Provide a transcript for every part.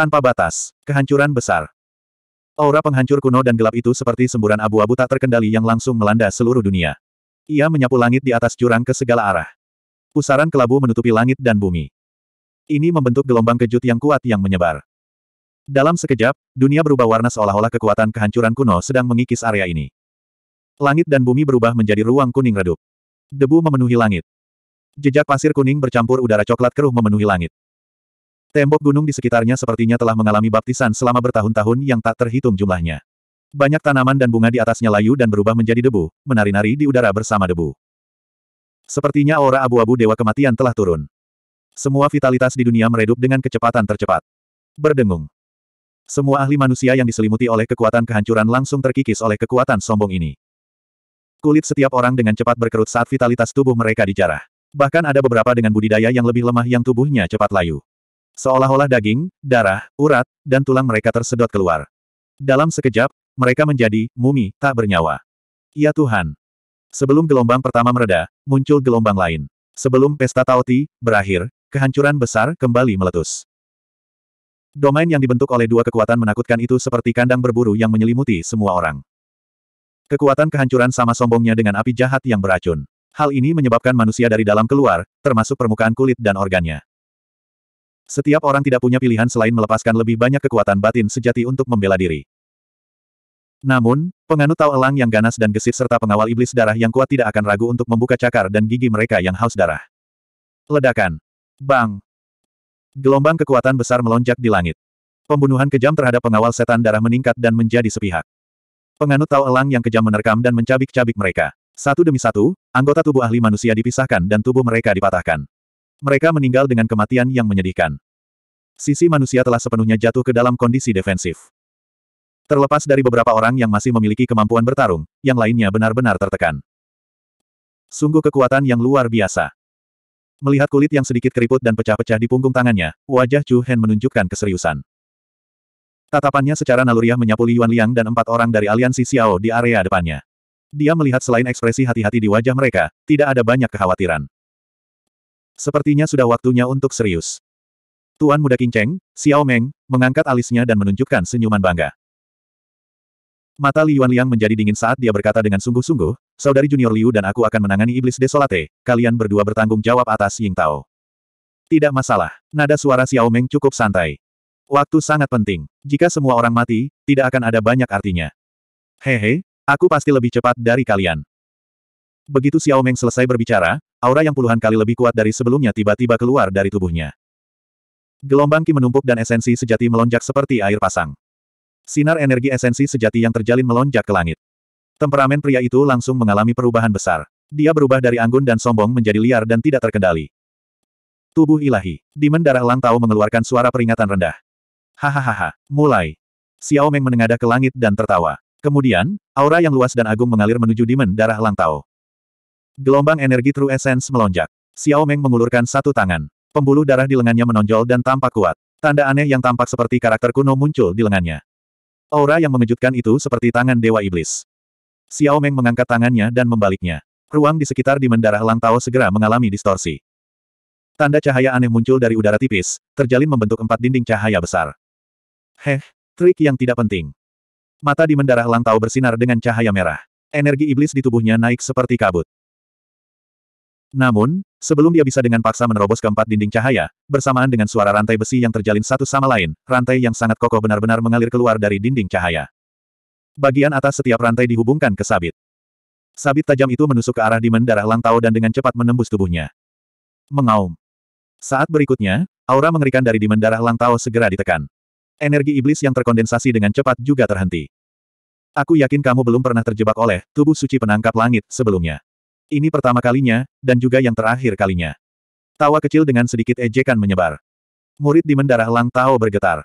Tanpa batas. Kehancuran besar. Aura penghancur kuno dan gelap itu seperti semburan abu-abu tak terkendali yang langsung melanda seluruh dunia. Ia menyapu langit di atas jurang ke segala arah. Pusaran kelabu menutupi langit dan bumi. Ini membentuk gelombang kejut yang kuat yang menyebar. Dalam sekejap, dunia berubah warna seolah-olah kekuatan kehancuran kuno sedang mengikis area ini. Langit dan bumi berubah menjadi ruang kuning redup. Debu memenuhi langit. Jejak pasir kuning bercampur udara coklat keruh memenuhi langit. Tembok gunung di sekitarnya sepertinya telah mengalami baptisan selama bertahun-tahun yang tak terhitung jumlahnya. Banyak tanaman dan bunga di atasnya layu dan berubah menjadi debu, menari-nari di udara bersama debu. Sepertinya aura abu-abu dewa kematian telah turun. Semua vitalitas di dunia meredup dengan kecepatan tercepat. Berdengung. Semua ahli manusia yang diselimuti oleh kekuatan kehancuran langsung terkikis oleh kekuatan sombong ini. Kulit setiap orang dengan cepat berkerut saat vitalitas tubuh mereka dijarah. Bahkan ada beberapa dengan budidaya yang lebih lemah yang tubuhnya cepat layu. Seolah-olah daging, darah, urat, dan tulang mereka tersedot keluar. Dalam sekejap, mereka menjadi mumi tak bernyawa. Ya Tuhan. Sebelum gelombang pertama mereda, muncul gelombang lain. Sebelum pesta Taoti berakhir, kehancuran besar kembali meletus. Domain yang dibentuk oleh dua kekuatan menakutkan itu seperti kandang berburu yang menyelimuti semua orang. Kekuatan kehancuran sama sombongnya dengan api jahat yang beracun. Hal ini menyebabkan manusia dari dalam keluar, termasuk permukaan kulit dan organnya. Setiap orang tidak punya pilihan selain melepaskan lebih banyak kekuatan batin sejati untuk membela diri. Namun, penganut Tao Elang yang ganas dan gesit serta pengawal iblis darah yang kuat tidak akan ragu untuk membuka cakar dan gigi mereka yang haus darah. Ledakan. Bang. Gelombang kekuatan besar melonjak di langit. Pembunuhan kejam terhadap pengawal setan darah meningkat dan menjadi sepihak. Penganut Tao Elang yang kejam menerkam dan mencabik-cabik mereka. Satu demi satu, anggota tubuh ahli manusia dipisahkan dan tubuh mereka dipatahkan. Mereka meninggal dengan kematian yang menyedihkan. Sisi manusia telah sepenuhnya jatuh ke dalam kondisi defensif. Terlepas dari beberapa orang yang masih memiliki kemampuan bertarung, yang lainnya benar-benar tertekan. Sungguh kekuatan yang luar biasa. Melihat kulit yang sedikit keriput dan pecah-pecah di punggung tangannya, wajah Chu Hen menunjukkan keseriusan. Tatapannya secara naluriah menyapu Yuan Liang dan empat orang dari aliansi Xiao di area depannya. Dia melihat selain ekspresi hati-hati di wajah mereka, tidak ada banyak kekhawatiran. Sepertinya sudah waktunya untuk serius. Tuan Muda Kinceng, Xiao Meng, mengangkat alisnya dan menunjukkan senyuman bangga. Mata Li Yuan Yuanliang menjadi dingin saat dia berkata dengan sungguh-sungguh, Saudari Junior Liu dan aku akan menangani iblis desolate, kalian berdua bertanggung jawab atas Ying Tao. Tidak masalah, nada suara Xiao Meng cukup santai. Waktu sangat penting. Jika semua orang mati, tidak akan ada banyak artinya. Hehe, aku pasti lebih cepat dari kalian. Begitu Xiao Meng selesai berbicara, Aura yang puluhan kali lebih kuat dari sebelumnya tiba-tiba keluar dari tubuhnya. Gelombang ki menumpuk dan esensi sejati melonjak seperti air pasang. Sinar energi esensi sejati yang terjalin melonjak ke langit. Temperamen pria itu langsung mengalami perubahan besar. Dia berubah dari anggun dan sombong menjadi liar dan tidak terkendali. Tubuh ilahi. Demon darah Lang tahu mengeluarkan suara peringatan rendah. Hahaha, mulai. Xiao Meng menengadah ke langit dan tertawa. Kemudian, aura yang luas dan agung mengalir menuju Demon darah Lang tahu. Gelombang energi True Essence melonjak. Xiao Meng mengulurkan satu tangan. Pembuluh darah di lengannya menonjol dan tampak kuat. Tanda aneh yang tampak seperti karakter kuno muncul di lengannya. Aura yang mengejutkan itu seperti tangan Dewa Iblis. Xiao Meng mengangkat tangannya dan membaliknya. Ruang di sekitar di mendarah Tao segera mengalami distorsi. Tanda cahaya aneh muncul dari udara tipis, terjalin membentuk empat dinding cahaya besar. Heh, trik yang tidak penting. Mata di mendarah Tao bersinar dengan cahaya merah. Energi iblis di tubuhnya naik seperti kabut. Namun, sebelum dia bisa dengan paksa menerobos keempat dinding cahaya, bersamaan dengan suara rantai besi yang terjalin satu sama lain, rantai yang sangat kokoh benar-benar mengalir keluar dari dinding cahaya. Bagian atas setiap rantai dihubungkan ke sabit. Sabit tajam itu menusuk ke arah dimen darah Lang Tao dan dengan cepat menembus tubuhnya. Mengaum. Saat berikutnya, aura mengerikan dari dimen darah Lang Tao segera ditekan. Energi iblis yang terkondensasi dengan cepat juga terhenti. Aku yakin kamu belum pernah terjebak oleh tubuh suci penangkap langit sebelumnya. Ini pertama kalinya, dan juga yang terakhir kalinya. Tawa kecil dengan sedikit ejekan menyebar. Murid di mendarah Lang Tao bergetar.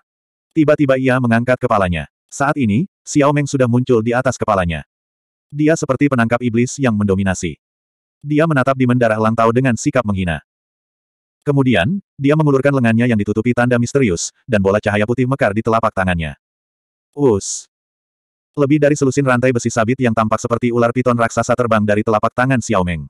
Tiba-tiba ia mengangkat kepalanya. Saat ini, Xiao Meng sudah muncul di atas kepalanya. Dia seperti penangkap iblis yang mendominasi. Dia menatap di mendarah Lang Tao dengan sikap menghina. Kemudian, dia mengulurkan lengannya yang ditutupi tanda misterius, dan bola cahaya putih mekar di telapak tangannya. Us! Lebih dari selusin rantai besi sabit yang tampak seperti ular piton raksasa terbang dari telapak tangan Xiao Xiaomeng.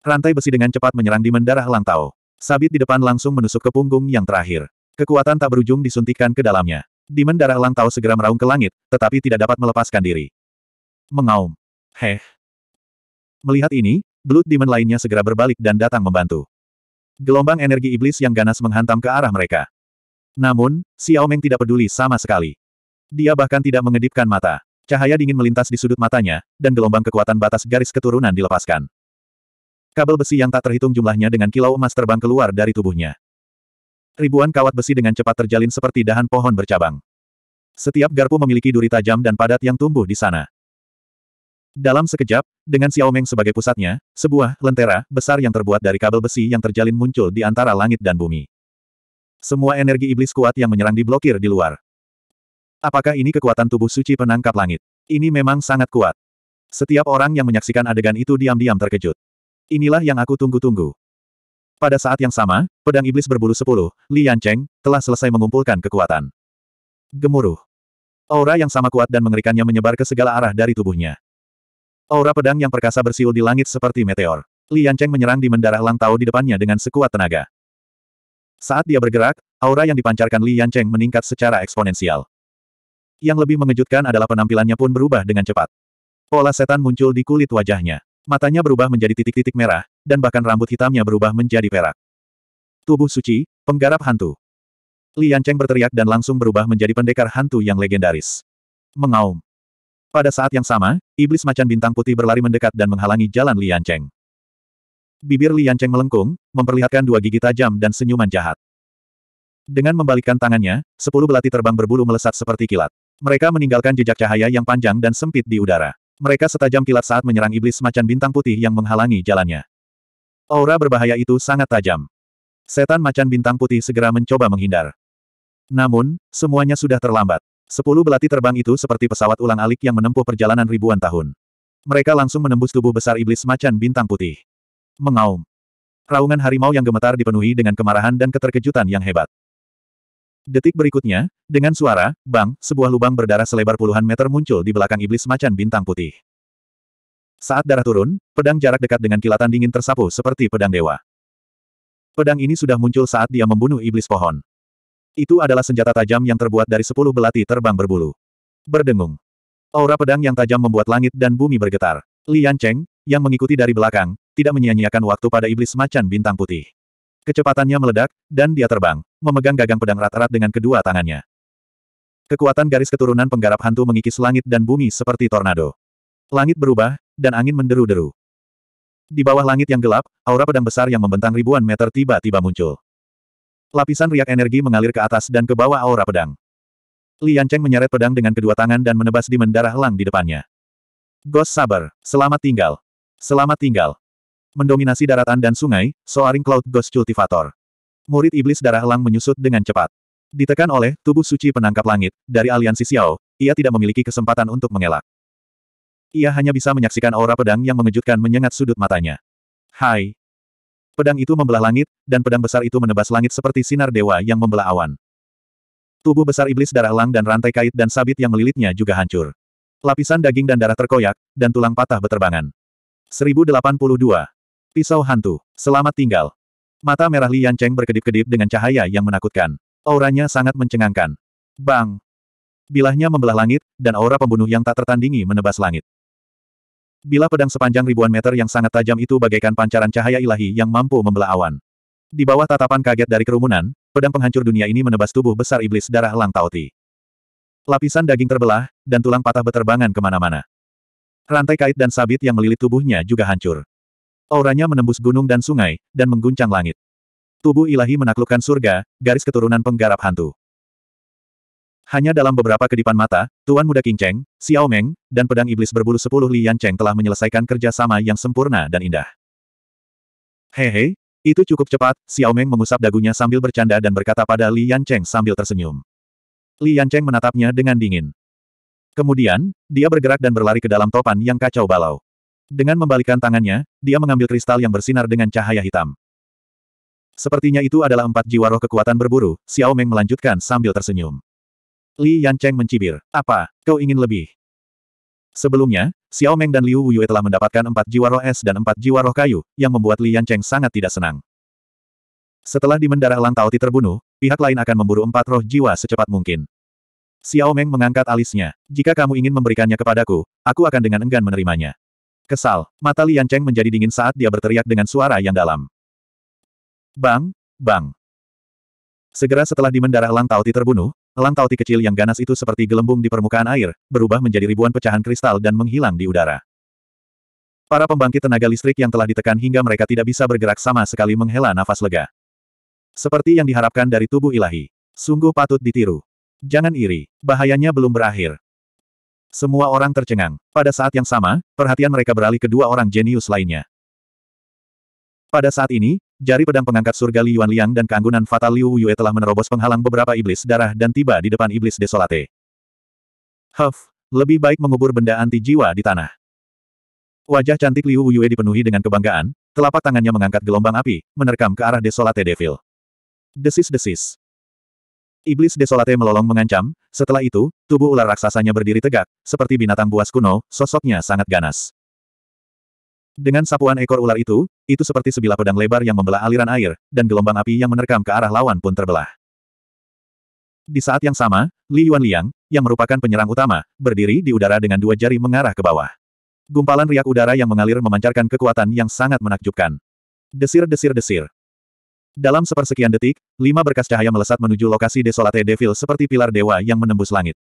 Rantai besi dengan cepat menyerang di mendarah Tao. Sabit di depan langsung menusuk ke punggung yang terakhir. Kekuatan tak berujung disuntikkan ke dalamnya. Demon darah Tao segera meraung ke langit, tetapi tidak dapat melepaskan diri. Mengaum. Heh. Melihat ini, Blood Demon lainnya segera berbalik dan datang membantu. Gelombang energi iblis yang ganas menghantam ke arah mereka. Namun, Xiao Xiaomeng tidak peduli sama sekali. Dia bahkan tidak mengedipkan mata. Cahaya dingin melintas di sudut matanya, dan gelombang kekuatan batas garis keturunan dilepaskan. Kabel besi yang tak terhitung jumlahnya dengan kilau emas terbang keluar dari tubuhnya. Ribuan kawat besi dengan cepat terjalin seperti dahan pohon bercabang. Setiap garpu memiliki duri tajam dan padat yang tumbuh di sana. Dalam sekejap, dengan Xiao Xiaomeng sebagai pusatnya, sebuah lentera besar yang terbuat dari kabel besi yang terjalin muncul di antara langit dan bumi. Semua energi iblis kuat yang menyerang diblokir di luar. Apakah ini kekuatan tubuh suci penangkap langit? Ini memang sangat kuat. Setiap orang yang menyaksikan adegan itu diam-diam terkejut. Inilah yang aku tunggu-tunggu. Pada saat yang sama, pedang iblis berbulu sepuluh, Li Yancheng, telah selesai mengumpulkan kekuatan. Gemuruh. Aura yang sama kuat dan mengerikannya menyebar ke segala arah dari tubuhnya. Aura pedang yang perkasa bersiul di langit seperti meteor. Li Yancheng menyerang di mendarah langtau di depannya dengan sekuat tenaga. Saat dia bergerak, aura yang dipancarkan Li Yancheng meningkat secara eksponensial. Yang lebih mengejutkan adalah penampilannya pun berubah dengan cepat. Pola setan muncul di kulit wajahnya. Matanya berubah menjadi titik-titik merah, dan bahkan rambut hitamnya berubah menjadi perak. Tubuh suci, penggarap hantu. Lian Cheng berteriak dan langsung berubah menjadi pendekar hantu yang legendaris. Mengaum. Pada saat yang sama, iblis macan bintang putih berlari mendekat dan menghalangi jalan Lian Cheng. Bibir Lian Cheng melengkung, memperlihatkan dua gigi tajam dan senyuman jahat. Dengan membalikkan tangannya, sepuluh belati terbang berbulu melesat seperti kilat. Mereka meninggalkan jejak cahaya yang panjang dan sempit di udara. Mereka setajam kilat saat menyerang iblis macan bintang putih yang menghalangi jalannya. Aura berbahaya itu sangat tajam. Setan macan bintang putih segera mencoba menghindar. Namun, semuanya sudah terlambat. Sepuluh belati terbang itu seperti pesawat ulang alik yang menempuh perjalanan ribuan tahun. Mereka langsung menembus tubuh besar iblis macan bintang putih. Mengaum. Raungan harimau yang gemetar dipenuhi dengan kemarahan dan keterkejutan yang hebat. Detik berikutnya, dengan suara, bang, sebuah lubang berdarah selebar puluhan meter muncul di belakang iblis macan bintang putih. Saat darah turun, pedang jarak dekat dengan kilatan dingin tersapu seperti pedang dewa. Pedang ini sudah muncul saat dia membunuh iblis pohon. Itu adalah senjata tajam yang terbuat dari sepuluh belati terbang berbulu. Berdengung. Aura pedang yang tajam membuat langit dan bumi bergetar. Lian Cheng, yang mengikuti dari belakang, tidak menyia-nyiakan waktu pada iblis macan bintang putih. Kecepatannya meledak, dan dia terbang, memegang gagang pedang rat-rat dengan kedua tangannya. Kekuatan garis keturunan penggarap hantu mengikis langit dan bumi seperti tornado. Langit berubah, dan angin menderu-deru. Di bawah langit yang gelap, aura pedang besar yang membentang ribuan meter tiba-tiba muncul. Lapisan riak energi mengalir ke atas dan ke bawah aura pedang. Lian Cheng menyeret pedang dengan kedua tangan dan menebas di mendarah lang di depannya. Ghost Saber, selamat tinggal. Selamat tinggal mendominasi daratan dan sungai, Soaring Cloud Ghost Cultivator. Murid iblis darah elang menyusut dengan cepat. Ditekan oleh tubuh suci penangkap langit, dari aliansi Xiao, ia tidak memiliki kesempatan untuk mengelak. Ia hanya bisa menyaksikan aura pedang yang mengejutkan menyengat sudut matanya. Hai! Pedang itu membelah langit, dan pedang besar itu menebas langit seperti sinar dewa yang membelah awan. Tubuh besar iblis darah elang dan rantai kait dan sabit yang melilitnya juga hancur. Lapisan daging dan darah terkoyak, dan tulang patah beterbangan. 1082. Pisau hantu. Selamat tinggal. Mata merah Li Yancheng berkedip-kedip dengan cahaya yang menakutkan. Auranya sangat mencengangkan. Bang! Bilahnya membelah langit, dan aura pembunuh yang tak tertandingi menebas langit. Bila pedang sepanjang ribuan meter yang sangat tajam itu bagaikan pancaran cahaya ilahi yang mampu membelah awan. Di bawah tatapan kaget dari kerumunan, pedang penghancur dunia ini menebas tubuh besar iblis darah Lang Taoti. Lapisan daging terbelah, dan tulang patah beterbangan kemana-mana. Rantai kait dan sabit yang melilit tubuhnya juga hancur. Auranya menembus gunung dan sungai, dan mengguncang langit. Tubuh ilahi menaklukkan surga, garis keturunan penggarap hantu. Hanya dalam beberapa kedipan mata, Tuan Muda Kinceng, Xiao Meng, dan pedang iblis berbulu sepuluh Li Yan Cheng telah menyelesaikan kerjasama yang sempurna dan indah. Hehe, itu cukup cepat, Xiao Meng mengusap dagunya sambil bercanda dan berkata pada Li Yan Cheng sambil tersenyum. Li Yan Cheng menatapnya dengan dingin. Kemudian, dia bergerak dan berlari ke dalam topan yang kacau balau. Dengan membalikkan tangannya, dia mengambil kristal yang bersinar dengan cahaya hitam. Sepertinya itu adalah empat jiwa roh kekuatan berburu, Xiao Meng melanjutkan sambil tersenyum. Li Yancheng mencibir, apa, kau ingin lebih? Sebelumnya, Xiao Meng dan Liu Wuyue telah mendapatkan empat jiwa roh es dan empat jiwa roh kayu, yang membuat Li Yancheng sangat tidak senang. Setelah di Mendara Elang terbunuh, pihak lain akan memburu empat roh jiwa secepat mungkin. Xiao Meng mengangkat alisnya. Jika kamu ingin memberikannya kepadaku, aku akan dengan enggan menerimanya. Kesal, mata Lian Cheng menjadi dingin saat dia berteriak dengan suara yang dalam. Bang, bang. Segera setelah di mendarah Lang Tauti terbunuh, Lang Tauti kecil yang ganas itu seperti gelembung di permukaan air, berubah menjadi ribuan pecahan kristal dan menghilang di udara. Para pembangkit tenaga listrik yang telah ditekan hingga mereka tidak bisa bergerak sama sekali menghela nafas lega. Seperti yang diharapkan dari tubuh ilahi. Sungguh patut ditiru. Jangan iri, bahayanya belum berakhir. Semua orang tercengang. Pada saat yang sama, perhatian mereka beralih ke dua orang jenius lainnya. Pada saat ini, jari pedang pengangkat surga Li Liang dan keanggunan fatal Liu Yue telah menerobos penghalang beberapa iblis darah dan tiba di depan iblis desolate. Huff, lebih baik mengubur benda anti jiwa di tanah. Wajah cantik Liu Yue dipenuhi dengan kebanggaan, telapak tangannya mengangkat gelombang api, menerkam ke arah desolate devil. Desis-desis. Iblis desolate melolong mengancam, setelah itu, tubuh ular raksasanya berdiri tegak, seperti binatang buas kuno, sosoknya sangat ganas. Dengan sapuan ekor ular itu, itu seperti sebilah pedang lebar yang membelah aliran air, dan gelombang api yang menerkam ke arah lawan pun terbelah. Di saat yang sama, Li Yuan Liang, yang merupakan penyerang utama, berdiri di udara dengan dua jari mengarah ke bawah. Gumpalan riak udara yang mengalir memancarkan kekuatan yang sangat menakjubkan. Desir-desir-desir. Dalam sepersekian detik, lima berkas cahaya melesat menuju lokasi Desolate Devil seperti pilar dewa yang menembus langit.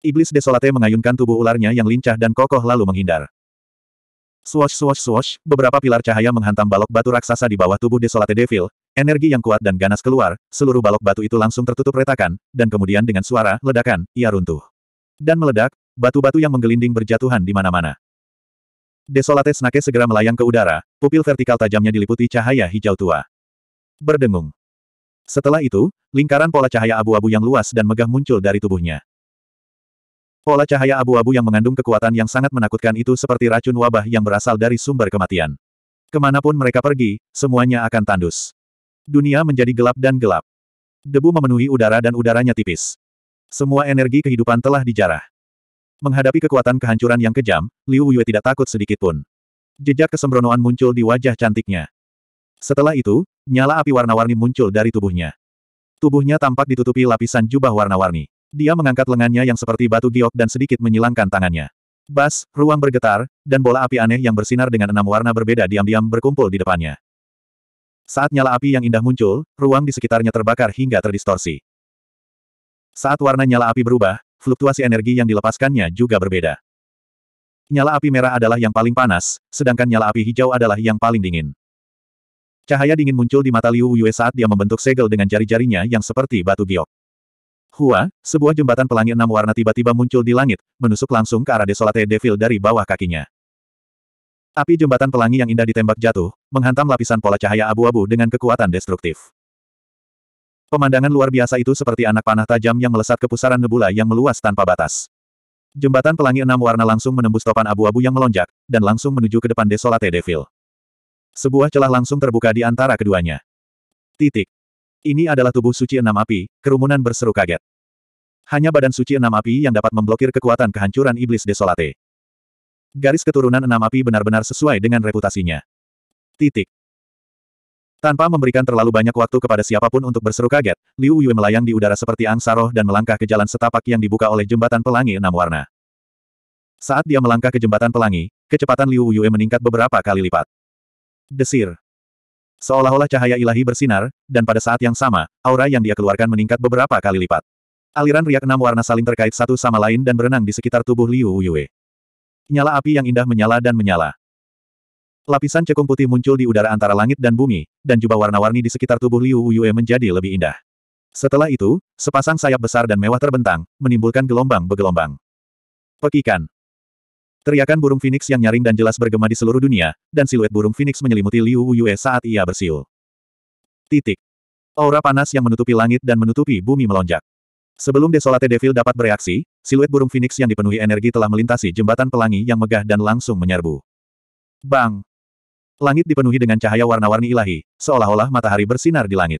Iblis Desolate mengayunkan tubuh ularnya yang lincah dan kokoh lalu menghindar. Swash swash swash, beberapa pilar cahaya menghantam balok batu raksasa di bawah tubuh Desolate Devil, energi yang kuat dan ganas keluar, seluruh balok batu itu langsung tertutup retakan, dan kemudian dengan suara ledakan, ia runtuh. Dan meledak, batu-batu yang menggelinding berjatuhan di mana-mana. Desolate Snake segera melayang ke udara, pupil vertikal tajamnya diliputi cahaya hijau tua berdengung. Setelah itu, lingkaran pola cahaya abu-abu yang luas dan megah muncul dari tubuhnya. Pola cahaya abu-abu yang mengandung kekuatan yang sangat menakutkan itu seperti racun wabah yang berasal dari sumber kematian. Kemanapun mereka pergi, semuanya akan tandus. Dunia menjadi gelap dan gelap. Debu memenuhi udara dan udaranya tipis. Semua energi kehidupan telah dijarah. Menghadapi kekuatan kehancuran yang kejam, Liu Yue tidak takut sedikit pun. Jejak kesembronoan muncul di wajah cantiknya. Setelah itu, nyala api warna-warni muncul dari tubuhnya. Tubuhnya tampak ditutupi lapisan jubah warna-warni. Dia mengangkat lengannya yang seperti batu giok dan sedikit menyilangkan tangannya. Bas, ruang bergetar, dan bola api aneh yang bersinar dengan enam warna berbeda diam-diam berkumpul di depannya. Saat nyala api yang indah muncul, ruang di sekitarnya terbakar hingga terdistorsi. Saat warna nyala api berubah, fluktuasi energi yang dilepaskannya juga berbeda. Nyala api merah adalah yang paling panas, sedangkan nyala api hijau adalah yang paling dingin. Cahaya dingin muncul di mata Liu Yue saat dia membentuk segel dengan jari-jarinya yang seperti batu giok. Hua, sebuah jembatan pelangi enam warna tiba-tiba muncul di langit, menusuk langsung ke arah Desolate Devil dari bawah kakinya. Api jembatan pelangi yang indah ditembak jatuh, menghantam lapisan pola cahaya abu-abu dengan kekuatan destruktif. Pemandangan luar biasa itu seperti anak panah tajam yang melesat ke pusaran nebula yang meluas tanpa batas. Jembatan pelangi enam warna langsung menembus topan abu-abu yang melonjak, dan langsung menuju ke depan Desolate Devil. Sebuah celah langsung terbuka di antara keduanya. Titik. Ini adalah tubuh suci enam api, kerumunan berseru kaget. Hanya badan suci enam api yang dapat memblokir kekuatan kehancuran iblis desolate. Garis keturunan enam api benar-benar sesuai dengan reputasinya. Titik. Tanpa memberikan terlalu banyak waktu kepada siapapun untuk berseru kaget, Liu Yue melayang di udara seperti angsa roh dan melangkah ke jalan setapak yang dibuka oleh jembatan pelangi enam warna. Saat dia melangkah ke jembatan pelangi, kecepatan Liu Yue meningkat beberapa kali lipat. Desir. Seolah-olah cahaya ilahi bersinar, dan pada saat yang sama, aura yang dia keluarkan meningkat beberapa kali lipat. Aliran riak enam warna saling terkait satu sama lain dan berenang di sekitar tubuh Liu Yue. Nyala api yang indah menyala dan menyala. Lapisan cekung putih muncul di udara antara langit dan bumi, dan jubah warna-warni di sekitar tubuh Liu Yue menjadi lebih indah. Setelah itu, sepasang sayap besar dan mewah terbentang, menimbulkan gelombang begelombang Pekikan. Teriakan burung Phoenix yang nyaring dan jelas bergema di seluruh dunia, dan siluet burung Phoenix menyelimuti Liu Yue saat ia bersiul. Titik. Aura panas yang menutupi langit dan menutupi bumi melonjak. Sebelum Desolate Devil dapat bereaksi, siluet burung Phoenix yang dipenuhi energi telah melintasi jembatan pelangi yang megah dan langsung menyerbu. Bang! Langit dipenuhi dengan cahaya warna-warni ilahi, seolah-olah matahari bersinar di langit.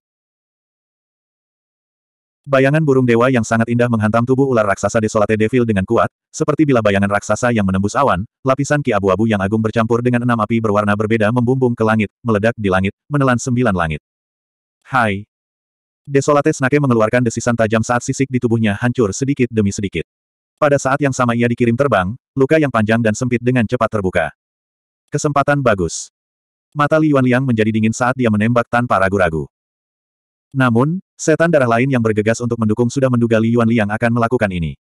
Bayangan burung dewa yang sangat indah menghantam tubuh ular raksasa Desolate Devil dengan kuat, seperti bila bayangan raksasa yang menembus awan, lapisan ki abu-abu yang agung bercampur dengan enam api berwarna berbeda membumbung ke langit, meledak di langit, menelan sembilan langit. Hai! Desolate Snake mengeluarkan desisan tajam saat sisik di tubuhnya hancur sedikit demi sedikit. Pada saat yang sama ia dikirim terbang, luka yang panjang dan sempit dengan cepat terbuka. Kesempatan bagus. Mata Li Liang menjadi dingin saat dia menembak tanpa ragu-ragu. Namun, setan darah lain yang bergegas untuk mendukung sudah menduga Li Yuan Liang akan melakukan ini.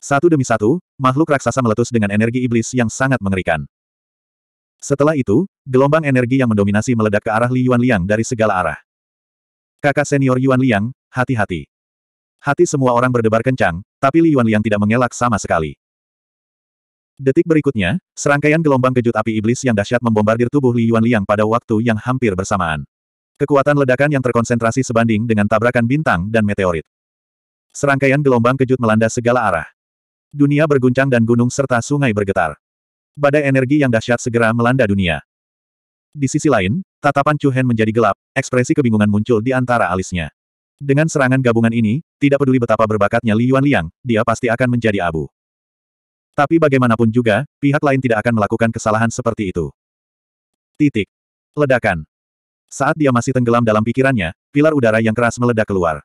Satu demi satu, makhluk raksasa meletus dengan energi iblis yang sangat mengerikan. Setelah itu, gelombang energi yang mendominasi meledak ke arah Li Yuan Liang dari segala arah. Kakak senior Yuan Liang, hati-hati. Hati semua orang berdebar kencang, tapi Li Yuan Liang tidak mengelak sama sekali. Detik berikutnya, serangkaian gelombang kejut api iblis yang dahsyat membombardir tubuh Li Yuan Liang pada waktu yang hampir bersamaan. Kekuatan ledakan yang terkonsentrasi sebanding dengan tabrakan bintang dan meteorit. Serangkaian gelombang kejut melanda segala arah. Dunia berguncang dan gunung serta sungai bergetar. Badai energi yang dahsyat segera melanda dunia. Di sisi lain, tatapan Chu Hen menjadi gelap, ekspresi kebingungan muncul di antara alisnya. Dengan serangan gabungan ini, tidak peduli betapa berbakatnya Li Yuan Liang, dia pasti akan menjadi abu. Tapi bagaimanapun juga, pihak lain tidak akan melakukan kesalahan seperti itu. Titik. Ledakan. Saat dia masih tenggelam dalam pikirannya, pilar udara yang keras meledak keluar.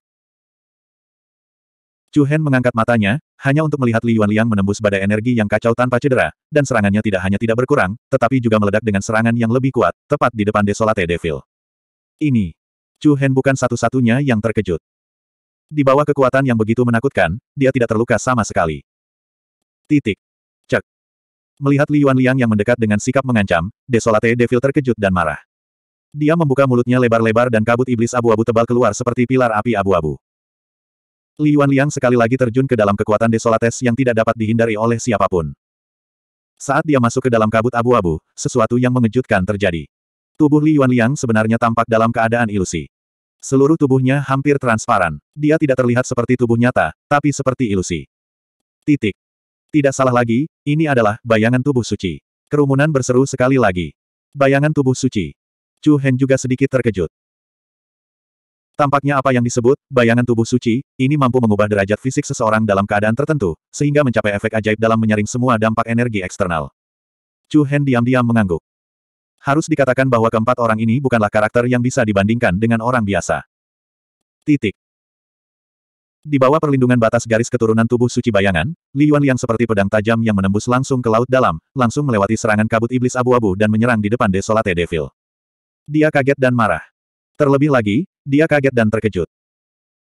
Chu Hen mengangkat matanya, hanya untuk melihat Li Yuanliang menembus badai energi yang kacau tanpa cedera, dan serangannya tidak hanya tidak berkurang, tetapi juga meledak dengan serangan yang lebih kuat, tepat di depan Desolate Devil. Ini. Chu Hen bukan satu-satunya yang terkejut. Di bawah kekuatan yang begitu menakutkan, dia tidak terluka sama sekali. Titik. Cek. Melihat Li Yuanliang yang mendekat dengan sikap mengancam, Desolate Devil terkejut dan marah. Dia membuka mulutnya lebar-lebar dan kabut iblis abu-abu tebal keluar seperti pilar api abu-abu. Li Yuan Liang sekali lagi terjun ke dalam kekuatan desolates yang tidak dapat dihindari oleh siapapun. Saat dia masuk ke dalam kabut abu-abu, sesuatu yang mengejutkan terjadi. Tubuh Li Yuan Liang sebenarnya tampak dalam keadaan ilusi. Seluruh tubuhnya hampir transparan. Dia tidak terlihat seperti tubuh nyata, tapi seperti ilusi. Titik. Tidak salah lagi, ini adalah bayangan tubuh suci. Kerumunan berseru sekali lagi. Bayangan tubuh suci. Chu Hen juga sedikit terkejut. Tampaknya apa yang disebut, bayangan tubuh suci, ini mampu mengubah derajat fisik seseorang dalam keadaan tertentu, sehingga mencapai efek ajaib dalam menyaring semua dampak energi eksternal. Chu Hen diam-diam mengangguk. Harus dikatakan bahwa keempat orang ini bukanlah karakter yang bisa dibandingkan dengan orang biasa. Titik. Di bawah perlindungan batas garis keturunan tubuh suci bayangan, Li Yuan yang seperti pedang tajam yang menembus langsung ke laut dalam, langsung melewati serangan kabut iblis abu-abu dan menyerang di depan Desolate Devil. Dia kaget dan marah. Terlebih lagi, dia kaget dan terkejut.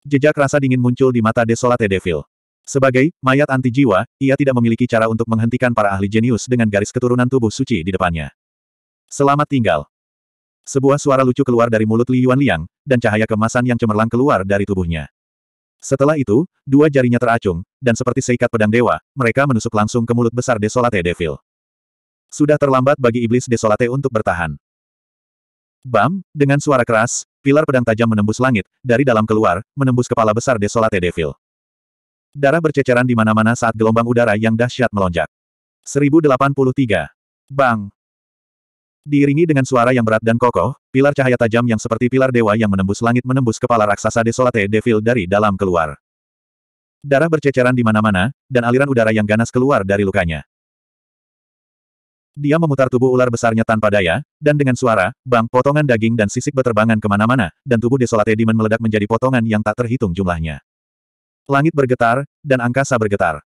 Jejak rasa dingin muncul di mata Desolate Devil. Sebagai mayat anti jiwa, ia tidak memiliki cara untuk menghentikan para ahli jenius dengan garis keturunan tubuh suci di depannya. Selamat tinggal. Sebuah suara lucu keluar dari mulut Li Yuan Liang, dan cahaya kemasan yang cemerlang keluar dari tubuhnya. Setelah itu, dua jarinya teracung, dan seperti seikat pedang dewa, mereka menusuk langsung ke mulut besar Desolate Devil. Sudah terlambat bagi iblis Desolate untuk bertahan. Bam, dengan suara keras, pilar pedang tajam menembus langit, dari dalam keluar, menembus kepala besar Desolate Devil. Darah berceceran di mana-mana saat gelombang udara yang dahsyat melonjak. 1083. Bang! Diiringi dengan suara yang berat dan kokoh, pilar cahaya tajam yang seperti pilar dewa yang menembus langit menembus kepala raksasa Desolate Devil dari dalam keluar. Darah berceceran di mana-mana, dan aliran udara yang ganas keluar dari lukanya. Dia memutar tubuh ular besarnya tanpa daya, dan dengan suara, bang, potongan daging dan sisik beterbangan kemana-mana, dan tubuh Desolate Demon meledak menjadi potongan yang tak terhitung jumlahnya. Langit bergetar, dan angkasa bergetar.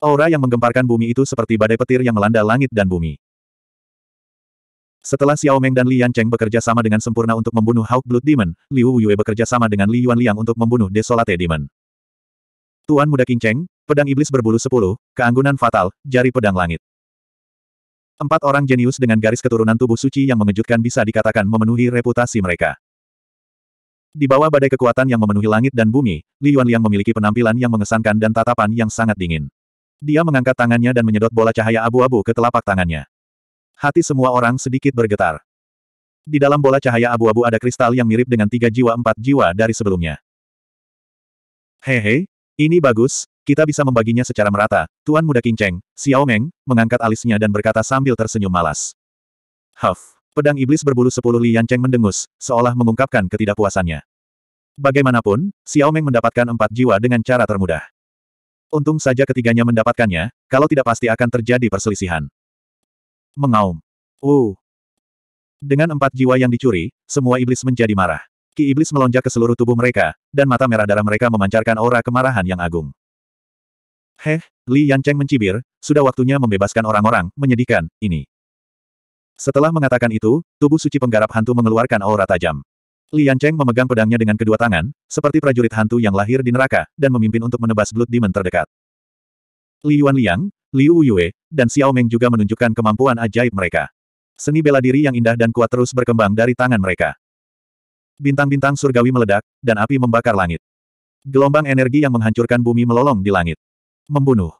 Aura yang menggemparkan bumi itu seperti badai petir yang melanda langit dan bumi. Setelah Xiao Meng dan Li Yan Cheng bekerja sama dengan sempurna untuk membunuh Hawk Blood Demon, Liu Yue bekerja sama dengan Li Yuan Liang untuk membunuh Desolate Demon. Tuan Muda King Cheng, pedang iblis berbulu sepuluh, keanggunan fatal, jari pedang langit. Empat orang jenius dengan garis keturunan tubuh suci yang mengejutkan bisa dikatakan memenuhi reputasi mereka. Di bawah badai kekuatan yang memenuhi langit dan bumi, Li Yuanliang memiliki penampilan yang mengesankan dan tatapan yang sangat dingin. Dia mengangkat tangannya dan menyedot bola cahaya abu-abu ke telapak tangannya. Hati semua orang sedikit bergetar. Di dalam bola cahaya abu-abu ada kristal yang mirip dengan tiga jiwa empat jiwa dari sebelumnya. Hehe, ini bagus, kita bisa membaginya secara merata, Tuan Muda Kinceng, Xiao Meng, mengangkat alisnya dan berkata sambil tersenyum malas. Huff, pedang iblis berbulu sepuluh Li Yancheng mendengus, seolah mengungkapkan ketidakpuasannya. Bagaimanapun, Xiao Meng mendapatkan empat jiwa dengan cara termudah. Untung saja ketiganya mendapatkannya, kalau tidak pasti akan terjadi perselisihan. Mengaum. Uh. Dengan empat jiwa yang dicuri, semua iblis menjadi marah. Ki iblis melonjak ke seluruh tubuh mereka, dan mata merah darah mereka memancarkan aura kemarahan yang agung. Heh, Li Yancheng mencibir, sudah waktunya membebaskan orang-orang, menyedihkan, ini. Setelah mengatakan itu, tubuh suci penggarap hantu mengeluarkan aura tajam. Li Yancheng memegang pedangnya dengan kedua tangan, seperti prajurit hantu yang lahir di neraka, dan memimpin untuk menebas Blood Demon terdekat. Li Yuan Liang, Liu Yue, dan Xiao Meng juga menunjukkan kemampuan ajaib mereka. Seni bela diri yang indah dan kuat terus berkembang dari tangan mereka. Bintang-bintang surgawi meledak, dan api membakar langit. Gelombang energi yang menghancurkan bumi melolong di langit. Membunuh.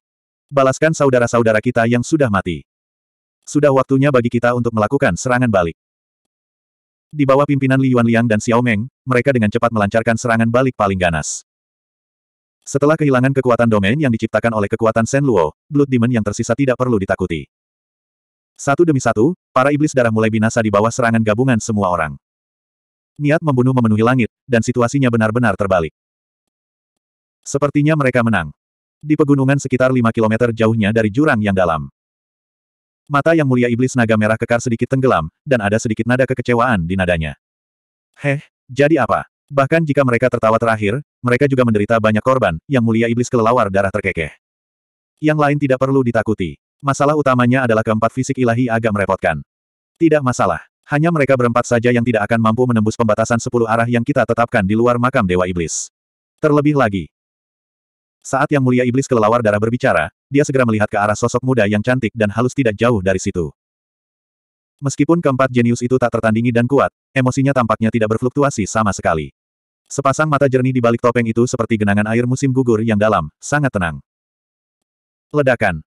Balaskan saudara-saudara kita yang sudah mati. Sudah waktunya bagi kita untuk melakukan serangan balik. Di bawah pimpinan Li Yuan Liang dan Xiao Meng, mereka dengan cepat melancarkan serangan balik paling ganas. Setelah kehilangan kekuatan domain yang diciptakan oleh kekuatan Shen Luo, Blood Demon yang tersisa tidak perlu ditakuti. Satu demi satu, para iblis darah mulai binasa di bawah serangan gabungan semua orang. Niat membunuh memenuhi langit, dan situasinya benar-benar terbalik. Sepertinya mereka menang di pegunungan sekitar 5 km jauhnya dari jurang yang dalam. Mata yang mulia iblis naga merah kekar sedikit tenggelam, dan ada sedikit nada kekecewaan di nadanya. Heh, jadi apa? Bahkan jika mereka tertawa terakhir, mereka juga menderita banyak korban, yang mulia iblis kelelawar darah terkekeh. Yang lain tidak perlu ditakuti. Masalah utamanya adalah keempat fisik ilahi agak merepotkan. Tidak masalah. Hanya mereka berempat saja yang tidak akan mampu menembus pembatasan sepuluh arah yang kita tetapkan di luar makam Dewa Iblis. Terlebih lagi, saat yang mulia iblis kelelawar darah berbicara, dia segera melihat ke arah sosok muda yang cantik dan halus tidak jauh dari situ. Meskipun keempat jenius itu tak tertandingi dan kuat, emosinya tampaknya tidak berfluktuasi sama sekali. Sepasang mata jernih di balik topeng itu seperti genangan air musim gugur yang dalam, sangat tenang. Ledakan.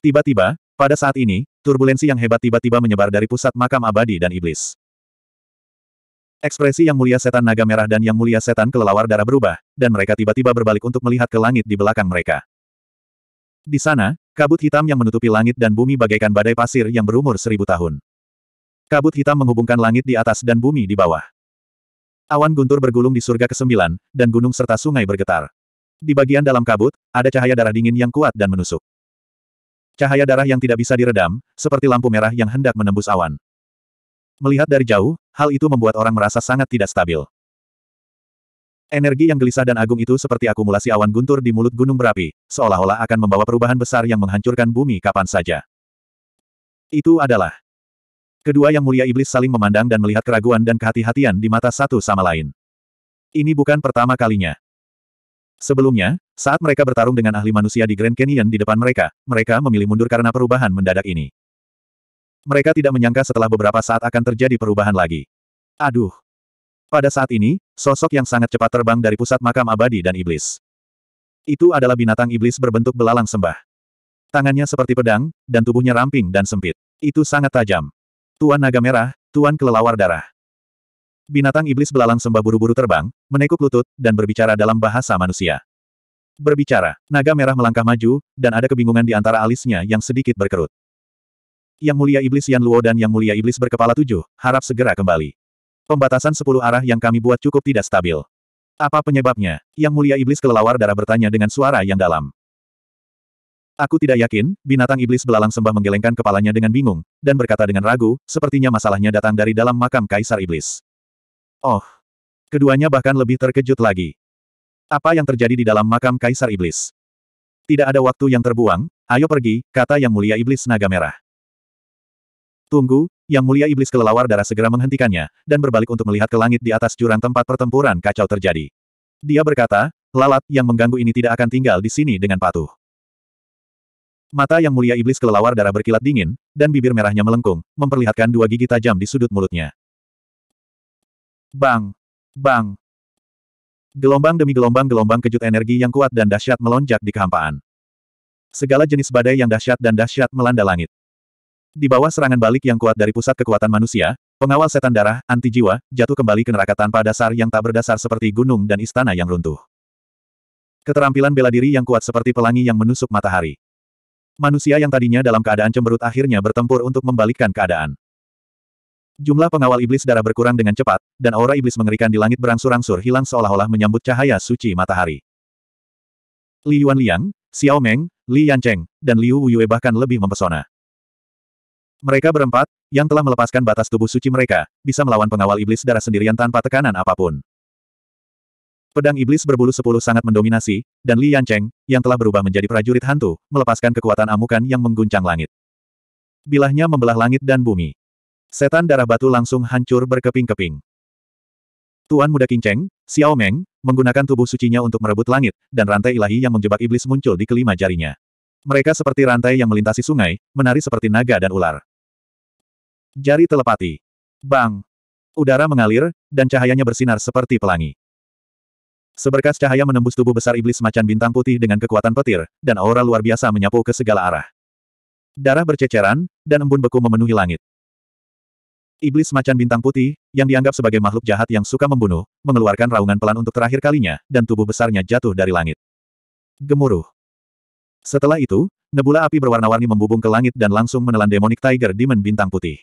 Tiba-tiba, pada saat ini, turbulensi yang hebat tiba-tiba menyebar dari pusat makam abadi dan iblis. Ekspresi yang mulia setan naga merah dan yang mulia setan kelelawar darah berubah, dan mereka tiba-tiba berbalik untuk melihat ke langit di belakang mereka. Di sana, kabut hitam yang menutupi langit dan bumi bagaikan badai pasir yang berumur seribu tahun. Kabut hitam menghubungkan langit di atas dan bumi di bawah. Awan guntur bergulung di surga ke-9, dan gunung serta sungai bergetar. Di bagian dalam kabut, ada cahaya darah dingin yang kuat dan menusuk. Cahaya darah yang tidak bisa diredam, seperti lampu merah yang hendak menembus awan. Melihat dari jauh, hal itu membuat orang merasa sangat tidak stabil. Energi yang gelisah dan agung itu seperti akumulasi awan guntur di mulut gunung berapi, seolah-olah akan membawa perubahan besar yang menghancurkan bumi kapan saja. Itu adalah Kedua yang mulia iblis saling memandang dan melihat keraguan dan kehati-hatian di mata satu sama lain. Ini bukan pertama kalinya. Sebelumnya, saat mereka bertarung dengan ahli manusia di Grand Canyon di depan mereka, mereka memilih mundur karena perubahan mendadak ini. Mereka tidak menyangka setelah beberapa saat akan terjadi perubahan lagi. Aduh. Pada saat ini, sosok yang sangat cepat terbang dari pusat makam abadi dan iblis. Itu adalah binatang iblis berbentuk belalang sembah. Tangannya seperti pedang, dan tubuhnya ramping dan sempit. Itu sangat tajam. Tuan naga merah, tuan kelelawar darah. Binatang iblis belalang sembah buru-buru terbang, menekuk lutut, dan berbicara dalam bahasa manusia. Berbicara, naga merah melangkah maju, dan ada kebingungan di antara alisnya yang sedikit berkerut. Yang Mulia Iblis Yan Luo dan Yang Mulia Iblis berkepala tujuh, harap segera kembali. Pembatasan sepuluh arah yang kami buat cukup tidak stabil. Apa penyebabnya? Yang Mulia Iblis kelelawar darah bertanya dengan suara yang dalam. Aku tidak yakin, binatang iblis belalang sembah menggelengkan kepalanya dengan bingung, dan berkata dengan ragu, sepertinya masalahnya datang dari dalam makam Kaisar Iblis. Oh. Keduanya bahkan lebih terkejut lagi. Apa yang terjadi di dalam makam Kaisar Iblis? Tidak ada waktu yang terbuang, ayo pergi, kata Yang Mulia Iblis Naga Merah. Tunggu, yang mulia iblis kelelawar darah segera menghentikannya, dan berbalik untuk melihat ke langit di atas jurang tempat pertempuran kacau terjadi. Dia berkata, lalat yang mengganggu ini tidak akan tinggal di sini dengan patuh. Mata yang mulia iblis kelelawar darah berkilat dingin, dan bibir merahnya melengkung, memperlihatkan dua gigi tajam di sudut mulutnya. Bang! Bang! Gelombang demi gelombang-gelombang kejut energi yang kuat dan dahsyat melonjak di kehampaan. Segala jenis badai yang dahsyat dan dahsyat melanda langit. Di bawah serangan balik yang kuat dari pusat kekuatan manusia, pengawal setan darah, anti jiwa, jatuh kembali ke neraka tanpa dasar yang tak berdasar seperti gunung dan istana yang runtuh. Keterampilan bela diri yang kuat seperti pelangi yang menusuk matahari. Manusia yang tadinya dalam keadaan cemberut akhirnya bertempur untuk membalikkan keadaan. Jumlah pengawal iblis darah berkurang dengan cepat, dan aura iblis mengerikan di langit berangsur-angsur hilang seolah-olah menyambut cahaya suci matahari. Li Yuan Liang, Xiao Meng, Li Yancheng, dan Liu Wuyue bahkan lebih mempesona. Mereka berempat, yang telah melepaskan batas tubuh suci mereka, bisa melawan pengawal iblis darah sendirian tanpa tekanan apapun. Pedang iblis berbulu sepuluh sangat mendominasi, dan Li Yancheng, yang telah berubah menjadi prajurit hantu, melepaskan kekuatan amukan yang mengguncang langit. Bilahnya membelah langit dan bumi. Setan darah batu langsung hancur berkeping-keping. Tuan Muda Cheng, Xiao Meng, menggunakan tubuh sucinya untuk merebut langit, dan rantai ilahi yang menjebak iblis muncul di kelima jarinya. Mereka seperti rantai yang melintasi sungai, menari seperti naga dan ular. Jari telepati. Bang! Udara mengalir, dan cahayanya bersinar seperti pelangi. Seberkas cahaya menembus tubuh besar iblis macan bintang putih dengan kekuatan petir, dan aura luar biasa menyapu ke segala arah. Darah berceceran, dan embun beku memenuhi langit. Iblis macan bintang putih, yang dianggap sebagai makhluk jahat yang suka membunuh, mengeluarkan raungan pelan untuk terakhir kalinya, dan tubuh besarnya jatuh dari langit. Gemuruh. Setelah itu, nebula api berwarna-warni membubung ke langit dan langsung menelan demonic tiger demon bintang putih.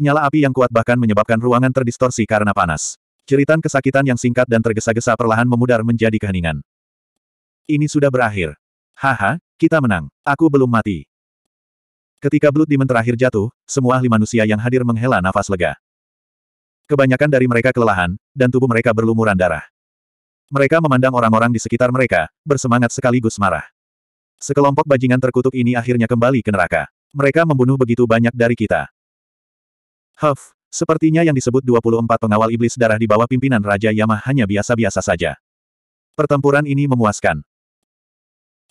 Nyala api yang kuat bahkan menyebabkan ruangan terdistorsi karena panas. Ceritan kesakitan yang singkat dan tergesa-gesa perlahan memudar menjadi keheningan. Ini sudah berakhir. Haha, kita menang. Aku belum mati. Ketika Blood Demon terakhir jatuh, semua ahli manusia yang hadir menghela nafas lega. Kebanyakan dari mereka kelelahan, dan tubuh mereka berlumuran darah. Mereka memandang orang-orang di sekitar mereka, bersemangat sekaligus marah. Sekelompok bajingan terkutuk ini akhirnya kembali ke neraka. Mereka membunuh begitu banyak dari kita. Huff, sepertinya yang disebut 24 pengawal iblis darah di bawah pimpinan Raja Yamah hanya biasa-biasa saja. Pertempuran ini memuaskan.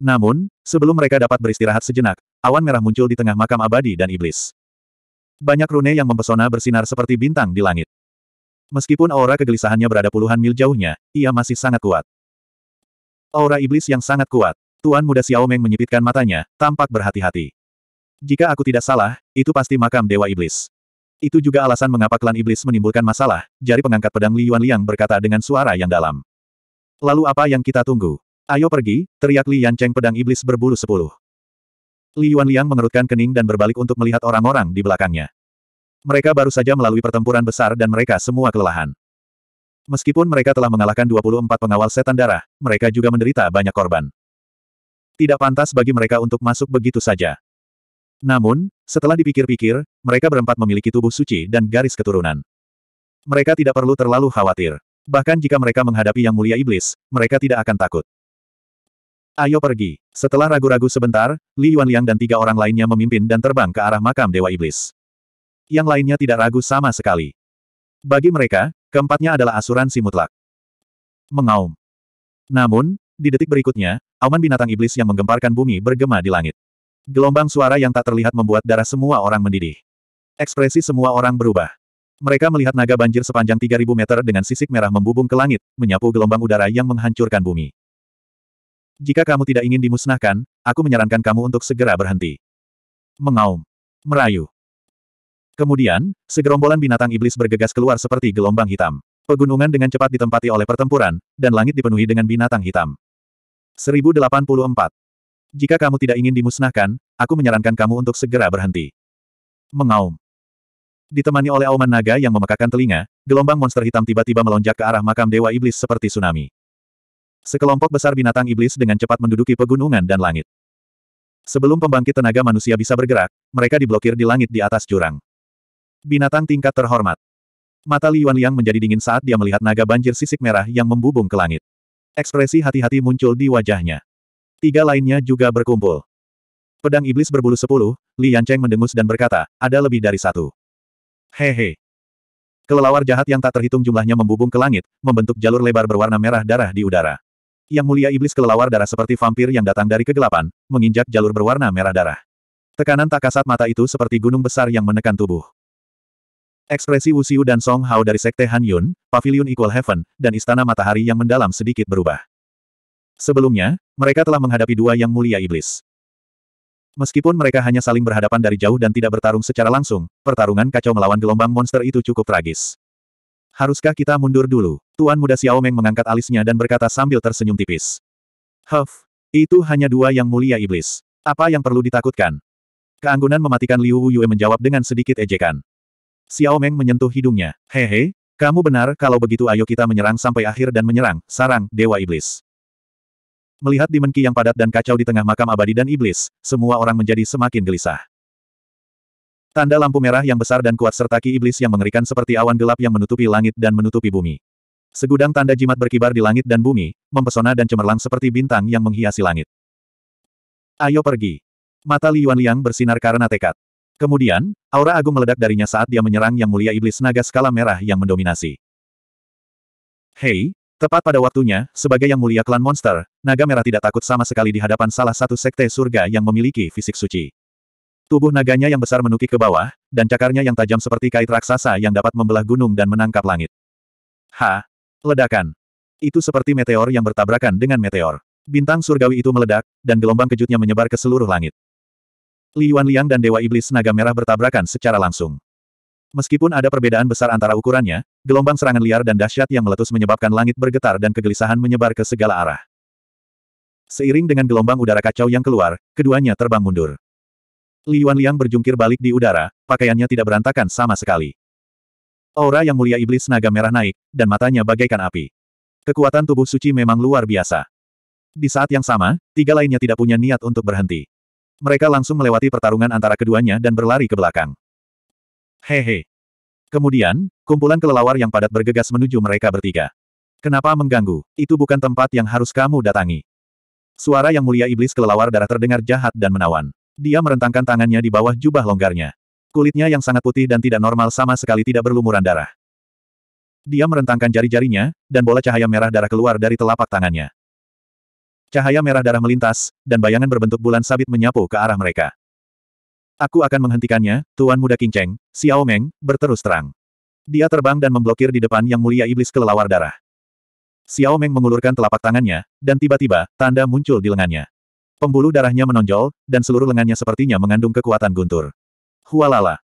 Namun, sebelum mereka dapat beristirahat sejenak, awan merah muncul di tengah makam abadi dan iblis. Banyak rune yang mempesona bersinar seperti bintang di langit. Meskipun aura kegelisahannya berada puluhan mil jauhnya, ia masih sangat kuat. Aura iblis yang sangat kuat. Tuan muda Xiao Meng menyipitkan matanya, tampak berhati-hati. Jika aku tidak salah, itu pasti makam Dewa Iblis. Itu juga alasan mengapa klan iblis menimbulkan masalah, jari pengangkat pedang Li Yuan Liang berkata dengan suara yang dalam. Lalu apa yang kita tunggu? Ayo pergi, teriak Li Yan Cheng pedang iblis berbulu sepuluh. Li Yuan Liang mengerutkan kening dan berbalik untuk melihat orang-orang di belakangnya. Mereka baru saja melalui pertempuran besar dan mereka semua kelelahan. Meskipun mereka telah mengalahkan 24 pengawal setan darah, mereka juga menderita banyak korban. Tidak pantas bagi mereka untuk masuk begitu saja. Namun, setelah dipikir-pikir, mereka berempat memiliki tubuh suci dan garis keturunan. Mereka tidak perlu terlalu khawatir. Bahkan jika mereka menghadapi Yang Mulia Iblis, mereka tidak akan takut. Ayo pergi. Setelah ragu-ragu sebentar, Li Yuanliang dan tiga orang lainnya memimpin dan terbang ke arah makam Dewa Iblis. Yang lainnya tidak ragu sama sekali. Bagi mereka, keempatnya adalah asuransi mutlak. Mengaum. Namun, di detik berikutnya, auman binatang iblis yang menggemparkan bumi bergema di langit. Gelombang suara yang tak terlihat membuat darah semua orang mendidih. Ekspresi semua orang berubah. Mereka melihat naga banjir sepanjang 3.000 meter dengan sisik merah membubung ke langit, menyapu gelombang udara yang menghancurkan bumi. Jika kamu tidak ingin dimusnahkan, aku menyarankan kamu untuk segera berhenti. Mengaum. Merayu. Kemudian, segerombolan binatang iblis bergegas keluar seperti gelombang hitam. Pegunungan dengan cepat ditempati oleh pertempuran, dan langit dipenuhi dengan binatang hitam. 1084. Jika kamu tidak ingin dimusnahkan, aku menyarankan kamu untuk segera berhenti. Mengaum. Ditemani oleh auman naga yang memekakan telinga, gelombang monster hitam tiba-tiba melonjak ke arah makam Dewa Iblis seperti tsunami. Sekelompok besar binatang iblis dengan cepat menduduki pegunungan dan langit. Sebelum pembangkit tenaga manusia bisa bergerak, mereka diblokir di langit di atas jurang. Binatang tingkat terhormat. Mata Li Liang menjadi dingin saat dia melihat naga banjir sisik merah yang membubung ke langit. Ekspresi hati-hati muncul di wajahnya. Tiga lainnya juga berkumpul. Pedang iblis berbulu sepuluh, Li Yancheng mendengus dan berkata, ada lebih dari satu. Hehe. He. Kelelawar jahat yang tak terhitung jumlahnya membubung ke langit, membentuk jalur lebar berwarna merah darah di udara. Yang mulia iblis kelelawar darah seperti vampir yang datang dari kegelapan, menginjak jalur berwarna merah darah. Tekanan tak kasat mata itu seperti gunung besar yang menekan tubuh. Ekspresi Wuxiu dan Song Hao dari Sekte Han Yun, Pavilion Equal Heaven, dan Istana Matahari yang mendalam sedikit berubah. Sebelumnya, mereka telah menghadapi dua yang mulia iblis. Meskipun mereka hanya saling berhadapan dari jauh dan tidak bertarung secara langsung, pertarungan kacau melawan gelombang monster itu cukup tragis. Haruskah kita mundur dulu? Tuan muda Xiao Meng mengangkat alisnya dan berkata sambil tersenyum tipis. Huff, itu hanya dua yang mulia iblis. Apa yang perlu ditakutkan? Keanggunan mematikan Liu Yue menjawab dengan sedikit ejekan. Xiao Meng menyentuh hidungnya. Hehe, kamu benar kalau begitu ayo kita menyerang sampai akhir dan menyerang, sarang, Dewa Iblis. Melihat dimenki yang padat dan kacau di tengah makam abadi dan iblis, semua orang menjadi semakin gelisah. Tanda lampu merah yang besar dan kuat serta ki iblis yang mengerikan seperti awan gelap yang menutupi langit dan menutupi bumi. Segudang tanda jimat berkibar di langit dan bumi, mempesona dan cemerlang seperti bintang yang menghiasi langit. Ayo pergi. Mata Li Yuan Liang bersinar karena tekad. Kemudian, aura agung meledak darinya saat dia menyerang yang mulia iblis naga skala merah yang mendominasi. Hei, Tepat pada waktunya, sebagai yang mulia klan monster, naga merah tidak takut sama sekali di hadapan salah satu sekte surga yang memiliki fisik suci. Tubuh naganya yang besar menukik ke bawah, dan cakarnya yang tajam seperti kait raksasa yang dapat membelah gunung dan menangkap langit. Ha! Ledakan! Itu seperti meteor yang bertabrakan dengan meteor. Bintang surgawi itu meledak, dan gelombang kejutnya menyebar ke seluruh langit. Li Yuan Liang dan Dewa Iblis Naga Merah bertabrakan secara langsung. Meskipun ada perbedaan besar antara ukurannya, gelombang serangan liar dan dahsyat yang meletus menyebabkan langit bergetar dan kegelisahan menyebar ke segala arah. Seiring dengan gelombang udara kacau yang keluar, keduanya terbang mundur. Li Yuan Liang berjungkir balik di udara, pakaiannya tidak berantakan sama sekali. Aura yang mulia iblis naga merah naik, dan matanya bagaikan api. Kekuatan tubuh suci memang luar biasa. Di saat yang sama, tiga lainnya tidak punya niat untuk berhenti. Mereka langsung melewati pertarungan antara keduanya dan berlari ke belakang. Hehe. Kemudian, kumpulan kelelawar yang padat bergegas menuju mereka bertiga. Kenapa mengganggu? Itu bukan tempat yang harus kamu datangi. Suara yang mulia iblis kelelawar darah terdengar jahat dan menawan. Dia merentangkan tangannya di bawah jubah longgarnya. Kulitnya yang sangat putih dan tidak normal sama sekali tidak berlumuran darah. Dia merentangkan jari-jarinya, dan bola cahaya merah darah keluar dari telapak tangannya. Cahaya merah darah melintas, dan bayangan berbentuk bulan sabit menyapu ke arah mereka. Aku akan menghentikannya, Tuan Muda Kinceng, Xiao Meng, berterus terang. Dia terbang dan memblokir di depan Yang Mulia Iblis Kelelawar Darah. Xiao Meng mengulurkan telapak tangannya, dan tiba-tiba, tanda muncul di lengannya. Pembuluh darahnya menonjol, dan seluruh lengannya sepertinya mengandung kekuatan guntur. Hualala.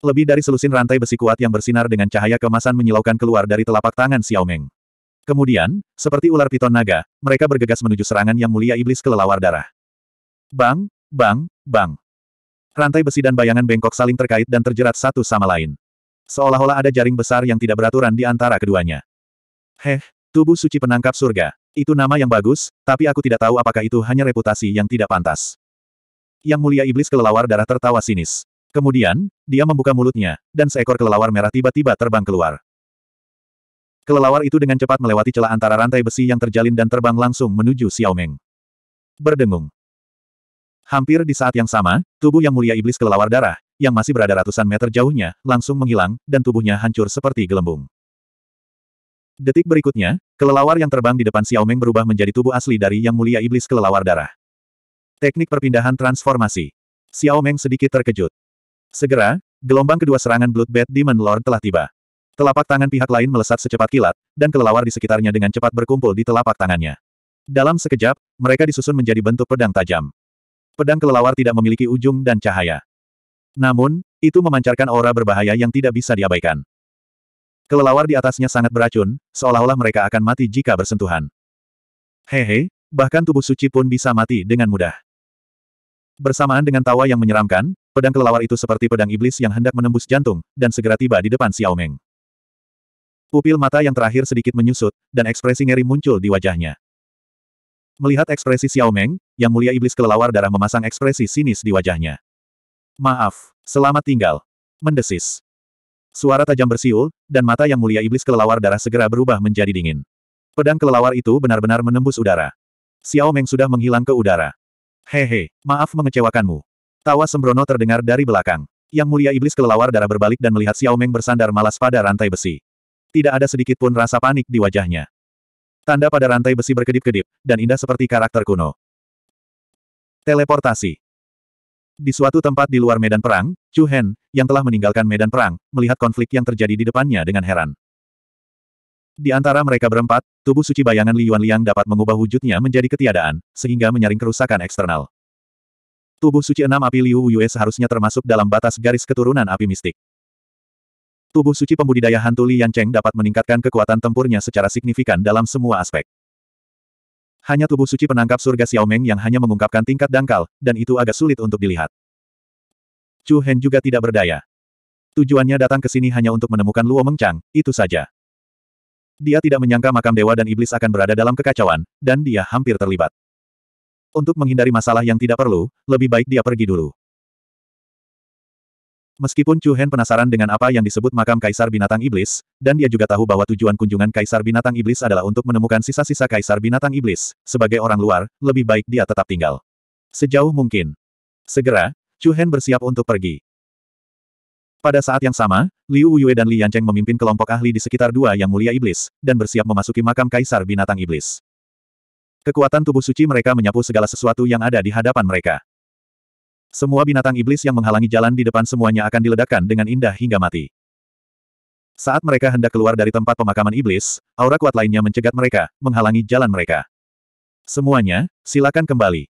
Lebih dari selusin rantai besi kuat yang bersinar dengan cahaya kemasan menyilaukan keluar dari telapak tangan Xiao Meng. Kemudian, seperti ular piton naga, mereka bergegas menuju serangan Yang Mulia Iblis Kelelawar Darah. Bang, bang, bang. Rantai besi dan bayangan bengkok saling terkait dan terjerat satu sama lain. Seolah-olah ada jaring besar yang tidak beraturan di antara keduanya. Heh, tubuh suci penangkap surga. Itu nama yang bagus, tapi aku tidak tahu apakah itu hanya reputasi yang tidak pantas. Yang mulia iblis kelelawar darah tertawa sinis. Kemudian, dia membuka mulutnya, dan seekor kelelawar merah tiba-tiba terbang keluar. Kelelawar itu dengan cepat melewati celah antara rantai besi yang terjalin dan terbang langsung menuju Xiaomeng. Berdengung. Hampir di saat yang sama, tubuh yang mulia iblis kelelawar darah, yang masih berada ratusan meter jauhnya, langsung menghilang, dan tubuhnya hancur seperti gelembung. Detik berikutnya, kelelawar yang terbang di depan Xiao Meng berubah menjadi tubuh asli dari yang mulia iblis kelelawar darah. Teknik perpindahan transformasi. Xiao Meng sedikit terkejut. Segera, gelombang kedua serangan Bat Demon Lord telah tiba. Telapak tangan pihak lain melesat secepat kilat, dan kelelawar di sekitarnya dengan cepat berkumpul di telapak tangannya. Dalam sekejap, mereka disusun menjadi bentuk pedang tajam pedang kelelawar tidak memiliki ujung dan cahaya. Namun, itu memancarkan aura berbahaya yang tidak bisa diabaikan. Kelelawar di atasnya sangat beracun, seolah-olah mereka akan mati jika bersentuhan. Hehe, bahkan tubuh suci pun bisa mati dengan mudah. Bersamaan dengan tawa yang menyeramkan, pedang kelelawar itu seperti pedang iblis yang hendak menembus jantung, dan segera tiba di depan Xiao Meng. Pupil mata yang terakhir sedikit menyusut, dan ekspresi ngeri muncul di wajahnya. Melihat ekspresi Xiao Meng, yang mulia iblis kelelawar darah memasang ekspresi sinis di wajahnya. Maaf, selamat tinggal. Mendesis. Suara tajam bersiul, dan mata yang mulia iblis kelelawar darah segera berubah menjadi dingin. Pedang kelelawar itu benar-benar menembus udara. Xiao Meng sudah menghilang ke udara. Hehe, maaf mengecewakanmu. Tawa sembrono terdengar dari belakang. Yang mulia iblis kelelawar darah berbalik dan melihat Xiao Meng bersandar malas pada rantai besi. Tidak ada sedikit pun rasa panik di wajahnya. Tanda pada rantai besi berkedip-kedip, dan indah seperti karakter kuno. Teleportasi Di suatu tempat di luar medan perang, Chu Hen, yang telah meninggalkan medan perang, melihat konflik yang terjadi di depannya dengan heran. Di antara mereka berempat, tubuh suci bayangan Li Yuan Liang dapat mengubah wujudnya menjadi ketiadaan, sehingga menyaring kerusakan eksternal. Tubuh suci enam api Liu Yue seharusnya termasuk dalam batas garis keturunan api mistik. Tubuh suci pembudidaya hantu Lian Cheng dapat meningkatkan kekuatan tempurnya secara signifikan dalam semua aspek. Hanya tubuh suci penangkap surga Xiao Meng yang hanya mengungkapkan tingkat dangkal, dan itu agak sulit untuk dilihat. Chu Hen juga tidak berdaya. Tujuannya datang ke sini hanya untuk menemukan Luo Mengchang, itu saja. Dia tidak menyangka makam dewa dan iblis akan berada dalam kekacauan, dan dia hampir terlibat. Untuk menghindari masalah yang tidak perlu, lebih baik dia pergi dulu. Meskipun Chu Hen penasaran dengan apa yang disebut makam Kaisar Binatang Iblis, dan dia juga tahu bahwa tujuan kunjungan Kaisar Binatang Iblis adalah untuk menemukan sisa-sisa Kaisar Binatang Iblis, sebagai orang luar, lebih baik dia tetap tinggal. Sejauh mungkin. Segera, Chu Hen bersiap untuk pergi. Pada saat yang sama, Liu Wuyue dan Li Yancheng memimpin kelompok ahli di sekitar dua yang mulia iblis, dan bersiap memasuki makam Kaisar Binatang Iblis. Kekuatan tubuh suci mereka menyapu segala sesuatu yang ada di hadapan mereka. Semua binatang iblis yang menghalangi jalan di depan semuanya akan diledakkan dengan indah hingga mati. Saat mereka hendak keluar dari tempat pemakaman iblis, aura kuat lainnya mencegat mereka, menghalangi jalan mereka. Semuanya, silakan kembali.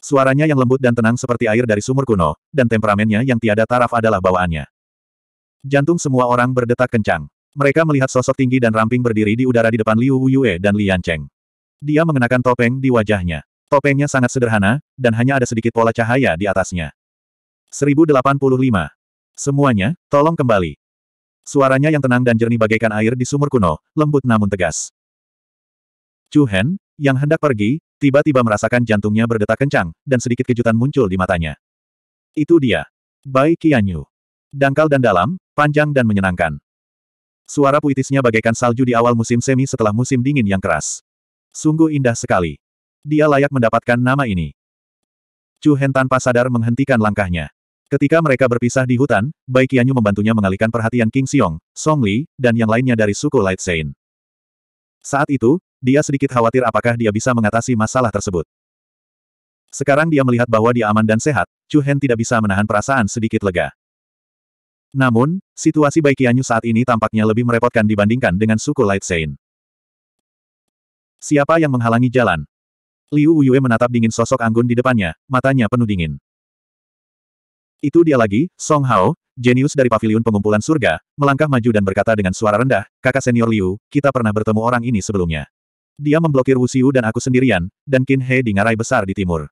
Suaranya yang lembut dan tenang seperti air dari sumur kuno, dan temperamennya yang tiada taraf adalah bawaannya. Jantung semua orang berdetak kencang. Mereka melihat sosok tinggi dan ramping berdiri di udara di depan Liu Wuyue dan Lian Cheng. Dia mengenakan topeng di wajahnya. Topengnya sangat sederhana, dan hanya ada sedikit pola cahaya di atasnya. 1085. Semuanya, tolong kembali. Suaranya yang tenang dan jernih bagaikan air di sumur kuno, lembut namun tegas. Chu Hen, yang hendak pergi, tiba-tiba merasakan jantungnya berdetak kencang, dan sedikit kejutan muncul di matanya. Itu dia. Bai Qianyu. Dangkal dan dalam, panjang dan menyenangkan. Suara puitisnya bagaikan salju di awal musim semi setelah musim dingin yang keras. Sungguh indah sekali. Dia layak mendapatkan nama ini. Chu Hen tanpa sadar menghentikan langkahnya. Ketika mereka berpisah di hutan, Bai Qianyu membantunya mengalihkan perhatian King Xiong, Song Li, dan yang lainnya dari suku Light Sein. Saat itu, dia sedikit khawatir apakah dia bisa mengatasi masalah tersebut. Sekarang dia melihat bahwa dia aman dan sehat, Chu Hen tidak bisa menahan perasaan sedikit lega. Namun, situasi Bai Qianyu saat ini tampaknya lebih merepotkan dibandingkan dengan suku Light Sein. Siapa yang menghalangi jalan? Liu Wuyue menatap dingin sosok anggun di depannya, matanya penuh dingin. Itu dia lagi, Song Hao, jenius dari pavilion pengumpulan surga, melangkah maju dan berkata dengan suara rendah, kakak senior Liu, kita pernah bertemu orang ini sebelumnya. Dia memblokir Wu dan aku sendirian, dan Qin He di ngarai besar di timur.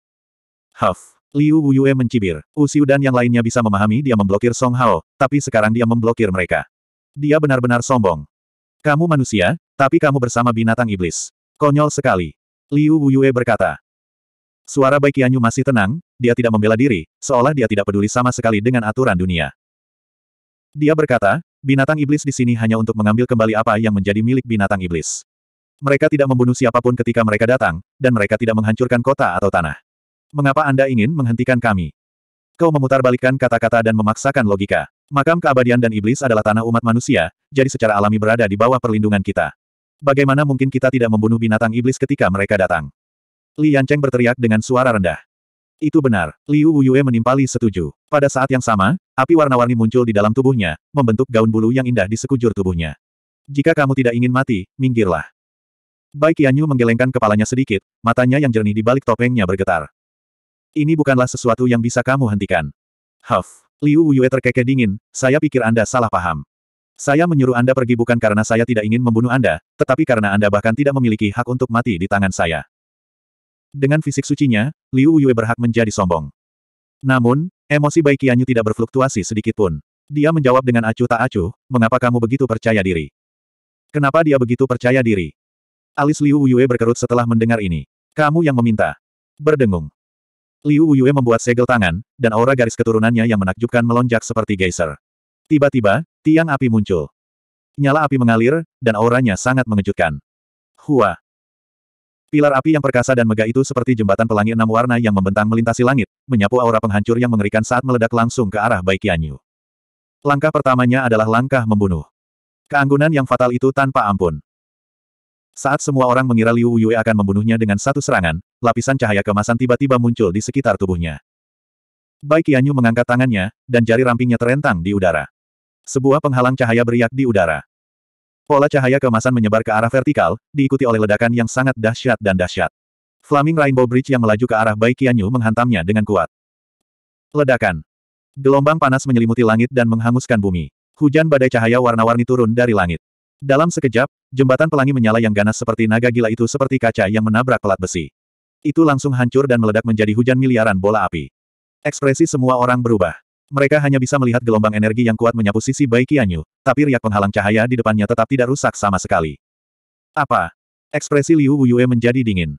Huff. Liu Wuyue mencibir. Wu dan yang lainnya bisa memahami dia memblokir Song Hao, tapi sekarang dia memblokir mereka. Dia benar-benar sombong. Kamu manusia, tapi kamu bersama binatang iblis. Konyol sekali. Liu Wuyue berkata. Suara Bai Qianyu masih tenang, dia tidak membela diri, seolah dia tidak peduli sama sekali dengan aturan dunia. Dia berkata, binatang iblis di sini hanya untuk mengambil kembali apa yang menjadi milik binatang iblis. Mereka tidak membunuh siapapun ketika mereka datang, dan mereka tidak menghancurkan kota atau tanah. Mengapa Anda ingin menghentikan kami? Kau memutarbalikkan kata-kata dan memaksakan logika. Makam keabadian dan iblis adalah tanah umat manusia, jadi secara alami berada di bawah perlindungan kita. Bagaimana mungkin kita tidak membunuh binatang iblis ketika mereka datang? Li Yancheng berteriak dengan suara rendah. Itu benar, Liu Wuyue menimpali setuju. Pada saat yang sama, api warna-warni muncul di dalam tubuhnya, membentuk gaun bulu yang indah di sekujur tubuhnya. Jika kamu tidak ingin mati, minggirlah. Bai Qianyu menggelengkan kepalanya sedikit, matanya yang jernih di balik topengnya bergetar. Ini bukanlah sesuatu yang bisa kamu hentikan. Huff, Liu Wuyue terkekeh dingin, saya pikir Anda salah paham. Saya menyuruh Anda pergi bukan karena saya tidak ingin membunuh Anda, tetapi karena Anda bahkan tidak memiliki hak untuk mati di tangan saya. Dengan fisik sucinya, Liu Yue berhak menjadi sombong. Namun, emosi Bai Qianyu tidak berfluktuasi sedikitpun. Dia menjawab dengan acuh tak acuh, mengapa kamu begitu percaya diri? Kenapa dia begitu percaya diri? Alis Liu Yue berkerut setelah mendengar ini. Kamu yang meminta. Berdengung. Liu Yue membuat segel tangan, dan aura garis keturunannya yang menakjubkan melonjak seperti geyser. Tiba-tiba, tiang api muncul. Nyala api mengalir, dan auranya sangat mengejutkan. Hua! Pilar api yang perkasa dan megah itu seperti jembatan pelangi enam warna yang membentang melintasi langit, menyapu aura penghancur yang mengerikan saat meledak langsung ke arah Baikianyu. Langkah pertamanya adalah langkah membunuh. Keanggunan yang fatal itu tanpa ampun. Saat semua orang mengira Liu Yue akan membunuhnya dengan satu serangan, lapisan cahaya kemasan tiba-tiba muncul di sekitar tubuhnya. Baikianyu mengangkat tangannya, dan jari rampingnya terentang di udara. Sebuah penghalang cahaya beriak di udara. Pola cahaya kemasan menyebar ke arah vertikal, diikuti oleh ledakan yang sangat dahsyat dan dahsyat. Flaming Rainbow Bridge yang melaju ke arah Bai Qianyu menghantamnya dengan kuat. Ledakan. Gelombang panas menyelimuti langit dan menghanguskan bumi. Hujan badai cahaya warna-warni turun dari langit. Dalam sekejap, jembatan pelangi menyala yang ganas seperti naga gila itu seperti kaca yang menabrak pelat besi. Itu langsung hancur dan meledak menjadi hujan miliaran bola api. Ekspresi semua orang berubah. Mereka hanya bisa melihat gelombang energi yang kuat menyapu sisi Bai Qianyu, tapi riak penghalang cahaya di depannya tetap tidak rusak sama sekali. Apa? Ekspresi Liu Wuyue menjadi dingin.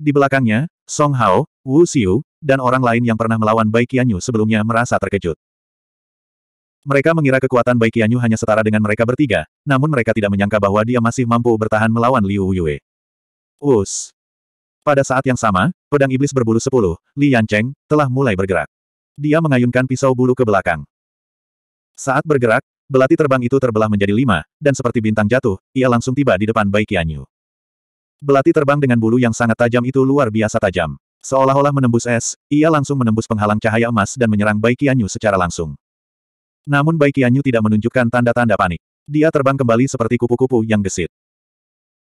Di belakangnya, Song Hao, Wu Xiu, dan orang lain yang pernah melawan Bai Qianyu sebelumnya merasa terkejut. Mereka mengira kekuatan Bai Qianyu hanya setara dengan mereka bertiga, namun mereka tidak menyangka bahwa dia masih mampu bertahan melawan Liu Wuyue. Wus. Pada saat yang sama, pedang iblis berbulu sepuluh, Li Yancheng, telah mulai bergerak. Dia mengayunkan pisau bulu ke belakang. Saat bergerak, belati terbang itu terbelah menjadi lima, dan seperti bintang jatuh, ia langsung tiba di depan Bai Qianyu. Belati terbang dengan bulu yang sangat tajam itu luar biasa tajam. Seolah-olah menembus es, ia langsung menembus penghalang cahaya emas dan menyerang Bai Qianyu secara langsung. Namun Bai Qianyu tidak menunjukkan tanda-tanda panik. Dia terbang kembali seperti kupu-kupu yang gesit.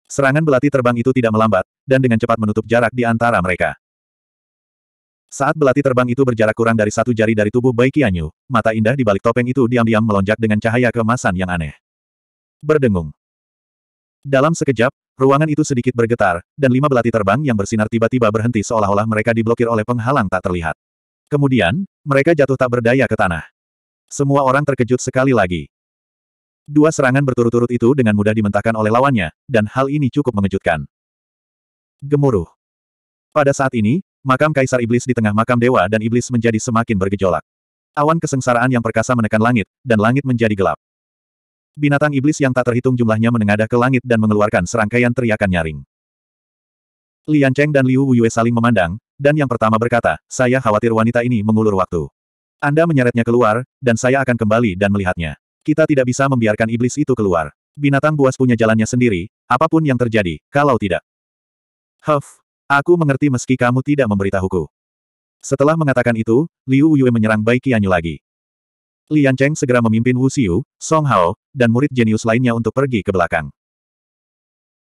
Serangan belati terbang itu tidak melambat, dan dengan cepat menutup jarak di antara mereka. Saat belati terbang itu berjarak kurang dari satu jari dari tubuh Bai Qianyu, mata indah di balik topeng itu diam-diam melonjak dengan cahaya kemasan yang aneh. Berdengung. Dalam sekejap, ruangan itu sedikit bergetar, dan lima belati terbang yang bersinar tiba-tiba berhenti seolah-olah mereka diblokir oleh penghalang tak terlihat. Kemudian, mereka jatuh tak berdaya ke tanah. Semua orang terkejut sekali lagi. Dua serangan berturut-turut itu dengan mudah dimentahkan oleh lawannya, dan hal ini cukup mengejutkan. Gemuruh. Pada saat ini, Makam Kaisar Iblis di tengah makam dewa dan iblis menjadi semakin bergejolak. Awan kesengsaraan yang perkasa menekan langit, dan langit menjadi gelap. Binatang iblis yang tak terhitung jumlahnya menengadah ke langit dan mengeluarkan serangkaian teriakan nyaring. Lian Cheng dan Liu Wuyue saling memandang, dan yang pertama berkata, saya khawatir wanita ini mengulur waktu. Anda menyeretnya keluar, dan saya akan kembali dan melihatnya. Kita tidak bisa membiarkan iblis itu keluar. Binatang buas punya jalannya sendiri, apapun yang terjadi, kalau tidak. Huff, Aku mengerti meski kamu tidak memberitahuku. Setelah mengatakan itu, Liu Yue menyerang Bai Qianyu lagi. Lian Cheng segera memimpin Wu Xiu, Song Hao, dan murid jenius lainnya untuk pergi ke belakang.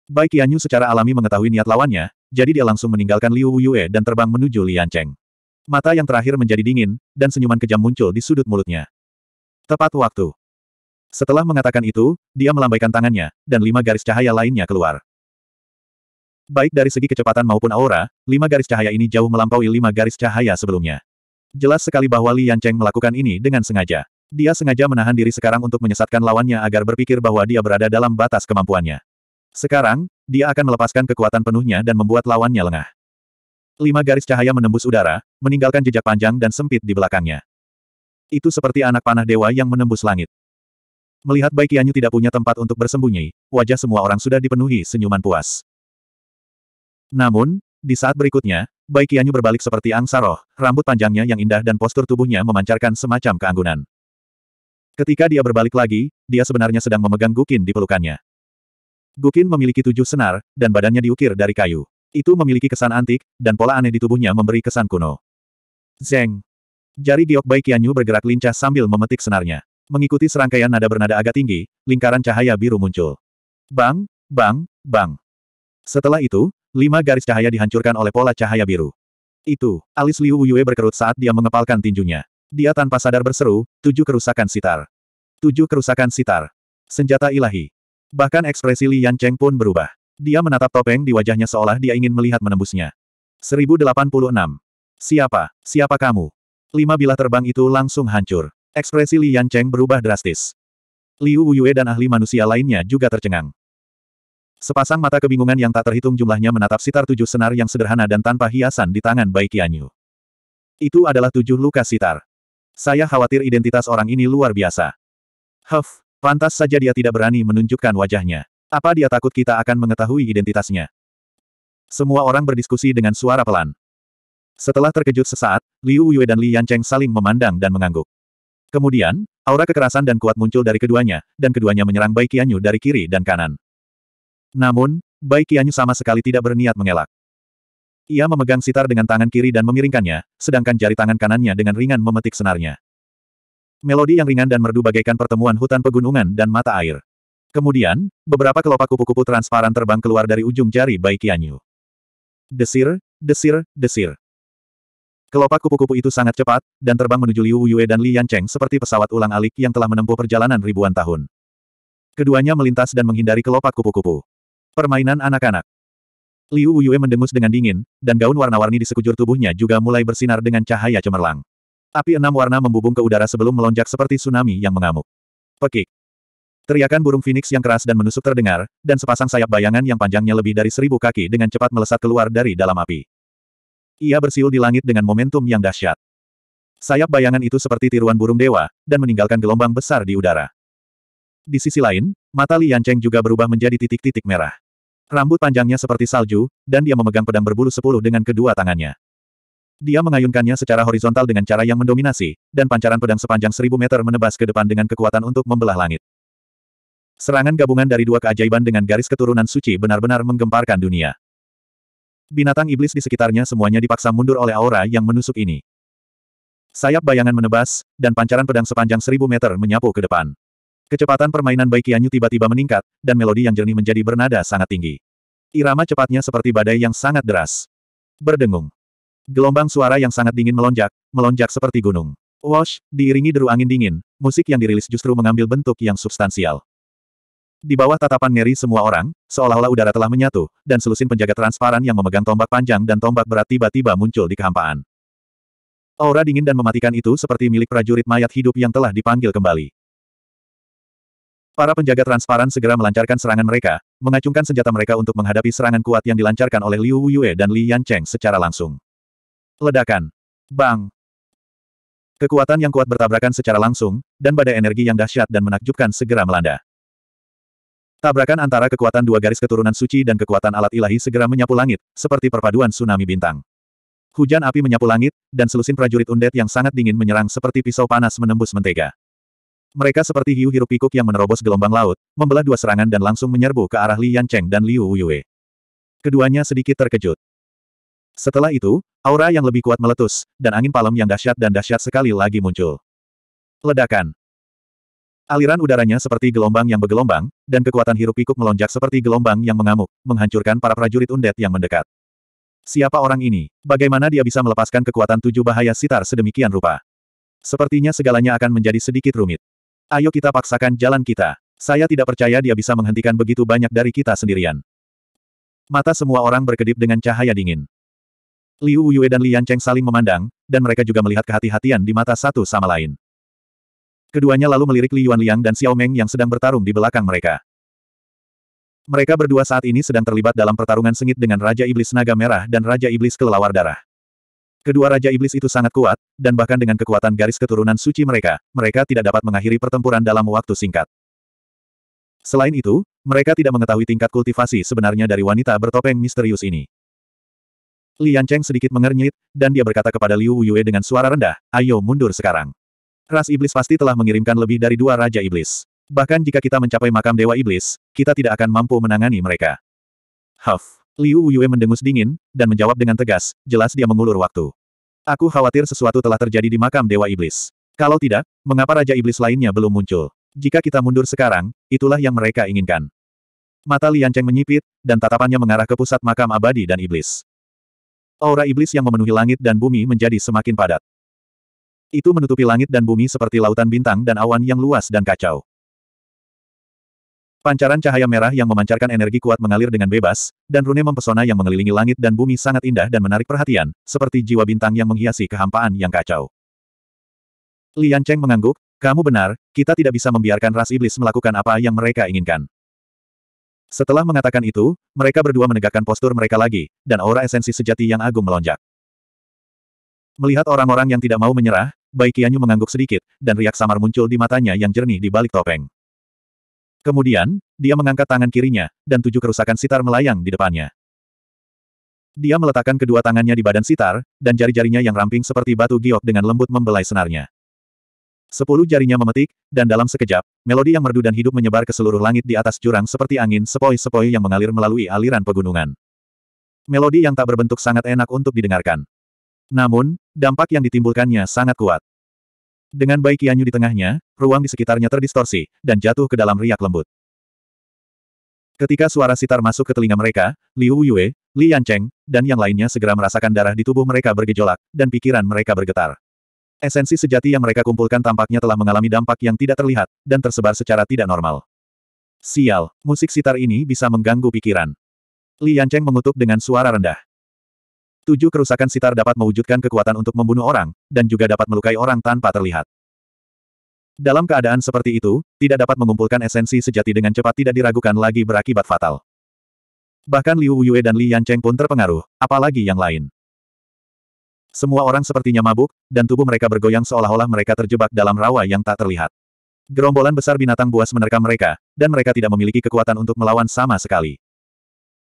Bai Qianyu secara alami mengetahui niat lawannya, jadi dia langsung meninggalkan Liu Yue dan terbang menuju Lian Cheng. Mata yang terakhir menjadi dingin, dan senyuman kejam muncul di sudut mulutnya. Tepat waktu. Setelah mengatakan itu, dia melambaikan tangannya, dan lima garis cahaya lainnya keluar. Baik dari segi kecepatan maupun aura, lima garis cahaya ini jauh melampaui lima garis cahaya sebelumnya. Jelas sekali bahwa Li Yancheng melakukan ini dengan sengaja. Dia sengaja menahan diri sekarang untuk menyesatkan lawannya agar berpikir bahwa dia berada dalam batas kemampuannya. Sekarang, dia akan melepaskan kekuatan penuhnya dan membuat lawannya lengah. Lima garis cahaya menembus udara, meninggalkan jejak panjang dan sempit di belakangnya. Itu seperti anak panah dewa yang menembus langit. Melihat Baikianyu tidak punya tempat untuk bersembunyi, wajah semua orang sudah dipenuhi senyuman puas. Namun, di saat berikutnya, Bai berbalik seperti angsa roh, rambut panjangnya yang indah dan postur tubuhnya memancarkan semacam keanggunan. Ketika dia berbalik lagi, dia sebenarnya sedang memegang Gukin di pelukannya. Gukin memiliki tujuh senar, dan badannya diukir dari kayu. Itu memiliki kesan antik, dan pola aneh di tubuhnya memberi kesan kuno. Zeng! Jari giok Bai bergerak lincah sambil memetik senarnya. Mengikuti serangkaian nada bernada agak tinggi, lingkaran cahaya biru muncul. Bang, bang, bang. Setelah itu, Lima garis cahaya dihancurkan oleh pola cahaya biru. Itu, alis Liu Yue berkerut saat dia mengepalkan tinjunya. Dia tanpa sadar berseru, tujuh kerusakan sitar. Tujuh kerusakan sitar. Senjata ilahi. Bahkan ekspresi Li Yan Cheng pun berubah. Dia menatap topeng di wajahnya seolah dia ingin melihat menembusnya. 1086. Siapa? Siapa kamu? Lima bilah terbang itu langsung hancur. Ekspresi Li Yan Cheng berubah drastis. Liu Yue dan ahli manusia lainnya juga tercengang. Sepasang mata kebingungan yang tak terhitung jumlahnya menatap sitar tujuh senar yang sederhana dan tanpa hiasan di tangan Bai Qianyu. Itu adalah tujuh luka sitar. Saya khawatir identitas orang ini luar biasa. Huff, pantas saja dia tidak berani menunjukkan wajahnya. Apa dia takut kita akan mengetahui identitasnya? Semua orang berdiskusi dengan suara pelan. Setelah terkejut sesaat, Liu Yue dan Li Yancheng saling memandang dan mengangguk. Kemudian, aura kekerasan dan kuat muncul dari keduanya, dan keduanya menyerang Bai Qianyu dari kiri dan kanan. Namun, Bai Qianyu sama sekali tidak berniat mengelak. Ia memegang sitar dengan tangan kiri dan memiringkannya, sedangkan jari tangan kanannya dengan ringan memetik senarnya. Melodi yang ringan dan merdu bagaikan pertemuan hutan pegunungan dan mata air. Kemudian, beberapa kelopak kupu-kupu transparan terbang keluar dari ujung jari Bai Qianyu. Desir, desir, desir. Kelopak kupu-kupu itu sangat cepat, dan terbang menuju Liu Yue dan Li Yancheng seperti pesawat ulang alik yang telah menempuh perjalanan ribuan tahun. Keduanya melintas dan menghindari kelopak kupu-kupu. Permainan anak-anak. Liu Uyue mendengus dengan dingin, dan gaun warna-warni di sekujur tubuhnya juga mulai bersinar dengan cahaya cemerlang. Api enam warna membubung ke udara sebelum melonjak seperti tsunami yang mengamuk. Pekik. Teriakan burung phoenix yang keras dan menusuk terdengar, dan sepasang sayap bayangan yang panjangnya lebih dari seribu kaki dengan cepat melesat keluar dari dalam api. Ia bersiul di langit dengan momentum yang dahsyat. Sayap bayangan itu seperti tiruan burung dewa, dan meninggalkan gelombang besar di udara. Di sisi lain, mata Li Yancheng juga berubah menjadi titik-titik merah. Rambut panjangnya seperti salju, dan dia memegang pedang berbulu sepuluh dengan kedua tangannya. Dia mengayunkannya secara horizontal dengan cara yang mendominasi, dan pancaran pedang sepanjang seribu meter menebas ke depan dengan kekuatan untuk membelah langit. Serangan gabungan dari dua keajaiban dengan garis keturunan suci benar-benar menggemparkan dunia. Binatang iblis di sekitarnya semuanya dipaksa mundur oleh aura yang menusuk ini. Sayap bayangan menebas, dan pancaran pedang sepanjang seribu meter menyapu ke depan. Kecepatan permainan Bai Qianyu tiba-tiba meningkat, dan melodi yang jernih menjadi bernada sangat tinggi. Irama cepatnya seperti badai yang sangat deras. Berdengung. Gelombang suara yang sangat dingin melonjak, melonjak seperti gunung. Wash, diiringi deru angin dingin, musik yang dirilis justru mengambil bentuk yang substansial. Di bawah tatapan ngeri semua orang, seolah-olah udara telah menyatu, dan selusin penjaga transparan yang memegang tombak panjang dan tombak berat tiba-tiba muncul di kehampaan. Aura dingin dan mematikan itu seperti milik prajurit mayat hidup yang telah dipanggil kembali. Para penjaga transparan segera melancarkan serangan mereka, mengacungkan senjata mereka untuk menghadapi serangan kuat yang dilancarkan oleh Liu Wuyue dan Li Yancheng secara langsung. Ledakan. Bang. Kekuatan yang kuat bertabrakan secara langsung, dan badai energi yang dahsyat dan menakjubkan segera melanda. Tabrakan antara kekuatan dua garis keturunan suci dan kekuatan alat ilahi segera menyapu langit, seperti perpaduan tsunami bintang. Hujan api menyapu langit, dan selusin prajurit undet yang sangat dingin menyerang seperti pisau panas menembus mentega. Mereka seperti hiu hirup pikuk yang menerobos gelombang laut, membelah dua serangan dan langsung menyerbu ke arah Li Yancheng dan Liu Yue. Keduanya sedikit terkejut. Setelah itu, aura yang lebih kuat meletus, dan angin palem yang dahsyat dan dahsyat sekali lagi muncul. Ledakan. Aliran udaranya seperti gelombang yang bergelombang, dan kekuatan hirup pikuk melonjak seperti gelombang yang mengamuk, menghancurkan para prajurit undet yang mendekat. Siapa orang ini? Bagaimana dia bisa melepaskan kekuatan tujuh bahaya sitar sedemikian rupa? Sepertinya segalanya akan menjadi sedikit rumit. Ayo kita paksakan jalan kita. Saya tidak percaya dia bisa menghentikan begitu banyak dari kita sendirian. Mata semua orang berkedip dengan cahaya dingin. Liu Yue dan Lian Cheng saling memandang, dan mereka juga melihat kehati-hatian di mata satu sama lain. Keduanya lalu melirik Li Yuan Liang dan Xiao Meng yang sedang bertarung di belakang mereka. Mereka berdua saat ini sedang terlibat dalam pertarungan sengit dengan Raja Iblis Naga Merah dan Raja Iblis Kelelawar Darah. Kedua Raja Iblis itu sangat kuat, dan bahkan dengan kekuatan garis keturunan suci mereka, mereka tidak dapat mengakhiri pertempuran dalam waktu singkat. Selain itu, mereka tidak mengetahui tingkat kultivasi sebenarnya dari wanita bertopeng misterius ini. Lian Cheng sedikit mengernyit, dan dia berkata kepada Liu Yue dengan suara rendah, ayo mundur sekarang. Ras Iblis pasti telah mengirimkan lebih dari dua Raja Iblis. Bahkan jika kita mencapai makam Dewa Iblis, kita tidak akan mampu menangani mereka. Huff. Liu Yue mendengus dingin, dan menjawab dengan tegas, jelas dia mengulur waktu. Aku khawatir sesuatu telah terjadi di makam Dewa Iblis. Kalau tidak, mengapa Raja Iblis lainnya belum muncul? Jika kita mundur sekarang, itulah yang mereka inginkan. Mata Lian Cheng menyipit, dan tatapannya mengarah ke pusat makam abadi dan iblis. Aura iblis yang memenuhi langit dan bumi menjadi semakin padat. Itu menutupi langit dan bumi seperti lautan bintang dan awan yang luas dan kacau. Pancaran cahaya merah yang memancarkan energi kuat mengalir dengan bebas, dan rune mempesona yang mengelilingi langit dan bumi sangat indah dan menarik perhatian, seperti jiwa bintang yang menghiasi kehampaan yang kacau. Lian Cheng mengangguk, kamu benar, kita tidak bisa membiarkan ras iblis melakukan apa yang mereka inginkan. Setelah mengatakan itu, mereka berdua menegakkan postur mereka lagi, dan aura esensi sejati yang agung melonjak. Melihat orang-orang yang tidak mau menyerah, Bai Qianyu mengangguk sedikit, dan riak samar muncul di matanya yang jernih di balik topeng. Kemudian, dia mengangkat tangan kirinya, dan tujuh kerusakan sitar melayang di depannya. Dia meletakkan kedua tangannya di badan sitar, dan jari-jarinya yang ramping seperti batu giok dengan lembut membelai senarnya. Sepuluh jarinya memetik, dan dalam sekejap, melodi yang merdu dan hidup menyebar ke seluruh langit di atas jurang seperti angin sepoi-sepoi yang mengalir melalui aliran pegunungan. Melodi yang tak berbentuk sangat enak untuk didengarkan. Namun, dampak yang ditimbulkannya sangat kuat. Dengan Bai Qianyu di tengahnya, ruang di sekitarnya terdistorsi, dan jatuh ke dalam riak lembut. Ketika suara sitar masuk ke telinga mereka, Liu Yue, Li Yancheng, dan yang lainnya segera merasakan darah di tubuh mereka bergejolak, dan pikiran mereka bergetar. Esensi sejati yang mereka kumpulkan tampaknya telah mengalami dampak yang tidak terlihat, dan tersebar secara tidak normal. Sial, musik sitar ini bisa mengganggu pikiran. Li Yancheng mengutuk dengan suara rendah. Tujuh kerusakan sitar dapat mewujudkan kekuatan untuk membunuh orang, dan juga dapat melukai orang tanpa terlihat. Dalam keadaan seperti itu, tidak dapat mengumpulkan esensi sejati dengan cepat tidak diragukan lagi berakibat fatal. Bahkan Liu Yue dan Li Yancheng pun terpengaruh, apalagi yang lain. Semua orang sepertinya mabuk, dan tubuh mereka bergoyang seolah-olah mereka terjebak dalam rawa yang tak terlihat. Gerombolan besar binatang buas menerkam mereka, dan mereka tidak memiliki kekuatan untuk melawan sama sekali.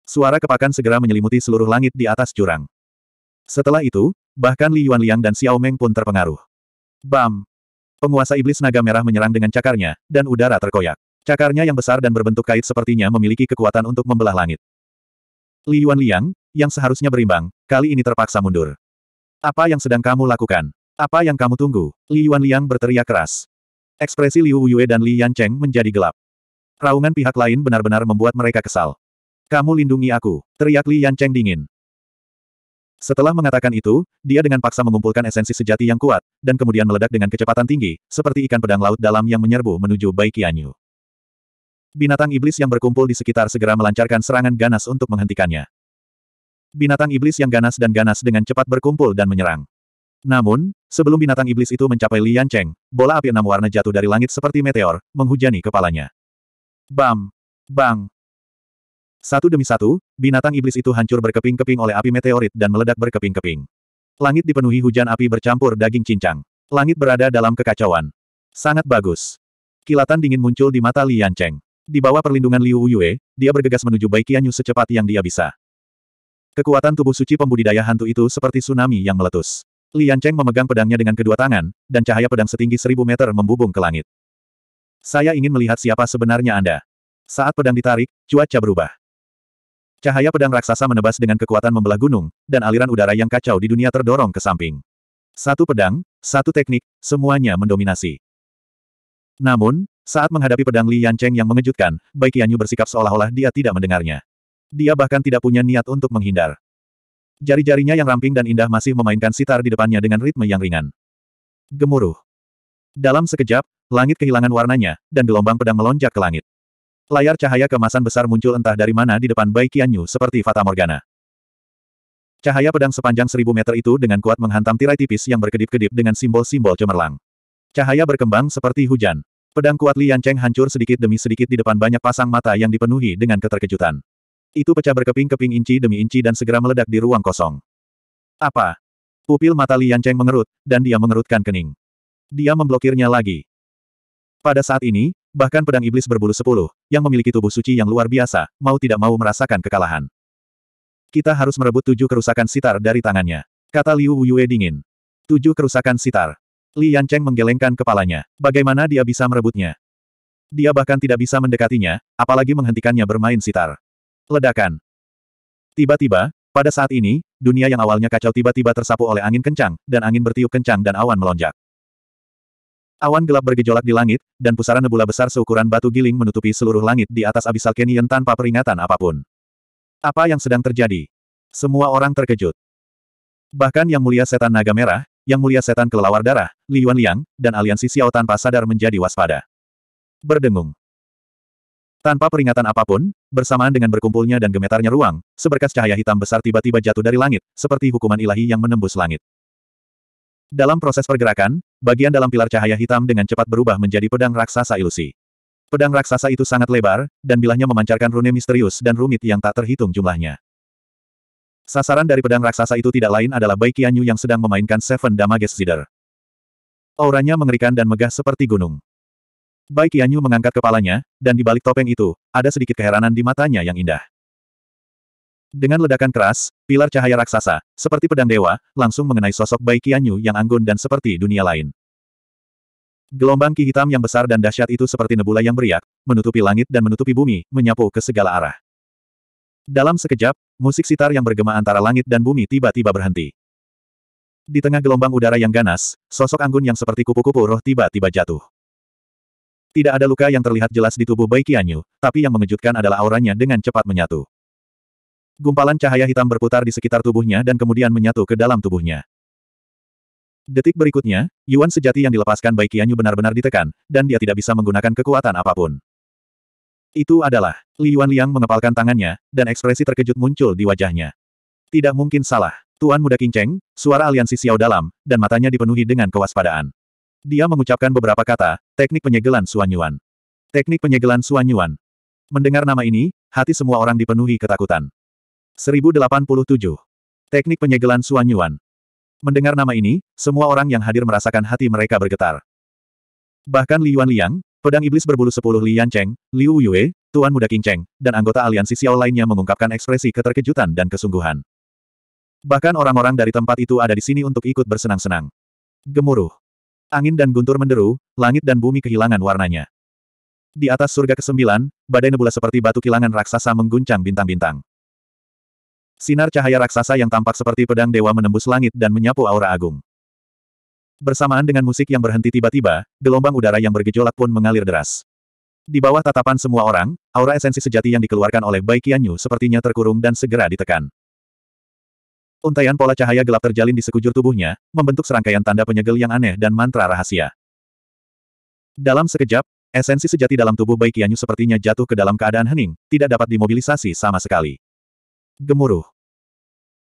Suara kepakan segera menyelimuti seluruh langit di atas jurang. Setelah itu, bahkan Li Yuan Liang dan Xiao Meng pun terpengaruh. Bam! Penguasa iblis naga merah menyerang dengan cakarnya, dan udara terkoyak. Cakarnya yang besar dan berbentuk kait sepertinya memiliki kekuatan untuk membelah langit. Li Yuan Liang, yang seharusnya berimbang, kali ini terpaksa mundur. Apa yang sedang kamu lakukan? Apa yang kamu tunggu? Li Yuan Liang berteriak keras. Ekspresi Liu Yue dan Li Yan Cheng menjadi gelap. Raungan pihak lain benar-benar membuat mereka kesal. Kamu lindungi aku, teriak Li Yan Cheng dingin. Setelah mengatakan itu, dia dengan paksa mengumpulkan esensi sejati yang kuat, dan kemudian meledak dengan kecepatan tinggi, seperti ikan pedang laut dalam yang menyerbu menuju Bai Qianyu. Binatang iblis yang berkumpul di sekitar segera melancarkan serangan ganas untuk menghentikannya. Binatang iblis yang ganas dan ganas dengan cepat berkumpul dan menyerang. Namun, sebelum binatang iblis itu mencapai Li Yancheng, bola api enam warna jatuh dari langit seperti meteor, menghujani kepalanya. Bam! Bang! Satu demi satu, binatang iblis itu hancur berkeping-keping oleh api meteorit dan meledak berkeping-keping. Langit dipenuhi hujan api bercampur daging cincang. Langit berada dalam kekacauan. Sangat bagus. Kilatan dingin muncul di mata Li Yancheng. Di bawah perlindungan Liu Yue, dia bergegas menuju Bai Qianyu secepat yang dia bisa. Kekuatan tubuh suci pembudidaya hantu itu seperti tsunami yang meletus. Li Yancheng memegang pedangnya dengan kedua tangan, dan cahaya pedang setinggi seribu meter membubung ke langit. Saya ingin melihat siapa sebenarnya Anda. Saat pedang ditarik, cuaca berubah. Cahaya pedang raksasa menebas dengan kekuatan membelah gunung, dan aliran udara yang kacau di dunia terdorong ke samping. Satu pedang, satu teknik, semuanya mendominasi. Namun, saat menghadapi pedang Li Yancheng yang mengejutkan, Bai Qianyu bersikap seolah-olah dia tidak mendengarnya. Dia bahkan tidak punya niat untuk menghindar. Jari-jarinya yang ramping dan indah masih memainkan sitar di depannya dengan ritme yang ringan. Gemuruh. Dalam sekejap, langit kehilangan warnanya, dan gelombang pedang melonjak ke langit. Layar cahaya kemasan besar muncul entah dari mana di depan Bai Qianyu seperti Fata Morgana. Cahaya pedang sepanjang seribu meter itu dengan kuat menghantam tirai tipis yang berkedip-kedip dengan simbol-simbol cemerlang. Cahaya berkembang seperti hujan. Pedang kuat Lian Cheng hancur sedikit demi sedikit di depan banyak pasang mata yang dipenuhi dengan keterkejutan. Itu pecah berkeping-keping inci demi inci dan segera meledak di ruang kosong. Apa? Pupil mata Lian Cheng mengerut, dan dia mengerutkan kening. Dia memblokirnya lagi. Pada saat ini, Bahkan pedang iblis berbulu sepuluh, yang memiliki tubuh suci yang luar biasa, mau tidak mau merasakan kekalahan. Kita harus merebut tujuh kerusakan sitar dari tangannya. Kata Liu Wuyue dingin. Tujuh kerusakan sitar. Li Yancheng menggelengkan kepalanya. Bagaimana dia bisa merebutnya? Dia bahkan tidak bisa mendekatinya, apalagi menghentikannya bermain sitar. Ledakan. Tiba-tiba, pada saat ini, dunia yang awalnya kacau tiba-tiba tersapu oleh angin kencang, dan angin bertiup kencang dan awan melonjak. Awan gelap bergejolak di langit, dan pusaran nebula besar seukuran batu giling menutupi seluruh langit di atas Abyssal Canyon tanpa peringatan apapun. Apa yang sedang terjadi? Semua orang terkejut. Bahkan Yang Mulia Setan Naga Merah, Yang Mulia Setan Kelelawar Darah, Li Yuan Liang, dan aliansi Xiao tanpa sadar menjadi waspada. Berdengung. Tanpa peringatan apapun, bersamaan dengan berkumpulnya dan gemetarnya ruang, seberkas cahaya hitam besar tiba-tiba jatuh dari langit, seperti hukuman ilahi yang menembus langit. Dalam proses pergerakan, bagian dalam pilar cahaya hitam dengan cepat berubah menjadi pedang raksasa ilusi. Pedang raksasa itu sangat lebar, dan bilahnya memancarkan rune misterius dan rumit yang tak terhitung jumlahnya. Sasaran dari pedang raksasa itu tidak lain adalah Bai Qianyu yang sedang memainkan Seven Damages Zither. Auranya mengerikan dan megah seperti gunung. Bai Qianyu mengangkat kepalanya, dan di balik topeng itu, ada sedikit keheranan di matanya yang indah. Dengan ledakan keras, pilar cahaya raksasa, seperti pedang dewa, langsung mengenai sosok Bai Qianyu yang anggun dan seperti dunia lain. Gelombang ki hitam yang besar dan dahsyat itu seperti nebula yang beriak, menutupi langit dan menutupi bumi, menyapu ke segala arah. Dalam sekejap, musik sitar yang bergema antara langit dan bumi tiba-tiba berhenti. Di tengah gelombang udara yang ganas, sosok anggun yang seperti kupu-kupu roh tiba-tiba jatuh. Tidak ada luka yang terlihat jelas di tubuh Bai Qianyu, tapi yang mengejutkan adalah auranya dengan cepat menyatu gumpalan cahaya hitam berputar di sekitar tubuhnya dan kemudian menyatu ke dalam tubuhnya. Detik berikutnya, Yuan sejati yang dilepaskan Bai Qianyu benar-benar ditekan, dan dia tidak bisa menggunakan kekuatan apapun. Itu adalah, Li Yuan Liang mengepalkan tangannya, dan ekspresi terkejut muncul di wajahnya. Tidak mungkin salah, Tuan Muda Kinceng, suara aliansi Xiao dalam, dan matanya dipenuhi dengan kewaspadaan. Dia mengucapkan beberapa kata, teknik penyegelan Suan Yuan. Teknik penyegelan Suan Yuan. Mendengar nama ini, hati semua orang dipenuhi ketakutan. 1087. Teknik penyegelan Suanyuan. Mendengar nama ini, semua orang yang hadir merasakan hati mereka bergetar. Bahkan Li Yuan Liang, pedang iblis berbulu sepuluh Li Yan Cheng, Liu Yue, Tuan Muda King Cheng, dan anggota aliansi Xiao lainnya mengungkapkan ekspresi keterkejutan dan kesungguhan. Bahkan orang-orang dari tempat itu ada di sini untuk ikut bersenang-senang. Gemuruh. Angin dan guntur menderu, langit dan bumi kehilangan warnanya. Di atas surga kesembilan, badai nebula seperti batu kilangan raksasa mengguncang bintang-bintang. Sinar cahaya raksasa yang tampak seperti pedang dewa menembus langit dan menyapu aura agung. Bersamaan dengan musik yang berhenti tiba-tiba, gelombang udara yang bergejolak pun mengalir deras. Di bawah tatapan semua orang, aura esensi sejati yang dikeluarkan oleh Bai Qianyu sepertinya terkurung dan segera ditekan. Untaian pola cahaya gelap terjalin di sekujur tubuhnya, membentuk serangkaian tanda penyegel yang aneh dan mantra rahasia. Dalam sekejap, esensi sejati dalam tubuh Bai Qianyu sepertinya jatuh ke dalam keadaan hening, tidak dapat dimobilisasi sama sekali gemuruh.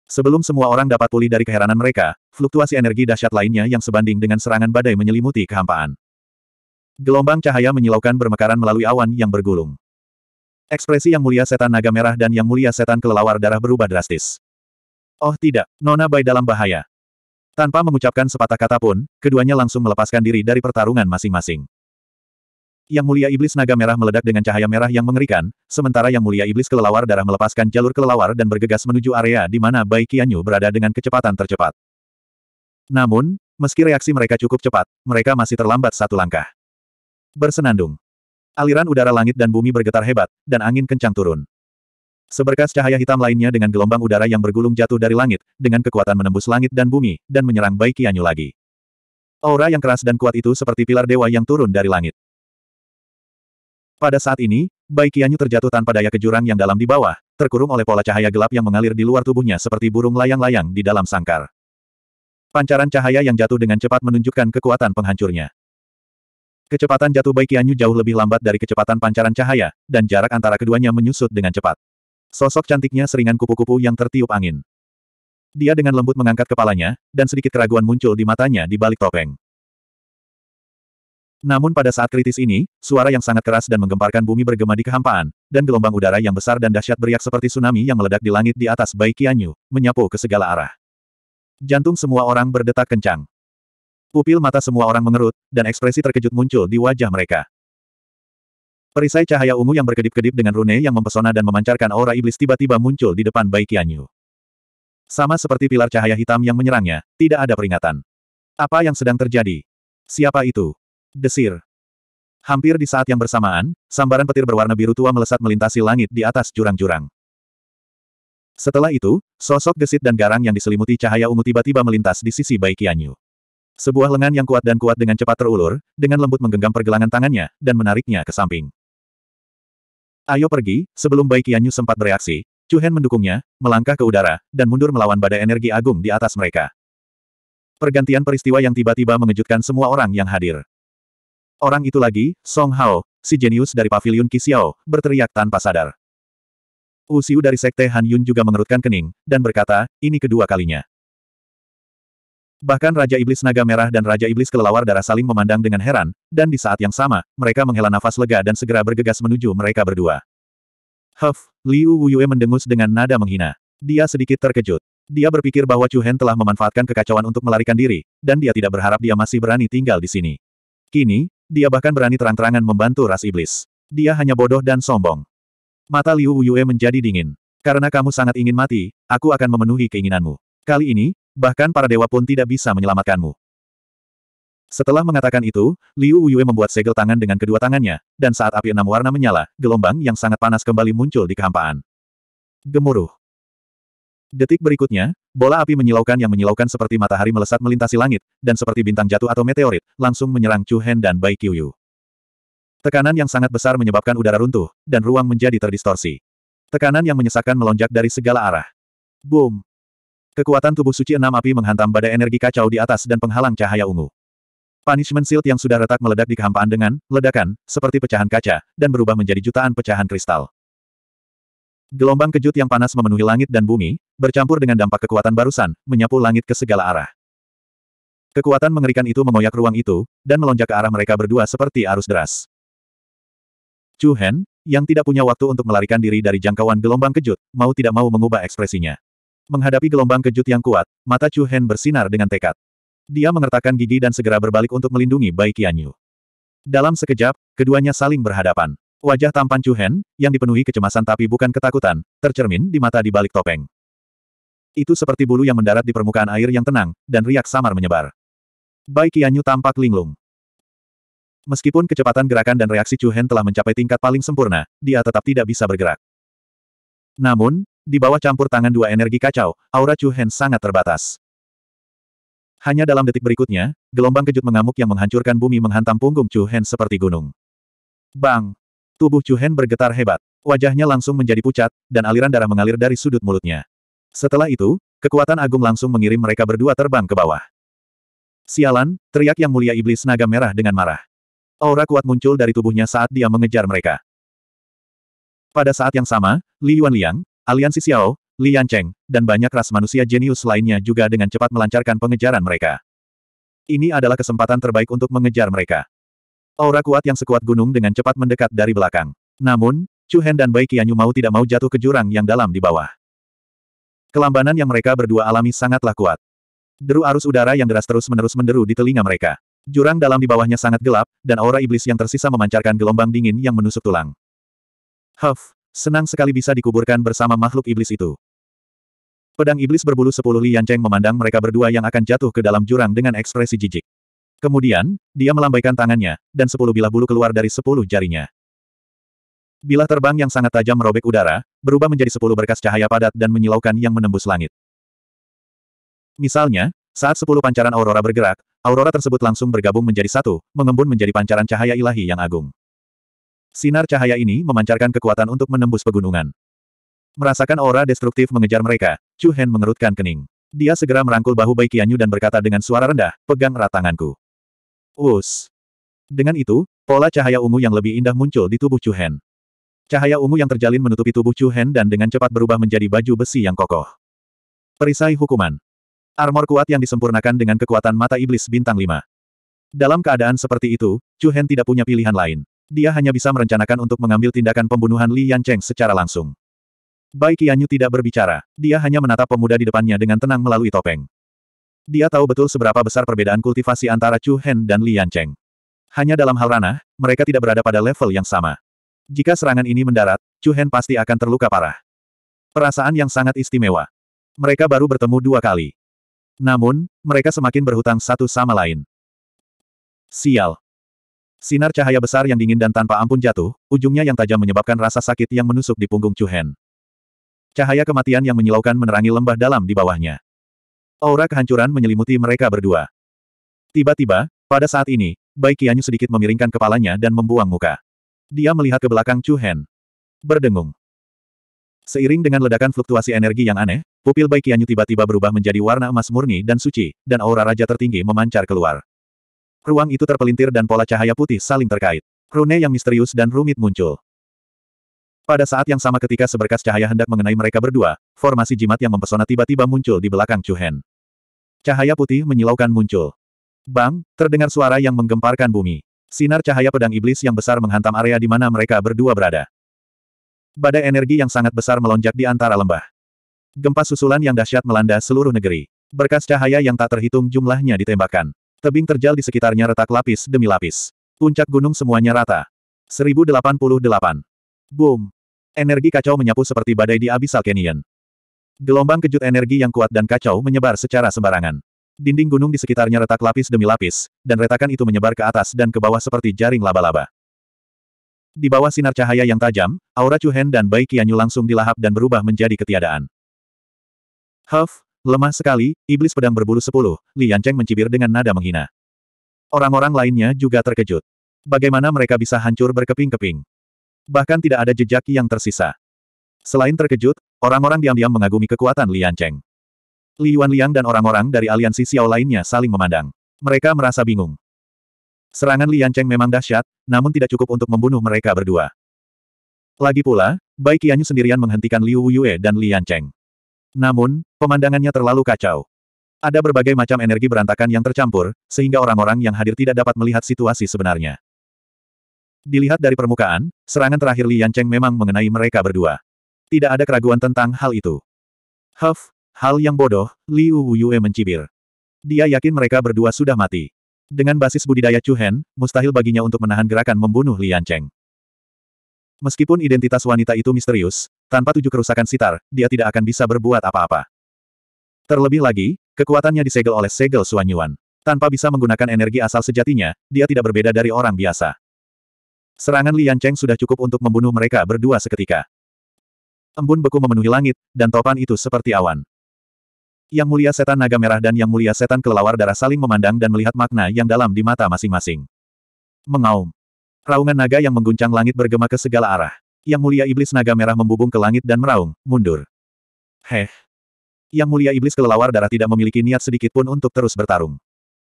Sebelum semua orang dapat pulih dari keheranan mereka, fluktuasi energi dahsyat lainnya yang sebanding dengan serangan badai menyelimuti kehampaan. Gelombang cahaya menyilaukan bermekaran melalui awan yang bergulung. Ekspresi yang mulia setan naga merah dan yang mulia setan kelelawar darah berubah drastis. Oh tidak, Nona Bai dalam bahaya. Tanpa mengucapkan sepatah kata pun, keduanya langsung melepaskan diri dari pertarungan masing-masing. Yang mulia iblis naga merah meledak dengan cahaya merah yang mengerikan, sementara yang mulia iblis kelelawar darah melepaskan jalur kelelawar dan bergegas menuju area di mana Bai Qianyu berada dengan kecepatan tercepat. Namun, meski reaksi mereka cukup cepat, mereka masih terlambat satu langkah. Bersenandung. Aliran udara langit dan bumi bergetar hebat, dan angin kencang turun. Seberkas cahaya hitam lainnya dengan gelombang udara yang bergulung jatuh dari langit, dengan kekuatan menembus langit dan bumi, dan menyerang Bai Qianyu lagi. Aura yang keras dan kuat itu seperti pilar dewa yang turun dari langit. Pada saat ini, Bai Qianyu terjatuh tanpa daya ke jurang yang dalam di bawah, terkurung oleh pola cahaya gelap yang mengalir di luar tubuhnya seperti burung layang-layang di dalam sangkar. Pancaran cahaya yang jatuh dengan cepat menunjukkan kekuatan penghancurnya. Kecepatan jatuh Bai Qianyu jauh lebih lambat dari kecepatan pancaran cahaya, dan jarak antara keduanya menyusut dengan cepat. Sosok cantiknya seringan kupu-kupu yang tertiup angin. Dia dengan lembut mengangkat kepalanya, dan sedikit keraguan muncul di matanya di balik topeng. Namun pada saat kritis ini, suara yang sangat keras dan menggemparkan bumi bergema di kehampaan, dan gelombang udara yang besar dan dahsyat beriak seperti tsunami yang meledak di langit di atas Bai Qianyu, menyapu ke segala arah. Jantung semua orang berdetak kencang. Pupil mata semua orang mengerut, dan ekspresi terkejut muncul di wajah mereka. Perisai cahaya ungu yang berkedip-kedip dengan rune yang mempesona dan memancarkan aura iblis tiba-tiba muncul di depan Bai Qianyu. Sama seperti pilar cahaya hitam yang menyerangnya, tidak ada peringatan. Apa yang sedang terjadi? Siapa itu? Desir. Hampir di saat yang bersamaan, sambaran petir berwarna biru tua melesat melintasi langit di atas jurang-jurang. Setelah itu, sosok gesit dan garang yang diselimuti cahaya ungu tiba-tiba melintas di sisi Bai Qianyu. Sebuah lengan yang kuat dan kuat dengan cepat terulur, dengan lembut menggenggam pergelangan tangannya, dan menariknya ke samping. Ayo pergi, sebelum Bai Qianyu sempat bereaksi, Chu mendukungnya, melangkah ke udara, dan mundur melawan badai energi agung di atas mereka. Pergantian peristiwa yang tiba-tiba mengejutkan semua orang yang hadir. Orang itu lagi, Song Hao, si jenius dari pavilion Kisiao, berteriak tanpa sadar. Wu Xiu dari sekte Han Yun juga mengerutkan kening, dan berkata, ini kedua kalinya. Bahkan Raja Iblis Naga Merah dan Raja Iblis Kelelawar Darah saling memandang dengan heran, dan di saat yang sama, mereka menghela nafas lega dan segera bergegas menuju mereka berdua. Huff, Liu Wuyue mendengus dengan nada menghina. Dia sedikit terkejut. Dia berpikir bahwa Chu Hen telah memanfaatkan kekacauan untuk melarikan diri, dan dia tidak berharap dia masih berani tinggal di sini. Kini, dia bahkan berani terang-terangan membantu ras iblis. Dia hanya bodoh dan sombong. Mata Liu Yue menjadi dingin. Karena kamu sangat ingin mati, aku akan memenuhi keinginanmu. Kali ini, bahkan para dewa pun tidak bisa menyelamatkanmu. Setelah mengatakan itu, Liu Yue membuat segel tangan dengan kedua tangannya, dan saat api enam warna menyala, gelombang yang sangat panas kembali muncul di kehampaan. Gemuruh. Detik berikutnya, bola api menyilaukan yang menyilaukan seperti matahari melesat melintasi langit, dan seperti bintang jatuh atau meteorit, langsung menyerang Chu Hen dan Bai Qiuyu. Tekanan yang sangat besar menyebabkan udara runtuh, dan ruang menjadi terdistorsi. Tekanan yang menyesakkan melonjak dari segala arah. Boom! Kekuatan tubuh suci enam api menghantam badai energi kacau di atas dan penghalang cahaya ungu. Punishment shield yang sudah retak meledak di kehampaan dengan ledakan, seperti pecahan kaca, dan berubah menjadi jutaan pecahan kristal. Gelombang kejut yang panas memenuhi langit dan bumi, bercampur dengan dampak kekuatan barusan, menyapu langit ke segala arah. Kekuatan mengerikan itu mengoyak ruang itu, dan melonjak ke arah mereka berdua seperti arus deras. Chu Hen, yang tidak punya waktu untuk melarikan diri dari jangkauan gelombang kejut, mau tidak mau mengubah ekspresinya. Menghadapi gelombang kejut yang kuat, mata Chu Hen bersinar dengan tekad. Dia mengertakkan gigi dan segera berbalik untuk melindungi Bai Qianyu. Dalam sekejap, keduanya saling berhadapan. Wajah tampan Chu Hen, yang dipenuhi kecemasan tapi bukan ketakutan, tercermin di mata di balik topeng. Itu seperti bulu yang mendarat di permukaan air yang tenang, dan riak samar menyebar. Bai Qianyu tampak linglung. Meskipun kecepatan gerakan dan reaksi Chu Hen telah mencapai tingkat paling sempurna, dia tetap tidak bisa bergerak. Namun, di bawah campur tangan dua energi kacau, aura Chu Hen sangat terbatas. Hanya dalam detik berikutnya, gelombang kejut mengamuk yang menghancurkan bumi menghantam punggung Chu Hen seperti gunung. Bang! Tubuh Chu Hen bergetar hebat. Wajahnya langsung menjadi pucat, dan aliran darah mengalir dari sudut mulutnya. Setelah itu, kekuatan agung langsung mengirim mereka berdua terbang ke bawah. Sialan, teriak yang mulia iblis naga merah dengan marah. Aura kuat muncul dari tubuhnya saat dia mengejar mereka. Pada saat yang sama, Li Yuan Liang, aliansi Xiao, Li Yan Cheng, dan banyak ras manusia jenius lainnya juga dengan cepat melancarkan pengejaran mereka. Ini adalah kesempatan terbaik untuk mengejar mereka. Aura kuat yang sekuat gunung dengan cepat mendekat dari belakang. Namun, Chu Hen dan Bai Qianyu mau tidak mau jatuh ke jurang yang dalam di bawah. Kelambanan yang mereka berdua alami sangatlah kuat. Deru arus udara yang deras terus-menerus menderu di telinga mereka. Jurang dalam di bawahnya sangat gelap, dan aura iblis yang tersisa memancarkan gelombang dingin yang menusuk tulang. Huff, senang sekali bisa dikuburkan bersama makhluk iblis itu. Pedang iblis berbulu sepuluh Li Yancheng memandang mereka berdua yang akan jatuh ke dalam jurang dengan ekspresi jijik. Kemudian, dia melambaikan tangannya, dan sepuluh bilah bulu keluar dari sepuluh jarinya. Bilah terbang yang sangat tajam merobek udara, berubah menjadi sepuluh berkas cahaya padat dan menyilaukan yang menembus langit. Misalnya, saat sepuluh pancaran aurora bergerak, aurora tersebut langsung bergabung menjadi satu, mengembun menjadi pancaran cahaya ilahi yang agung. Sinar cahaya ini memancarkan kekuatan untuk menembus pegunungan. Merasakan aura destruktif mengejar mereka, Chu Hen mengerutkan kening. Dia segera merangkul bahu Bai Qianyu dan berkata dengan suara rendah, pegang erat tanganku. Us. Dengan itu, pola cahaya ungu yang lebih indah muncul di tubuh Chu Hen. Cahaya ungu yang terjalin menutupi tubuh Chu Hen dan dengan cepat berubah menjadi baju besi yang kokoh. Perisai hukuman. Armor kuat yang disempurnakan dengan kekuatan mata iblis bintang 5. Dalam keadaan seperti itu, Chu Hen tidak punya pilihan lain. Dia hanya bisa merencanakan untuk mengambil tindakan pembunuhan Li Yan Cheng secara langsung. Bai Qianyu tidak berbicara. Dia hanya menatap pemuda di depannya dengan tenang melalui topeng. Dia tahu betul seberapa besar perbedaan kultivasi antara Chu Hen dan Li Yan Cheng. Hanya dalam hal ranah, mereka tidak berada pada level yang sama. Jika serangan ini mendarat, Chu Hen pasti akan terluka parah. Perasaan yang sangat istimewa. Mereka baru bertemu dua kali. Namun, mereka semakin berhutang satu sama lain. Sial. Sinar cahaya besar yang dingin dan tanpa ampun jatuh, ujungnya yang tajam menyebabkan rasa sakit yang menusuk di punggung Chu Hen. Cahaya kematian yang menyilaukan menerangi lembah dalam di bawahnya. Aura kehancuran menyelimuti mereka berdua. Tiba-tiba, pada saat ini, Bai Qianyu sedikit memiringkan kepalanya dan membuang muka dia melihat ke belakang Chu Hen. Berdengung. Seiring dengan ledakan fluktuasi energi yang aneh, pupil Bai Qianyu tiba-tiba berubah menjadi warna emas murni dan suci, dan aura raja tertinggi memancar keluar. Ruang itu terpelintir dan pola cahaya putih saling terkait. Rune yang misterius dan rumit muncul. Pada saat yang sama ketika seberkas cahaya hendak mengenai mereka berdua, formasi jimat yang mempesona tiba-tiba muncul di belakang Chu Hen. Cahaya putih menyilaukan muncul. Bang, terdengar suara yang menggemparkan bumi. Sinar cahaya pedang iblis yang besar menghantam area di mana mereka berdua berada. Badai energi yang sangat besar melonjak di antara lembah. Gempa susulan yang dahsyat melanda seluruh negeri. Berkas cahaya yang tak terhitung jumlahnya ditembakkan. Tebing terjal di sekitarnya retak lapis demi lapis. Puncak gunung semuanya rata. 1088. Boom. Energi kacau menyapu seperti badai di Abyssal Canyon. Gelombang kejut energi yang kuat dan kacau menyebar secara sembarangan. Dinding gunung di sekitarnya retak lapis demi lapis, dan retakan itu menyebar ke atas dan ke bawah seperti jaring laba-laba. Di bawah sinar cahaya yang tajam, aura Chuhen dan Bai Qianyu langsung dilahap dan berubah menjadi ketiadaan. Huff, lemah sekali, iblis pedang berbulu sepuluh, Li Yancheng mencibir dengan nada menghina. Orang-orang lainnya juga terkejut. Bagaimana mereka bisa hancur berkeping-keping? Bahkan tidak ada jejak yang tersisa. Selain terkejut, orang-orang diam-diam mengagumi kekuatan Li Yancheng. Li Liang dan orang-orang dari aliansi Xiao lainnya saling memandang. Mereka merasa bingung. Serangan Li Yancheng memang dahsyat, namun tidak cukup untuk membunuh mereka berdua. Lagi pula, Bai Qianyu sendirian menghentikan Liu Yue dan Li Yancheng. Namun, pemandangannya terlalu kacau. Ada berbagai macam energi berantakan yang tercampur, sehingga orang-orang yang hadir tidak dapat melihat situasi sebenarnya. Dilihat dari permukaan, serangan terakhir Li Yancheng memang mengenai mereka berdua. Tidak ada keraguan tentang hal itu. Huff, Hal yang bodoh, Liu Wuyue mencibir. Dia yakin mereka berdua sudah mati. Dengan basis budidaya Chu Hen, mustahil baginya untuk menahan gerakan membunuh Lian Cheng. Meskipun identitas wanita itu misterius, tanpa tujuh kerusakan sitar, dia tidak akan bisa berbuat apa-apa. Terlebih lagi, kekuatannya disegel oleh segel Suanyuan. Tanpa bisa menggunakan energi asal sejatinya, dia tidak berbeda dari orang biasa. Serangan Lian Cheng sudah cukup untuk membunuh mereka berdua seketika. Embun beku memenuhi langit, dan topan itu seperti awan. Yang mulia setan naga merah dan yang mulia setan kelelawar darah saling memandang dan melihat makna yang dalam di mata masing-masing. Mengaum. Raungan naga yang mengguncang langit bergema ke segala arah. Yang mulia iblis naga merah membubung ke langit dan meraung, mundur. Heh. Yang mulia iblis kelelawar darah tidak memiliki niat sedikit pun untuk terus bertarung.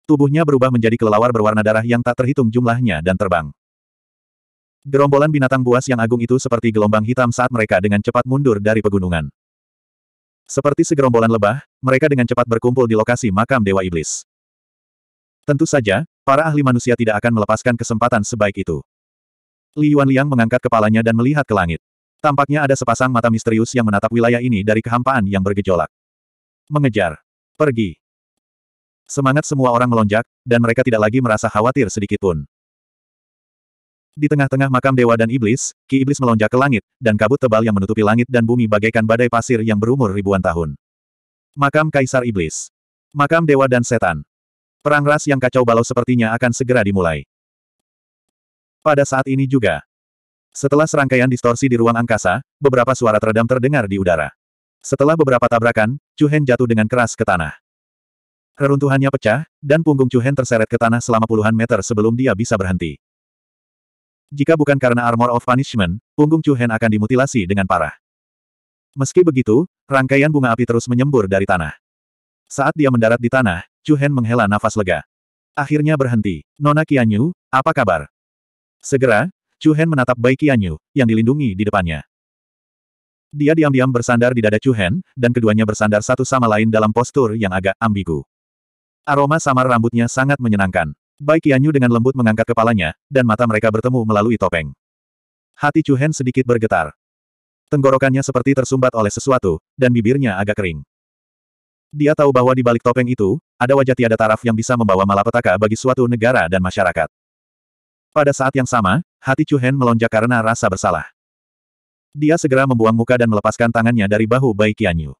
Tubuhnya berubah menjadi kelelawar berwarna darah yang tak terhitung jumlahnya dan terbang. Gerombolan binatang buas yang agung itu seperti gelombang hitam saat mereka dengan cepat mundur dari pegunungan. Seperti segerombolan lebah, mereka dengan cepat berkumpul di lokasi makam Dewa Iblis. Tentu saja, para ahli manusia tidak akan melepaskan kesempatan sebaik itu. Li Yuan Liang mengangkat kepalanya dan melihat ke langit. Tampaknya ada sepasang mata misterius yang menatap wilayah ini dari kehampaan yang bergejolak. Mengejar. Pergi. Semangat semua orang melonjak, dan mereka tidak lagi merasa khawatir sedikitpun. Di tengah-tengah makam dewa dan iblis, Ki Iblis melonjak ke langit, dan kabut tebal yang menutupi langit dan bumi bagaikan badai pasir yang berumur ribuan tahun. Makam Kaisar Iblis. Makam Dewa dan Setan. Perang ras yang kacau balau sepertinya akan segera dimulai. Pada saat ini juga. Setelah serangkaian distorsi di ruang angkasa, beberapa suara teredam terdengar di udara. Setelah beberapa tabrakan, Cuhen jatuh dengan keras ke tanah. Reruntuhannya pecah, dan punggung Cuhen terseret ke tanah selama puluhan meter sebelum dia bisa berhenti. Jika bukan karena Armor of Punishment, punggung Chu Hen akan dimutilasi dengan parah. Meski begitu, rangkaian bunga api terus menyembur dari tanah. Saat dia mendarat di tanah, Chu Hen menghela nafas lega. Akhirnya berhenti. Nona Qianyu, apa kabar? Segera, Chu Hen menatap Bai Qianyu, yang dilindungi di depannya. Dia diam-diam bersandar di dada Chu Hen, dan keduanya bersandar satu sama lain dalam postur yang agak ambigu. Aroma samar rambutnya sangat menyenangkan. Bai Qianyu dengan lembut mengangkat kepalanya, dan mata mereka bertemu melalui topeng. Hati Hen sedikit bergetar. Tenggorokannya seperti tersumbat oleh sesuatu, dan bibirnya agak kering. Dia tahu bahwa di balik topeng itu, ada wajah tiada taraf yang bisa membawa malapetaka bagi suatu negara dan masyarakat. Pada saat yang sama, hati Hen melonjak karena rasa bersalah. Dia segera membuang muka dan melepaskan tangannya dari bahu Bai Qianyu.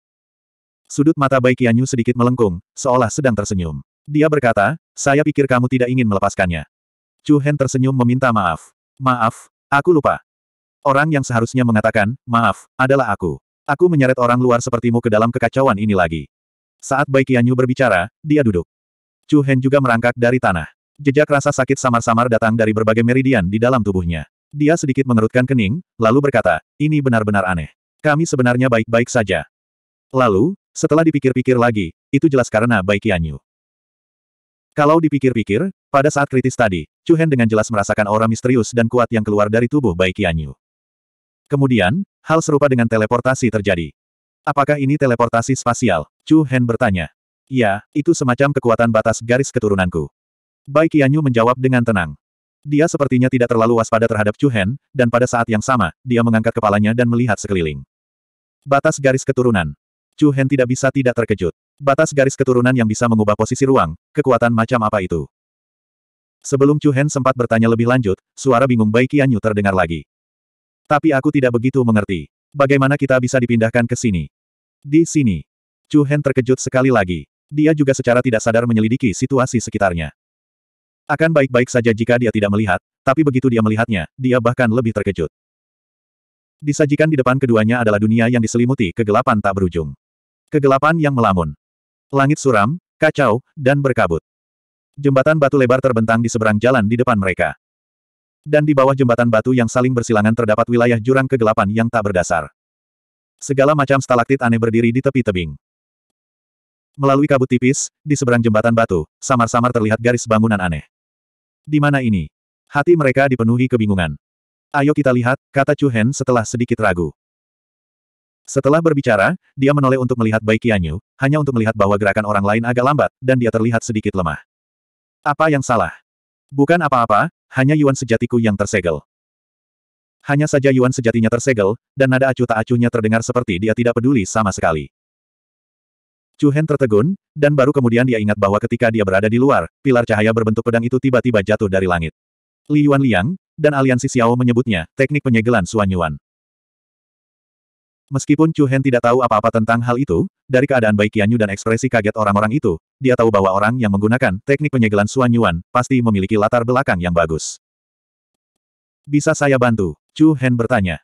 Sudut mata Bai Qianyu sedikit melengkung, seolah sedang tersenyum. Dia berkata, saya pikir kamu tidak ingin melepaskannya. Chu Hen tersenyum meminta maaf. Maaf, aku lupa. Orang yang seharusnya mengatakan, maaf, adalah aku. Aku menyeret orang luar sepertimu ke dalam kekacauan ini lagi. Saat Bai Qianyu berbicara, dia duduk. Chu Hen juga merangkak dari tanah. Jejak rasa sakit samar-samar datang dari berbagai meridian di dalam tubuhnya. Dia sedikit mengerutkan kening, lalu berkata, ini benar-benar aneh. Kami sebenarnya baik-baik saja. Lalu, setelah dipikir-pikir lagi, itu jelas karena Bai Qianyu. Kalau dipikir-pikir, pada saat kritis tadi, Chu Hen dengan jelas merasakan aura misterius dan kuat yang keluar dari tubuh Bai Qianyu. Kemudian, hal serupa dengan teleportasi terjadi. Apakah ini teleportasi spasial? Chu Hen bertanya. Ya, itu semacam kekuatan batas garis keturunanku. Bai Qianyu menjawab dengan tenang. Dia sepertinya tidak terlalu waspada terhadap Chu Hen, dan pada saat yang sama, dia mengangkat kepalanya dan melihat sekeliling. Batas garis keturunan. Chu Hen tidak bisa tidak terkejut. Batas garis keturunan yang bisa mengubah posisi ruang, kekuatan macam apa itu? Sebelum Chu Hen sempat bertanya lebih lanjut, suara bingung Bai Qianyu terdengar lagi. Tapi aku tidak begitu mengerti. Bagaimana kita bisa dipindahkan ke sini? Di sini. Chu Hen terkejut sekali lagi. Dia juga secara tidak sadar menyelidiki situasi sekitarnya. Akan baik-baik saja jika dia tidak melihat, tapi begitu dia melihatnya, dia bahkan lebih terkejut. Disajikan di depan keduanya adalah dunia yang diselimuti kegelapan tak berujung. Kegelapan yang melamun. Langit suram, kacau, dan berkabut. Jembatan batu lebar terbentang di seberang jalan di depan mereka. Dan di bawah jembatan batu yang saling bersilangan terdapat wilayah jurang kegelapan yang tak berdasar. Segala macam stalaktit aneh berdiri di tepi tebing. Melalui kabut tipis, di seberang jembatan batu, samar-samar terlihat garis bangunan aneh. Di mana ini? Hati mereka dipenuhi kebingungan. Ayo kita lihat, kata Chu Hen setelah sedikit ragu. Setelah berbicara, dia menoleh untuk melihat Bai Qianyu, hanya untuk melihat bahwa gerakan orang lain agak lambat, dan dia terlihat sedikit lemah. Apa yang salah? Bukan apa-apa, hanya Yuan sejatiku yang tersegel. Hanya saja Yuan sejatinya tersegel, dan nada acuh tak acuhnya terdengar seperti dia tidak peduli sama sekali. Chu Hen tertegun, dan baru kemudian dia ingat bahwa ketika dia berada di luar, pilar cahaya berbentuk pedang itu tiba-tiba jatuh dari langit. Li Yuan Liang, dan aliansi Xiao menyebutnya, teknik penyegelan Suan Yuan. Meskipun Chu Hen tidak tahu apa-apa tentang hal itu, dari keadaan Bai Qianyu dan ekspresi kaget orang-orang itu, dia tahu bahwa orang yang menggunakan teknik penyegelan Suan Yuan pasti memiliki latar belakang yang bagus. Bisa saya bantu? Chu Hen bertanya.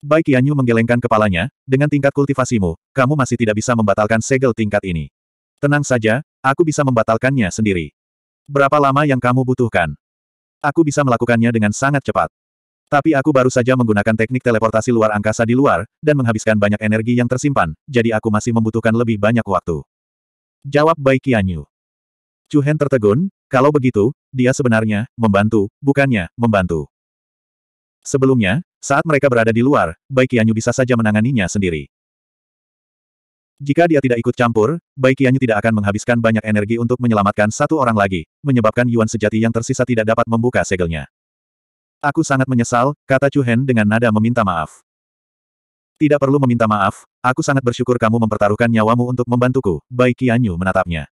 Bai Qianyu menggelengkan kepalanya, dengan tingkat kultivasimu, kamu masih tidak bisa membatalkan segel tingkat ini. Tenang saja, aku bisa membatalkannya sendiri. Berapa lama yang kamu butuhkan? Aku bisa melakukannya dengan sangat cepat. Tapi aku baru saja menggunakan teknik teleportasi luar angkasa di luar, dan menghabiskan banyak energi yang tersimpan, jadi aku masih membutuhkan lebih banyak waktu. Jawab Bai Qianyu. Chu Hen tertegun, kalau begitu, dia sebenarnya, membantu, bukannya, membantu. Sebelumnya, saat mereka berada di luar, Bai Qianyu bisa saja menanganinya sendiri. Jika dia tidak ikut campur, Bai Qianyu tidak akan menghabiskan banyak energi untuk menyelamatkan satu orang lagi, menyebabkan Yuan sejati yang tersisa tidak dapat membuka segelnya. Aku sangat menyesal, kata Chu Hen dengan nada meminta maaf. Tidak perlu meminta maaf, aku sangat bersyukur kamu mempertaruhkan nyawamu untuk membantuku, Bai Qianyu menatapnya.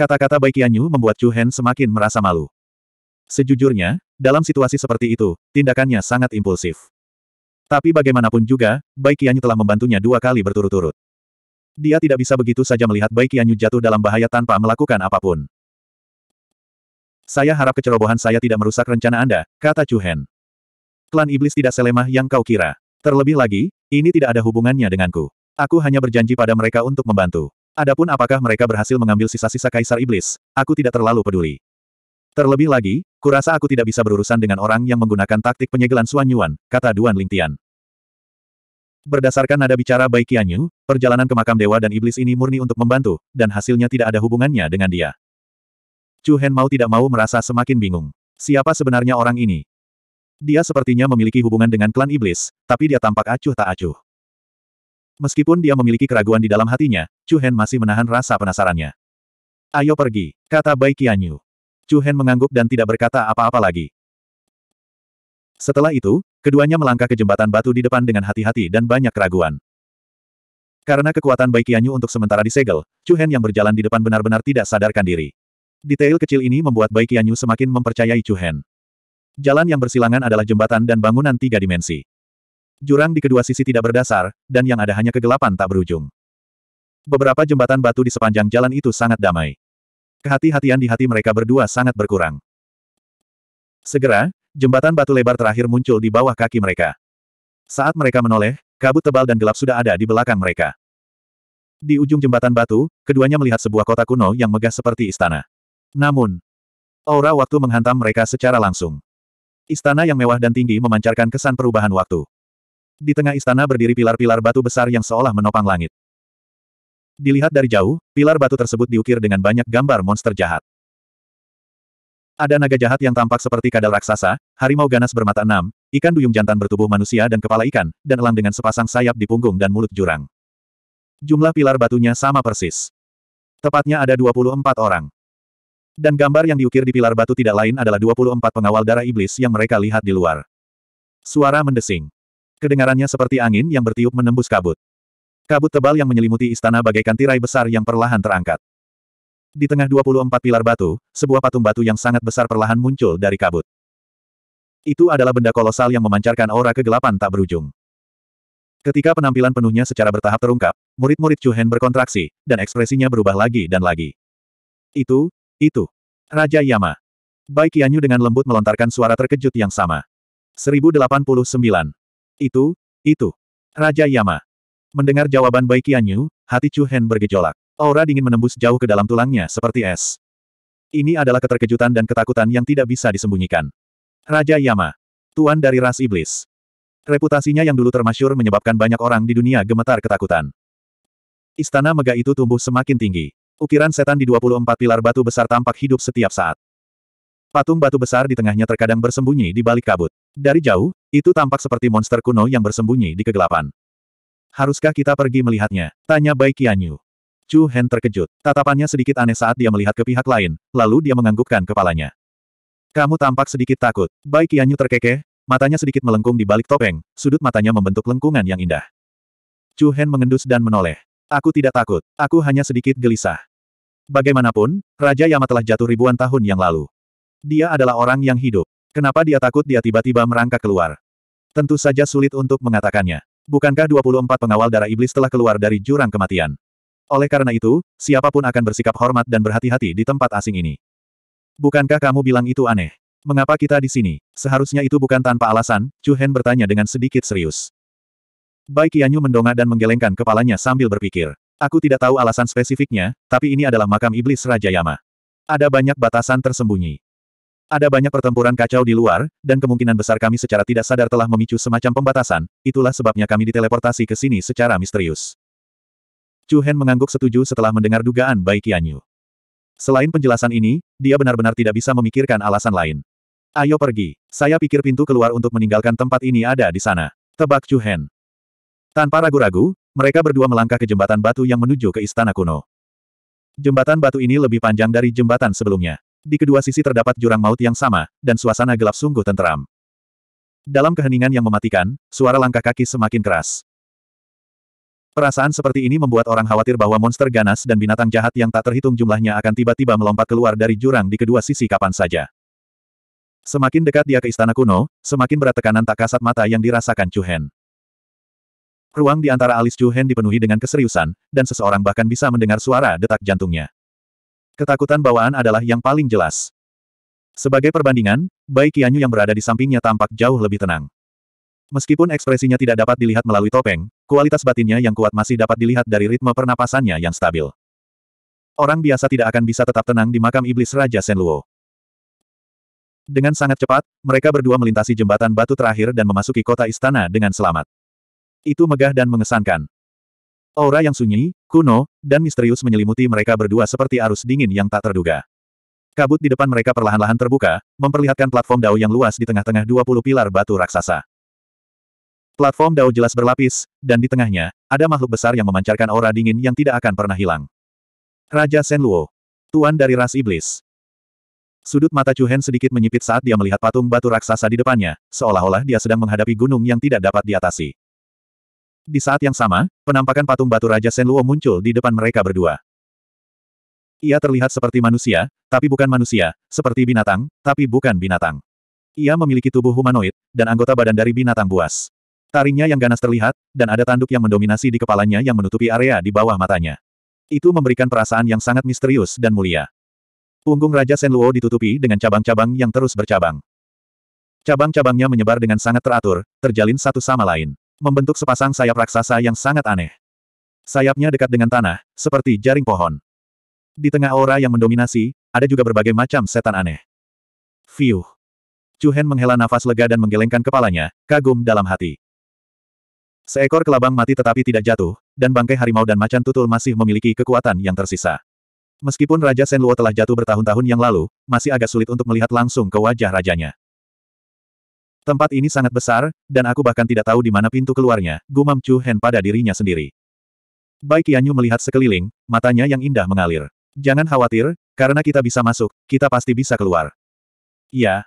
Kata-kata Bai Qianyu membuat Chu Hen semakin merasa malu. Sejujurnya, dalam situasi seperti itu, tindakannya sangat impulsif. Tapi bagaimanapun juga, Bai Qianyu telah membantunya dua kali berturut-turut. Dia tidak bisa begitu saja melihat Bai Qianyu jatuh dalam bahaya tanpa melakukan apapun. Saya harap kecerobohan saya tidak merusak rencana Anda, kata Chu Hen. Klan iblis tidak selemah yang kau kira. Terlebih lagi, ini tidak ada hubungannya denganku. Aku hanya berjanji pada mereka untuk membantu. Adapun apakah mereka berhasil mengambil sisa-sisa kaisar iblis, aku tidak terlalu peduli. Terlebih lagi, kurasa aku tidak bisa berurusan dengan orang yang menggunakan taktik penyegelan Suan Yuan, kata Duan Lingtian. Berdasarkan nada bicara Bai Qianyu, perjalanan ke makam dewa dan iblis ini murni untuk membantu, dan hasilnya tidak ada hubungannya dengan dia. Chu Hen mau tidak mau merasa semakin bingung. Siapa sebenarnya orang ini? Dia sepertinya memiliki hubungan dengan klan iblis, tapi dia tampak acuh tak acuh. Meskipun dia memiliki keraguan di dalam hatinya, Chu Hen masih menahan rasa penasarannya. Ayo pergi, kata Bai Qianyu. Chu Hen mengangguk dan tidak berkata apa-apa lagi. Setelah itu, keduanya melangkah ke jembatan batu di depan dengan hati-hati dan banyak keraguan. Karena kekuatan Bai Qianyu untuk sementara disegel, Chu Hen yang berjalan di depan benar-benar tidak sadarkan diri. Detail kecil ini membuat Bai Qianyu semakin mempercayai Chu Hen. Jalan yang bersilangan adalah jembatan dan bangunan tiga dimensi. Jurang di kedua sisi tidak berdasar, dan yang ada hanya kegelapan tak berujung. Beberapa jembatan batu di sepanjang jalan itu sangat damai. Kehati-hatian di hati mereka berdua sangat berkurang. Segera, jembatan batu lebar terakhir muncul di bawah kaki mereka. Saat mereka menoleh, kabut tebal dan gelap sudah ada di belakang mereka. Di ujung jembatan batu, keduanya melihat sebuah kota kuno yang megah seperti istana. Namun, aura waktu menghantam mereka secara langsung. Istana yang mewah dan tinggi memancarkan kesan perubahan waktu. Di tengah istana berdiri pilar-pilar batu besar yang seolah menopang langit. Dilihat dari jauh, pilar batu tersebut diukir dengan banyak gambar monster jahat. Ada naga jahat yang tampak seperti kadal raksasa, harimau ganas bermata enam, ikan duyung jantan bertubuh manusia dan kepala ikan, dan elang dengan sepasang sayap di punggung dan mulut jurang. Jumlah pilar batunya sama persis. Tepatnya ada 24 orang. Dan gambar yang diukir di pilar batu tidak lain adalah 24 pengawal darah iblis yang mereka lihat di luar. Suara mendesing. Kedengarannya seperti angin yang bertiup menembus kabut. Kabut tebal yang menyelimuti istana bagaikan tirai besar yang perlahan terangkat. Di tengah 24 pilar batu, sebuah patung batu yang sangat besar perlahan muncul dari kabut. Itu adalah benda kolosal yang memancarkan aura kegelapan tak berujung. Ketika penampilan penuhnya secara bertahap terungkap, murid-murid Chu berkontraksi, dan ekspresinya berubah lagi dan lagi. Itu, itu. Raja Yama. Bai Qianyu dengan lembut melontarkan suara terkejut yang sama. 1089. Itu, itu. Raja Yama. Mendengar jawaban Bai Qianyu, hati Chu Hen bergejolak. Aura dingin menembus jauh ke dalam tulangnya seperti es. Ini adalah keterkejutan dan ketakutan yang tidak bisa disembunyikan. Raja Yama. Tuan dari ras iblis. Reputasinya yang dulu termasyur menyebabkan banyak orang di dunia gemetar ketakutan. Istana mega itu tumbuh semakin tinggi. Ukiran setan di 24 pilar batu besar tampak hidup setiap saat. Patung batu besar di tengahnya terkadang bersembunyi di balik kabut. Dari jauh, itu tampak seperti monster kuno yang bersembunyi di kegelapan. Haruskah kita pergi melihatnya? Tanya Bai Qianyu. Chu Hen terkejut. Tatapannya sedikit aneh saat dia melihat ke pihak lain, lalu dia menganggukkan kepalanya. Kamu tampak sedikit takut. Bai Qianyu terkekeh, matanya sedikit melengkung di balik topeng, sudut matanya membentuk lengkungan yang indah. Chu Hen mengendus dan menoleh. Aku tidak takut, aku hanya sedikit gelisah. Bagaimanapun, Raja Yama telah jatuh ribuan tahun yang lalu. Dia adalah orang yang hidup. Kenapa dia takut dia tiba-tiba merangkak keluar? Tentu saja sulit untuk mengatakannya. Bukankah 24 pengawal darah iblis telah keluar dari jurang kematian? Oleh karena itu, siapapun akan bersikap hormat dan berhati-hati di tempat asing ini. Bukankah kamu bilang itu aneh? Mengapa kita di sini? Seharusnya itu bukan tanpa alasan, Chu Hen bertanya dengan sedikit serius. Bai Qianyu mendongak dan menggelengkan kepalanya sambil berpikir. Aku tidak tahu alasan spesifiknya, tapi ini adalah makam iblis Raja Yama. Ada banyak batasan tersembunyi. Ada banyak pertempuran kacau di luar, dan kemungkinan besar kami secara tidak sadar telah memicu semacam pembatasan, itulah sebabnya kami diteleportasi ke sini secara misterius. Chu Hen mengangguk setuju setelah mendengar dugaan Bai Qianyu. Selain penjelasan ini, dia benar-benar tidak bisa memikirkan alasan lain. Ayo pergi. Saya pikir pintu keluar untuk meninggalkan tempat ini ada di sana. Tebak Chu Hen. Tanpa ragu-ragu, mereka berdua melangkah ke jembatan batu yang menuju ke istana kuno. Jembatan batu ini lebih panjang dari jembatan sebelumnya. Di kedua sisi terdapat jurang maut yang sama, dan suasana gelap sungguh tenteram. Dalam keheningan yang mematikan, suara langkah kaki semakin keras. Perasaan seperti ini membuat orang khawatir bahwa monster ganas dan binatang jahat yang tak terhitung jumlahnya akan tiba-tiba melompat keluar dari jurang di kedua sisi kapan saja. Semakin dekat dia ke istana kuno, semakin berat tekanan tak kasat mata yang dirasakan Chu Hen. Ruang di antara alis Chu Hen dipenuhi dengan keseriusan, dan seseorang bahkan bisa mendengar suara detak jantungnya. Ketakutan bawaan adalah yang paling jelas. Sebagai perbandingan, Bai Qianyu yang berada di sampingnya tampak jauh lebih tenang. Meskipun ekspresinya tidak dapat dilihat melalui topeng, kualitas batinnya yang kuat masih dapat dilihat dari ritme pernapasannya yang stabil. Orang biasa tidak akan bisa tetap tenang di makam iblis Raja Senluo. Dengan sangat cepat, mereka berdua melintasi jembatan batu terakhir dan memasuki kota istana dengan selamat. Itu megah dan mengesankan. Aura yang sunyi, kuno, dan misterius menyelimuti mereka berdua seperti arus dingin yang tak terduga. Kabut di depan mereka perlahan-lahan terbuka, memperlihatkan platform dao yang luas di tengah-tengah 20 pilar batu raksasa. Platform dao jelas berlapis, dan di tengahnya, ada makhluk besar yang memancarkan aura dingin yang tidak akan pernah hilang. Raja Sen Luo, Tuan dari ras iblis. Sudut mata Chuhen sedikit menyipit saat dia melihat patung batu raksasa di depannya, seolah-olah dia sedang menghadapi gunung yang tidak dapat diatasi. Di saat yang sama, penampakan patung batu Raja Senluo muncul di depan mereka berdua. Ia terlihat seperti manusia, tapi bukan manusia, seperti binatang, tapi bukan binatang. Ia memiliki tubuh humanoid, dan anggota badan dari binatang buas. Taringnya yang ganas terlihat, dan ada tanduk yang mendominasi di kepalanya yang menutupi area di bawah matanya. Itu memberikan perasaan yang sangat misterius dan mulia. Punggung Raja Senluo ditutupi dengan cabang-cabang yang terus bercabang. Cabang-cabangnya menyebar dengan sangat teratur, terjalin satu sama lain membentuk sepasang sayap raksasa yang sangat aneh. Sayapnya dekat dengan tanah, seperti jaring pohon. Di tengah aura yang mendominasi, ada juga berbagai macam setan aneh. Fiuh. Cuhen menghela nafas lega dan menggelengkan kepalanya, kagum dalam hati. Seekor kelabang mati tetapi tidak jatuh, dan bangkai harimau dan macan tutul masih memiliki kekuatan yang tersisa. Meskipun Raja Senluo telah jatuh bertahun-tahun yang lalu, masih agak sulit untuk melihat langsung ke wajah rajanya. Tempat ini sangat besar, dan aku bahkan tidak tahu di mana pintu keluarnya, gumam Chu Hen pada dirinya sendiri. Bai Qianyu melihat sekeliling, matanya yang indah mengalir. Jangan khawatir, karena kita bisa masuk, kita pasti bisa keluar. Ya,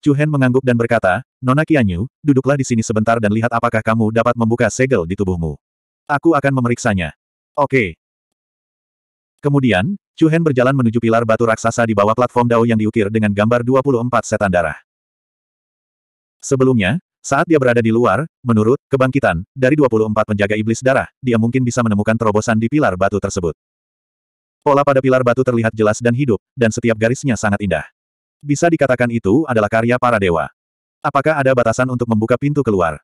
Chu Hen mengangguk dan berkata, Nona Qianyu, duduklah di sini sebentar dan lihat apakah kamu dapat membuka segel di tubuhmu. Aku akan memeriksanya. Oke. Kemudian, Chu Hen berjalan menuju pilar batu raksasa di bawah platform Dao yang diukir dengan gambar 24 setan darah. Sebelumnya, saat dia berada di luar, menurut kebangkitan, dari 24 penjaga iblis darah, dia mungkin bisa menemukan terobosan di pilar batu tersebut. Pola pada pilar batu terlihat jelas dan hidup, dan setiap garisnya sangat indah. Bisa dikatakan itu adalah karya para dewa. Apakah ada batasan untuk membuka pintu keluar?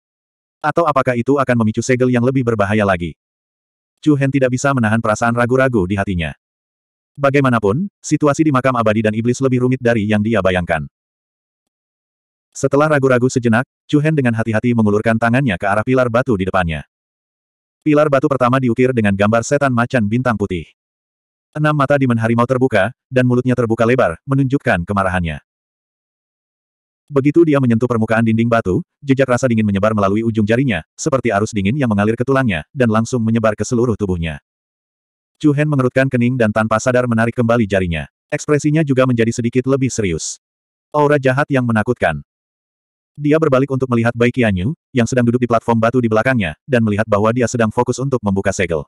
Atau apakah itu akan memicu segel yang lebih berbahaya lagi? Chu Hen tidak bisa menahan perasaan ragu-ragu di hatinya. Bagaimanapun, situasi di makam abadi dan iblis lebih rumit dari yang dia bayangkan. Setelah ragu-ragu sejenak, Chu Hen dengan hati-hati mengulurkan tangannya ke arah pilar batu di depannya. Pilar batu pertama diukir dengan gambar setan macan bintang putih. Enam mata dimen harimau terbuka, dan mulutnya terbuka lebar, menunjukkan kemarahannya. Begitu dia menyentuh permukaan dinding batu, jejak rasa dingin menyebar melalui ujung jarinya, seperti arus dingin yang mengalir ke tulangnya, dan langsung menyebar ke seluruh tubuhnya. Chu Hen mengerutkan kening dan tanpa sadar menarik kembali jarinya. Ekspresinya juga menjadi sedikit lebih serius. Aura jahat yang menakutkan. Dia berbalik untuk melihat Bai Qianyu, yang sedang duduk di platform batu di belakangnya, dan melihat bahwa dia sedang fokus untuk membuka segel.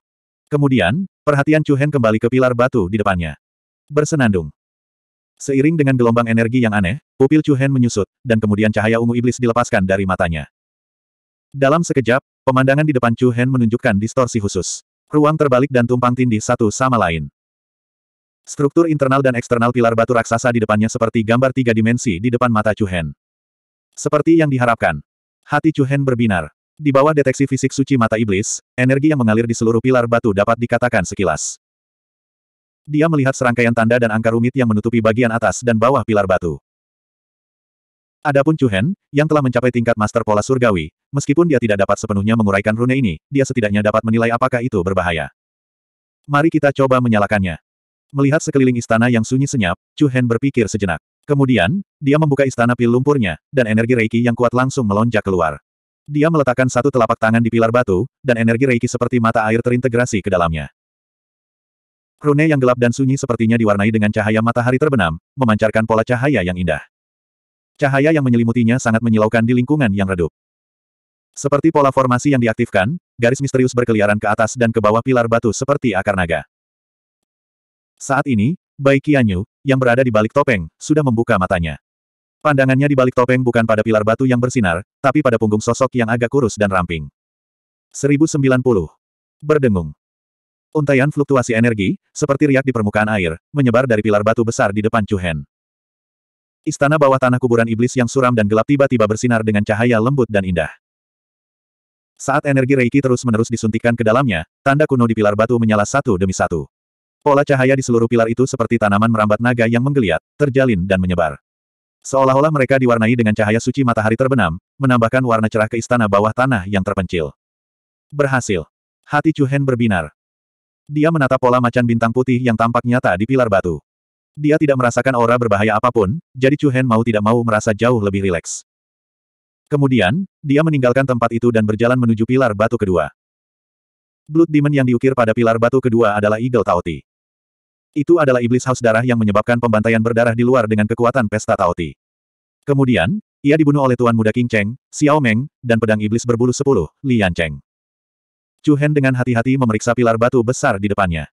Kemudian, perhatian Chu Hen kembali ke pilar batu di depannya. Bersenandung. Seiring dengan gelombang energi yang aneh, pupil Chu Hen menyusut, dan kemudian cahaya ungu iblis dilepaskan dari matanya. Dalam sekejap, pemandangan di depan Chu Hen menunjukkan distorsi khusus. Ruang terbalik dan tumpang tindih satu sama lain. Struktur internal dan eksternal pilar batu raksasa di depannya seperti gambar tiga dimensi di depan mata Chu Hen. Seperti yang diharapkan. Hati Chu Hen berbinar. Di bawah deteksi fisik suci mata iblis, energi yang mengalir di seluruh pilar batu dapat dikatakan sekilas. Dia melihat serangkaian tanda dan angka rumit yang menutupi bagian atas dan bawah pilar batu. Adapun Chu Hen, yang telah mencapai tingkat master pola surgawi, meskipun dia tidak dapat sepenuhnya menguraikan rune ini, dia setidaknya dapat menilai apakah itu berbahaya. Mari kita coba menyalakannya. Melihat sekeliling istana yang sunyi senyap, Chu Hen berpikir sejenak. Kemudian, dia membuka istana pil lumpurnya, dan energi reiki yang kuat langsung melonjak keluar. Dia meletakkan satu telapak tangan di pilar batu, dan energi reiki seperti mata air terintegrasi ke dalamnya. Rune yang gelap dan sunyi sepertinya diwarnai dengan cahaya matahari terbenam, memancarkan pola cahaya yang indah. Cahaya yang menyelimutinya sangat menyilaukan di lingkungan yang redup. Seperti pola formasi yang diaktifkan, garis misterius berkeliaran ke atas dan ke bawah pilar batu seperti akar naga. Saat ini, Bai Qianyu, yang berada di balik topeng, sudah membuka matanya. Pandangannya di balik topeng bukan pada pilar batu yang bersinar, tapi pada punggung sosok yang agak kurus dan ramping. 1090. Berdengung. Untaian fluktuasi energi, seperti riak di permukaan air, menyebar dari pilar batu besar di depan Chuhen. Istana bawah tanah kuburan iblis yang suram dan gelap tiba-tiba bersinar dengan cahaya lembut dan indah. Saat energi Reiki terus-menerus disuntikan ke dalamnya, tanda kuno di pilar batu menyala satu demi satu. Pola cahaya di seluruh pilar itu seperti tanaman merambat naga yang menggeliat, terjalin dan menyebar. Seolah-olah mereka diwarnai dengan cahaya suci matahari terbenam, menambahkan warna cerah ke istana bawah tanah yang terpencil. Berhasil. Hati Chu Hen berbinar. Dia menatap pola macan bintang putih yang tampak nyata di pilar batu. Dia tidak merasakan aura berbahaya apapun, jadi Chu Hen mau tidak mau merasa jauh lebih rileks. Kemudian, dia meninggalkan tempat itu dan berjalan menuju pilar batu kedua. Blood Demon yang diukir pada pilar batu kedua adalah Eagle Tauti. Itu adalah iblis haus darah yang menyebabkan pembantaian berdarah di luar dengan kekuatan pesta Taoti. Kemudian, ia dibunuh oleh Tuan Muda King Cheng, Xiao Meng, dan pedang iblis berbulu sepuluh, Lian Cheng. Chu Hen dengan hati-hati memeriksa pilar batu besar di depannya.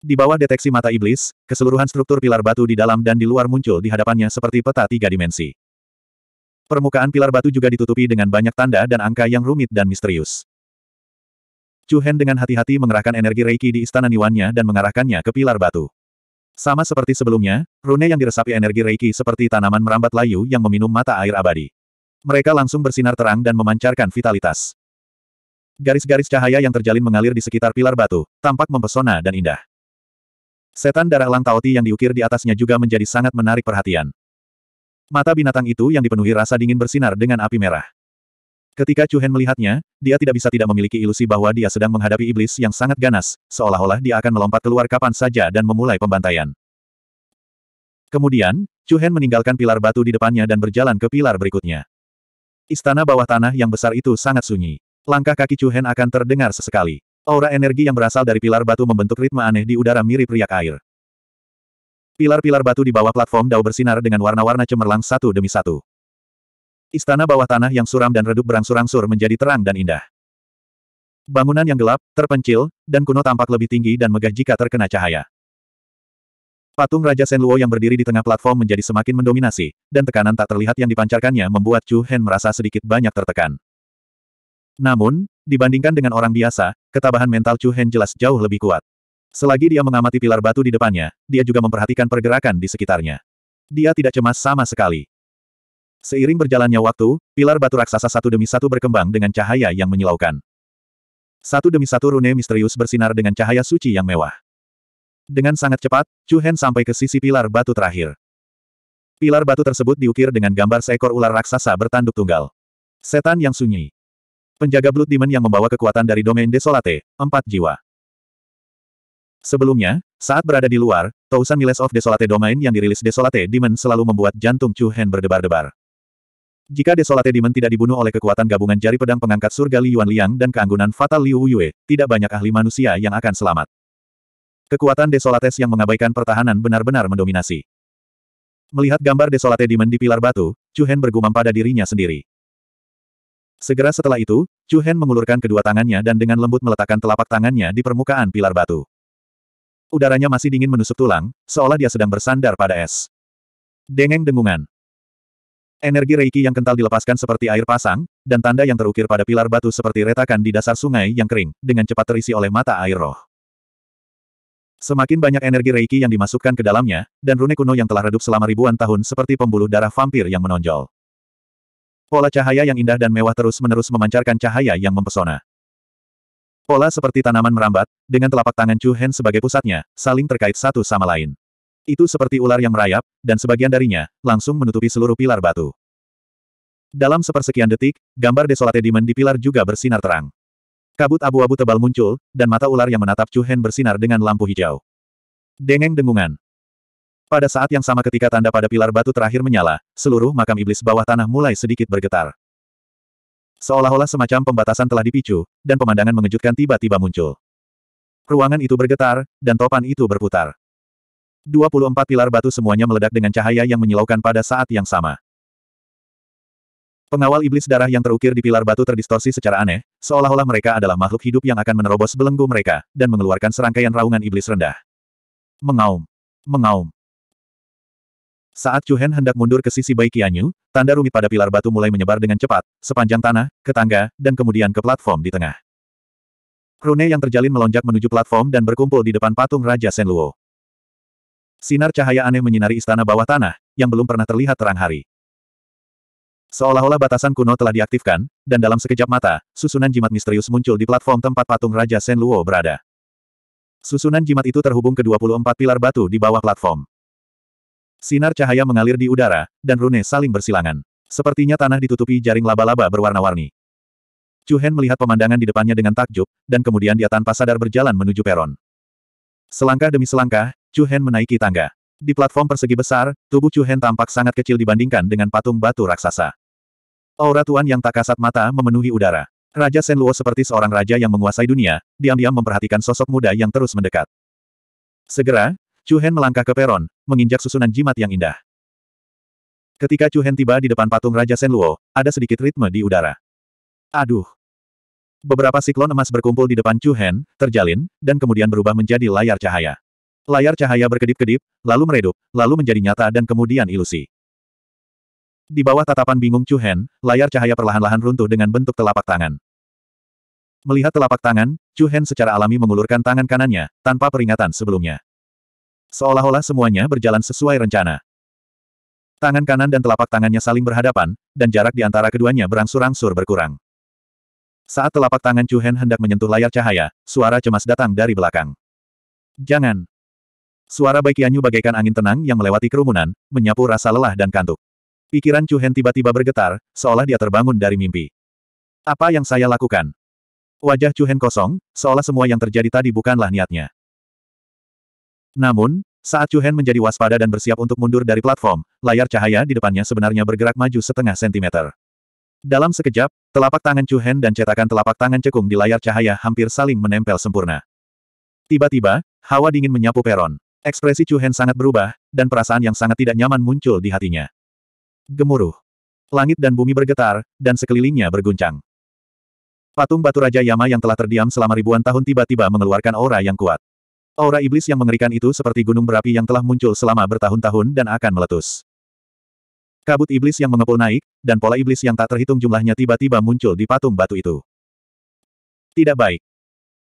Di bawah deteksi mata iblis, keseluruhan struktur pilar batu di dalam dan di luar muncul di hadapannya seperti peta tiga dimensi. Permukaan pilar batu juga ditutupi dengan banyak tanda dan angka yang rumit dan misterius. Chu Hen dengan hati-hati mengerahkan energi Reiki di istana Niwannya dan mengarahkannya ke pilar batu. Sama seperti sebelumnya, rune yang diresapi energi Reiki seperti tanaman merambat layu yang meminum mata air abadi. Mereka langsung bersinar terang dan memancarkan vitalitas. Garis-garis cahaya yang terjalin mengalir di sekitar pilar batu, tampak mempesona dan indah. Setan darah Lang Taoti yang diukir di atasnya juga menjadi sangat menarik perhatian. Mata binatang itu yang dipenuhi rasa dingin bersinar dengan api merah. Ketika Chu Hen melihatnya, dia tidak bisa tidak memiliki ilusi bahwa dia sedang menghadapi iblis yang sangat ganas, seolah-olah dia akan melompat keluar kapan saja dan memulai pembantaian. Kemudian, Chu Hen meninggalkan pilar batu di depannya dan berjalan ke pilar berikutnya. Istana bawah tanah yang besar itu sangat sunyi. Langkah kaki Chu Hen akan terdengar sesekali. Aura energi yang berasal dari pilar batu membentuk ritme aneh di udara mirip riak air. Pilar-pilar batu di bawah platform dao bersinar dengan warna-warna cemerlang satu demi satu. Istana bawah tanah yang suram dan redup berangsur-angsur menjadi terang dan indah. Bangunan yang gelap, terpencil, dan kuno tampak lebih tinggi dan megah jika terkena cahaya. Patung Raja Senluo yang berdiri di tengah platform menjadi semakin mendominasi, dan tekanan tak terlihat yang dipancarkannya membuat Chu Hen merasa sedikit banyak tertekan. Namun, dibandingkan dengan orang biasa, ketabahan mental Chu Hen jelas jauh lebih kuat. Selagi dia mengamati pilar batu di depannya, dia juga memperhatikan pergerakan di sekitarnya. Dia tidak cemas sama sekali. Seiring berjalannya waktu, pilar batu raksasa satu demi satu berkembang dengan cahaya yang menyilaukan. Satu demi satu rune misterius bersinar dengan cahaya suci yang mewah. Dengan sangat cepat, Chu Hen sampai ke sisi pilar batu terakhir. Pilar batu tersebut diukir dengan gambar seekor ular raksasa bertanduk tunggal. Setan yang sunyi. Penjaga Blood Demon yang membawa kekuatan dari domain Desolate, empat jiwa. Sebelumnya, saat berada di luar, Tausan Miles of Desolate Domain yang dirilis Desolate Demon selalu membuat jantung Chu Hen berdebar-debar. Jika Desolate Demon tidak dibunuh oleh kekuatan gabungan jari pedang pengangkat surga Li Yuan Liang dan keanggunan fatal Liu Yue, tidak banyak ahli manusia yang akan selamat. Kekuatan Desolates yang mengabaikan pertahanan benar-benar mendominasi. Melihat gambar Desolate Demon di pilar batu, Chu Hen bergumam pada dirinya sendiri. Segera setelah itu, Chu Hen mengulurkan kedua tangannya dan dengan lembut meletakkan telapak tangannya di permukaan pilar batu. Udaranya masih dingin menusuk tulang, seolah dia sedang bersandar pada es. Dengeng dengungan. Energi Reiki yang kental dilepaskan seperti air pasang, dan tanda yang terukir pada pilar batu seperti retakan di dasar sungai yang kering, dengan cepat terisi oleh mata air roh. Semakin banyak energi Reiki yang dimasukkan ke dalamnya, dan rune kuno yang telah redup selama ribuan tahun seperti pembuluh darah vampir yang menonjol. Pola cahaya yang indah dan mewah terus-menerus memancarkan cahaya yang mempesona. Pola seperti tanaman merambat, dengan telapak tangan Chu Hen sebagai pusatnya, saling terkait satu sama lain. Itu seperti ular yang merayap, dan sebagian darinya, langsung menutupi seluruh pilar batu. Dalam sepersekian detik, gambar desolate Demon di pilar juga bersinar terang. Kabut abu-abu tebal muncul, dan mata ular yang menatap Chu Hen bersinar dengan lampu hijau. Dengeng dengungan. Pada saat yang sama ketika tanda pada pilar batu terakhir menyala, seluruh makam iblis bawah tanah mulai sedikit bergetar. Seolah-olah semacam pembatasan telah dipicu, dan pemandangan mengejutkan tiba-tiba muncul. Ruangan itu bergetar, dan topan itu berputar. 24 pilar batu semuanya meledak dengan cahaya yang menyilaukan pada saat yang sama. Pengawal iblis darah yang terukir di pilar batu terdistorsi secara aneh, seolah-olah mereka adalah makhluk hidup yang akan menerobos belenggu mereka, dan mengeluarkan serangkaian raungan iblis rendah. Mengaum. Mengaum. Saat Chu Hen hendak mundur ke sisi Bai Qianyu, tanda rumit pada pilar batu mulai menyebar dengan cepat, sepanjang tanah, ke tangga, dan kemudian ke platform di tengah. Rune yang terjalin melonjak menuju platform dan berkumpul di depan patung Raja Senluo. Sinar cahaya aneh menyinari istana bawah tanah, yang belum pernah terlihat terang hari. Seolah-olah batasan kuno telah diaktifkan, dan dalam sekejap mata, susunan jimat misterius muncul di platform tempat patung Raja Sen Luo berada. Susunan jimat itu terhubung ke 24 pilar batu di bawah platform. Sinar cahaya mengalir di udara, dan rune saling bersilangan. Sepertinya tanah ditutupi jaring laba-laba berwarna-warni. Chu Hen melihat pemandangan di depannya dengan takjub, dan kemudian dia tanpa sadar berjalan menuju peron. Selangkah demi selangkah, Chu Hen menaiki tangga. Di platform persegi besar, tubuh Chu Hen tampak sangat kecil dibandingkan dengan patung batu raksasa. Aura tuan yang tak kasat mata memenuhi udara. Raja Sen Luo seperti seorang raja yang menguasai dunia, diam-diam memperhatikan sosok muda yang terus mendekat. Segera, Chu Hen melangkah ke peron, menginjak susunan jimat yang indah. Ketika Chu Hen tiba di depan patung Raja Sen Luo, ada sedikit ritme di udara. Aduh! Beberapa siklon emas berkumpul di depan Chu Hen, terjalin, dan kemudian berubah menjadi layar cahaya. Layar cahaya berkedip-kedip, lalu meredup, lalu menjadi nyata dan kemudian ilusi. Di bawah tatapan bingung Chu Hen, layar cahaya perlahan-lahan runtuh dengan bentuk telapak tangan. Melihat telapak tangan, Chu Hen secara alami mengulurkan tangan kanannya, tanpa peringatan sebelumnya. Seolah-olah semuanya berjalan sesuai rencana. Tangan kanan dan telapak tangannya saling berhadapan, dan jarak di antara keduanya berangsur-angsur berkurang. Saat telapak tangan Chu Hen hendak menyentuh layar cahaya, suara cemas datang dari belakang. Jangan! Suara Bai Qianyu bagaikan angin tenang yang melewati kerumunan, menyapu rasa lelah dan kantuk. Pikiran Chu Hen tiba-tiba bergetar, seolah dia terbangun dari mimpi. Apa yang saya lakukan? Wajah Chu Hen kosong, seolah semua yang terjadi tadi bukanlah niatnya. Namun, saat Chu Hen menjadi waspada dan bersiap untuk mundur dari platform, layar cahaya di depannya sebenarnya bergerak maju setengah sentimeter. Dalam sekejap, telapak tangan Chu Hen dan cetakan telapak tangan cekung di layar cahaya hampir saling menempel sempurna. Tiba-tiba, hawa dingin menyapu peron. Ekspresi Chu Hen sangat berubah, dan perasaan yang sangat tidak nyaman muncul di hatinya. Gemuruh. Langit dan bumi bergetar, dan sekelilingnya berguncang. Patung batu Raja Yama yang telah terdiam selama ribuan tahun tiba-tiba mengeluarkan aura yang kuat. Aura iblis yang mengerikan itu seperti gunung berapi yang telah muncul selama bertahun-tahun dan akan meletus. Kabut iblis yang mengepul naik, dan pola iblis yang tak terhitung jumlahnya tiba-tiba muncul di patung batu itu. Tidak baik.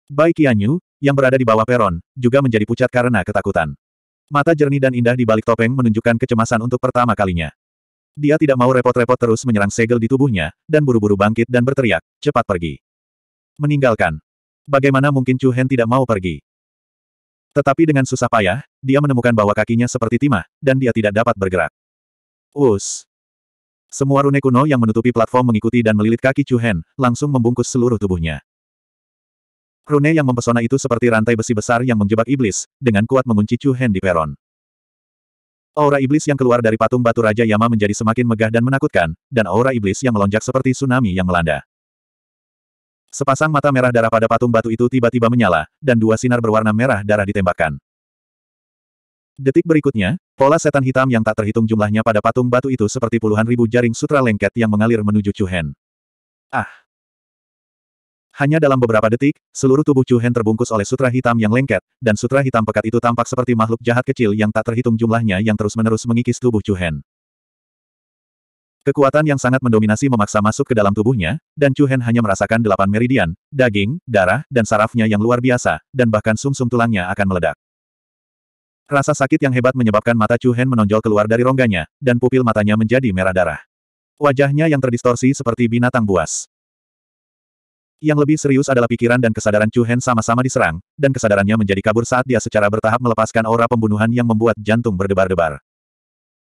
Baik Yanyu, yang berada di bawah peron, juga menjadi pucat karena ketakutan. Mata jernih dan indah di balik topeng menunjukkan kecemasan untuk pertama kalinya. Dia tidak mau repot-repot terus menyerang segel di tubuhnya, dan buru-buru bangkit dan berteriak, cepat pergi. Meninggalkan. Bagaimana mungkin Chu Hen tidak mau pergi? Tetapi dengan susah payah, dia menemukan bahwa kakinya seperti timah, dan dia tidak dapat bergerak. Us. Semua rune kuno yang menutupi platform mengikuti dan melilit kaki Chu Hen, langsung membungkus seluruh tubuhnya. Rune yang mempesona itu seperti rantai besi besar yang menjebak iblis, dengan kuat mengunci Chu Hen di peron. Aura iblis yang keluar dari patung batu Raja Yama menjadi semakin megah dan menakutkan, dan aura iblis yang melonjak seperti tsunami yang melanda. Sepasang mata merah darah pada patung batu itu tiba-tiba menyala, dan dua sinar berwarna merah darah ditembakkan. Detik berikutnya, pola setan hitam yang tak terhitung jumlahnya pada patung batu itu seperti puluhan ribu jaring sutra lengket yang mengalir menuju Chu Hen. Ah! Hanya dalam beberapa detik, seluruh tubuh Chu Hen terbungkus oleh sutra hitam yang lengket, dan sutra hitam pekat itu tampak seperti makhluk jahat kecil yang tak terhitung jumlahnya yang terus-menerus mengikis tubuh Chu Hen. Kekuatan yang sangat mendominasi memaksa masuk ke dalam tubuhnya, dan Chu Hen hanya merasakan delapan meridian, daging, darah, dan sarafnya yang luar biasa, dan bahkan sumsum -sum tulangnya akan meledak. Rasa sakit yang hebat menyebabkan mata Chu Hen menonjol keluar dari rongganya, dan pupil matanya menjadi merah darah. Wajahnya yang terdistorsi seperti binatang buas. Yang lebih serius adalah pikiran dan kesadaran Chu Hen sama-sama diserang, dan kesadarannya menjadi kabur saat dia secara bertahap melepaskan aura pembunuhan yang membuat jantung berdebar-debar.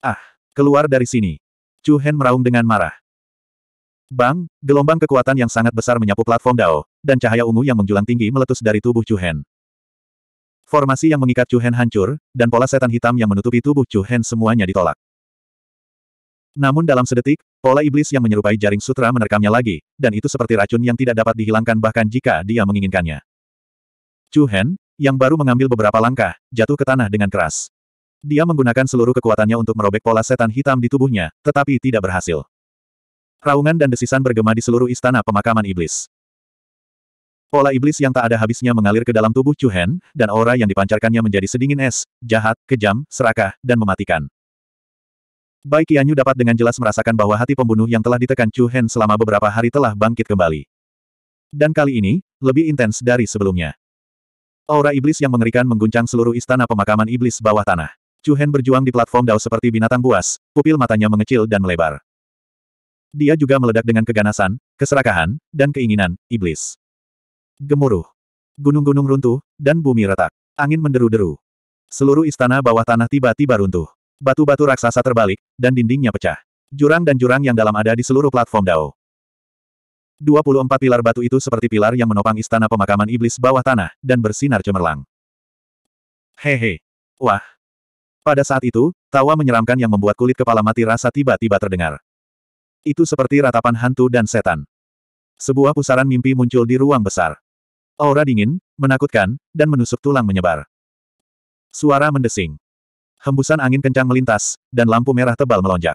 Ah, keluar dari sini. Chu Hen meraung dengan marah. Bang, gelombang kekuatan yang sangat besar menyapu platform Dao, dan cahaya ungu yang menjulang tinggi meletus dari tubuh Chu Hen. Formasi yang mengikat Chu Hen hancur, dan pola setan hitam yang menutupi tubuh Chu Hen semuanya ditolak. Namun dalam sedetik, pola iblis yang menyerupai jaring sutra menerkamnya lagi, dan itu seperti racun yang tidak dapat dihilangkan bahkan jika dia menginginkannya. Chu Hen, yang baru mengambil beberapa langkah, jatuh ke tanah dengan keras. Dia menggunakan seluruh kekuatannya untuk merobek pola setan hitam di tubuhnya, tetapi tidak berhasil. Raungan dan desisan bergema di seluruh istana pemakaman iblis. Pola iblis yang tak ada habisnya mengalir ke dalam tubuh Chu Hen, dan aura yang dipancarkannya menjadi sedingin es, jahat, kejam, serakah, dan mematikan. Bai Qianyu dapat dengan jelas merasakan bahwa hati pembunuh yang telah ditekan Chu Hen selama beberapa hari telah bangkit kembali. Dan kali ini, lebih intens dari sebelumnya. Aura iblis yang mengerikan mengguncang seluruh istana pemakaman iblis bawah tanah. Chu Hen berjuang di platform dao seperti binatang buas, pupil matanya mengecil dan melebar. Dia juga meledak dengan keganasan, keserakahan, dan keinginan, iblis. Gemuruh. Gunung-gunung runtuh, dan bumi retak. Angin menderu-deru. Seluruh istana bawah tanah tiba-tiba runtuh. Batu-batu raksasa terbalik, dan dindingnya pecah. Jurang dan jurang yang dalam ada di seluruh platform Dao. 24 pilar batu itu seperti pilar yang menopang istana pemakaman iblis bawah tanah, dan bersinar cemerlang. Hehe. Wah. Pada saat itu, tawa menyeramkan yang membuat kulit kepala mati rasa tiba-tiba terdengar. Itu seperti ratapan hantu dan setan. Sebuah pusaran mimpi muncul di ruang besar. Aura dingin, menakutkan, dan menusuk tulang menyebar. Suara mendesing. Hembusan angin kencang melintas, dan lampu merah tebal melonjak.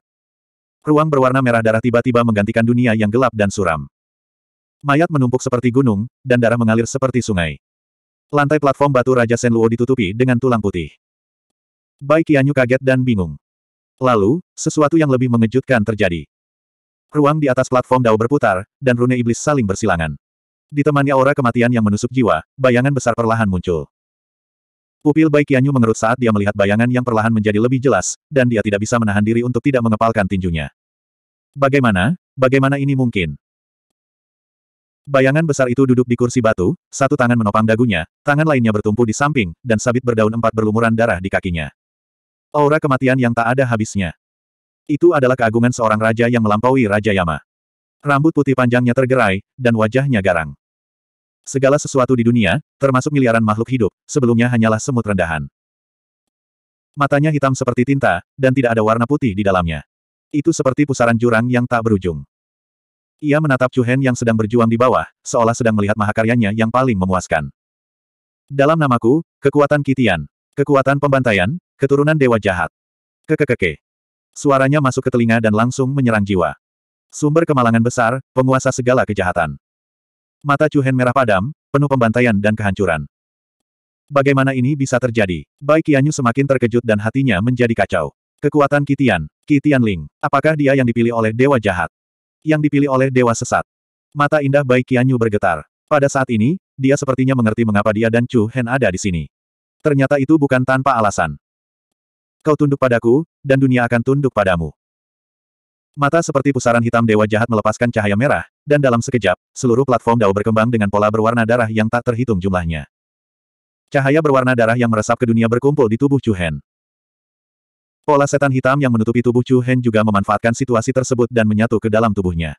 Ruang berwarna merah darah tiba-tiba menggantikan dunia yang gelap dan suram. Mayat menumpuk seperti gunung, dan darah mengalir seperti sungai. Lantai platform batu Raja Senluo ditutupi dengan tulang putih. Bai Qianyu kaget dan bingung. Lalu, sesuatu yang lebih mengejutkan terjadi. Ruang di atas platform dao berputar, dan rune iblis saling bersilangan. Ditemani aura kematian yang menusuk jiwa, bayangan besar perlahan muncul. Pupil Bai Qianyu mengerut saat dia melihat bayangan yang perlahan menjadi lebih jelas, dan dia tidak bisa menahan diri untuk tidak mengepalkan tinjunya. Bagaimana? Bagaimana ini mungkin? Bayangan besar itu duduk di kursi batu, satu tangan menopang dagunya, tangan lainnya bertumpu di samping, dan sabit berdaun empat berlumuran darah di kakinya. Aura kematian yang tak ada habisnya. Itu adalah keagungan seorang raja yang melampaui Raja Yama. Rambut putih panjangnya tergerai, dan wajahnya garang. Segala sesuatu di dunia, termasuk miliaran makhluk hidup, sebelumnya hanyalah semut rendahan. Matanya hitam seperti tinta, dan tidak ada warna putih di dalamnya. Itu seperti pusaran jurang yang tak berujung. Ia menatap Chu Hen yang sedang berjuang di bawah, seolah sedang melihat mahakaryanya yang paling memuaskan. Dalam namaku, kekuatan Kitian, kekuatan pembantaian, keturunan dewa jahat. Kekekeke. Suaranya masuk ke telinga dan langsung menyerang jiwa. Sumber kemalangan besar, penguasa segala kejahatan. Mata Chu Hen merah padam, penuh pembantaian dan kehancuran. Bagaimana ini bisa terjadi? Bai Qianyu semakin terkejut dan hatinya menjadi kacau. Kekuatan Kitian, Kitian Ling, apakah dia yang dipilih oleh Dewa Jahat? Yang dipilih oleh Dewa Sesat? Mata indah Bai Qianyu bergetar. Pada saat ini, dia sepertinya mengerti mengapa dia dan Chu Hen ada di sini. Ternyata itu bukan tanpa alasan. Kau tunduk padaku, dan dunia akan tunduk padamu. Mata seperti pusaran hitam dewa jahat melepaskan cahaya merah, dan dalam sekejap, seluruh platform Dao berkembang dengan pola berwarna darah yang tak terhitung jumlahnya. Cahaya berwarna darah yang meresap ke dunia berkumpul di tubuh Chu Hen. Pola setan hitam yang menutupi tubuh Chu Hen juga memanfaatkan situasi tersebut dan menyatu ke dalam tubuhnya.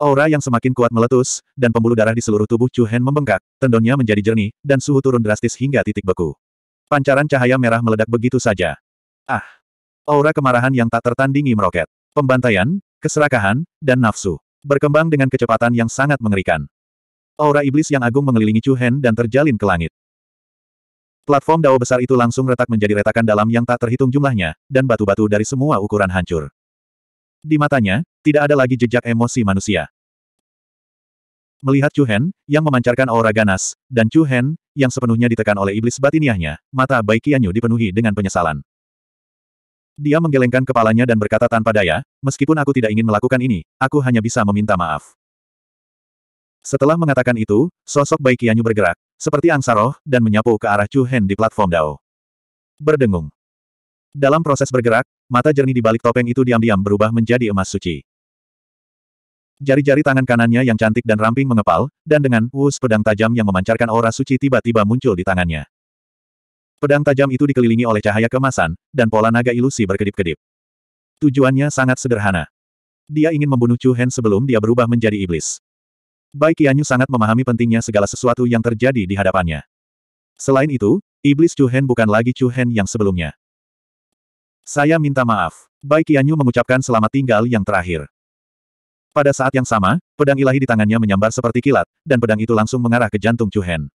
Aura yang semakin kuat meletus, dan pembuluh darah di seluruh tubuh Chu Hen membengkak, tendonnya menjadi jernih, dan suhu turun drastis hingga titik beku. Pancaran cahaya merah meledak begitu saja. Ah! Aura kemarahan yang tak tertandingi meroket. Pembantaian, keserakahan, dan nafsu. Berkembang dengan kecepatan yang sangat mengerikan. Aura iblis yang agung mengelilingi Chu Hen dan terjalin ke langit. Platform dao besar itu langsung retak menjadi retakan dalam yang tak terhitung jumlahnya, dan batu-batu dari semua ukuran hancur. Di matanya, tidak ada lagi jejak emosi manusia melihat Chu Hen, yang memancarkan aura ganas, dan Chu Hen, yang sepenuhnya ditekan oleh iblis batiniahnya, mata Bai Qianyu dipenuhi dengan penyesalan. Dia menggelengkan kepalanya dan berkata tanpa daya, meskipun aku tidak ingin melakukan ini, aku hanya bisa meminta maaf. Setelah mengatakan itu, sosok Bai Qianyu bergerak, seperti angsa roh, dan menyapu ke arah Chu Hen di platform Dao. Berdengung. Dalam proses bergerak, mata jernih di balik topeng itu diam-diam berubah menjadi emas suci. Jari-jari tangan kanannya yang cantik dan ramping mengepal, dan dengan wus pedang tajam yang memancarkan aura suci tiba-tiba muncul di tangannya. Pedang tajam itu dikelilingi oleh cahaya kemasan, dan pola naga ilusi berkedip-kedip. Tujuannya sangat sederhana. Dia ingin membunuh Chu Hen sebelum dia berubah menjadi iblis. Bai Qianyu sangat memahami pentingnya segala sesuatu yang terjadi di hadapannya. Selain itu, iblis Chu Hen bukan lagi Chu Hen yang sebelumnya. Saya minta maaf. Bai Qianyu mengucapkan selamat tinggal yang terakhir. Pada saat yang sama, pedang ilahi di tangannya menyambar seperti kilat, dan pedang itu langsung mengarah ke jantung Chu Hen.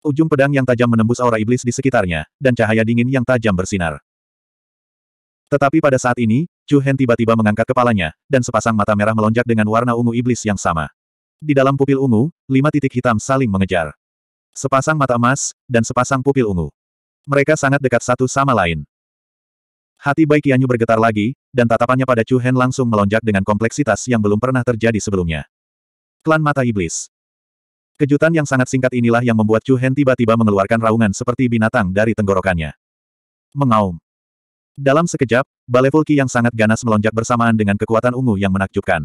Ujung pedang yang tajam menembus aura iblis di sekitarnya, dan cahaya dingin yang tajam bersinar. Tetapi pada saat ini, Chu Hen tiba-tiba mengangkat kepalanya, dan sepasang mata merah melonjak dengan warna ungu iblis yang sama. Di dalam pupil ungu, lima titik hitam saling mengejar. Sepasang mata emas, dan sepasang pupil ungu. Mereka sangat dekat satu sama lain. Hati Bai Qianyu bergetar lagi, dan tatapannya pada Chu Hen langsung melonjak dengan kompleksitas yang belum pernah terjadi sebelumnya. Klan Mata Iblis. Kejutan yang sangat singkat inilah yang membuat Chu Hen tiba-tiba mengeluarkan raungan seperti binatang dari tenggorokannya. Mengaum. Dalam sekejap, balai Vulki yang sangat ganas melonjak bersamaan dengan kekuatan ungu yang menakjubkan.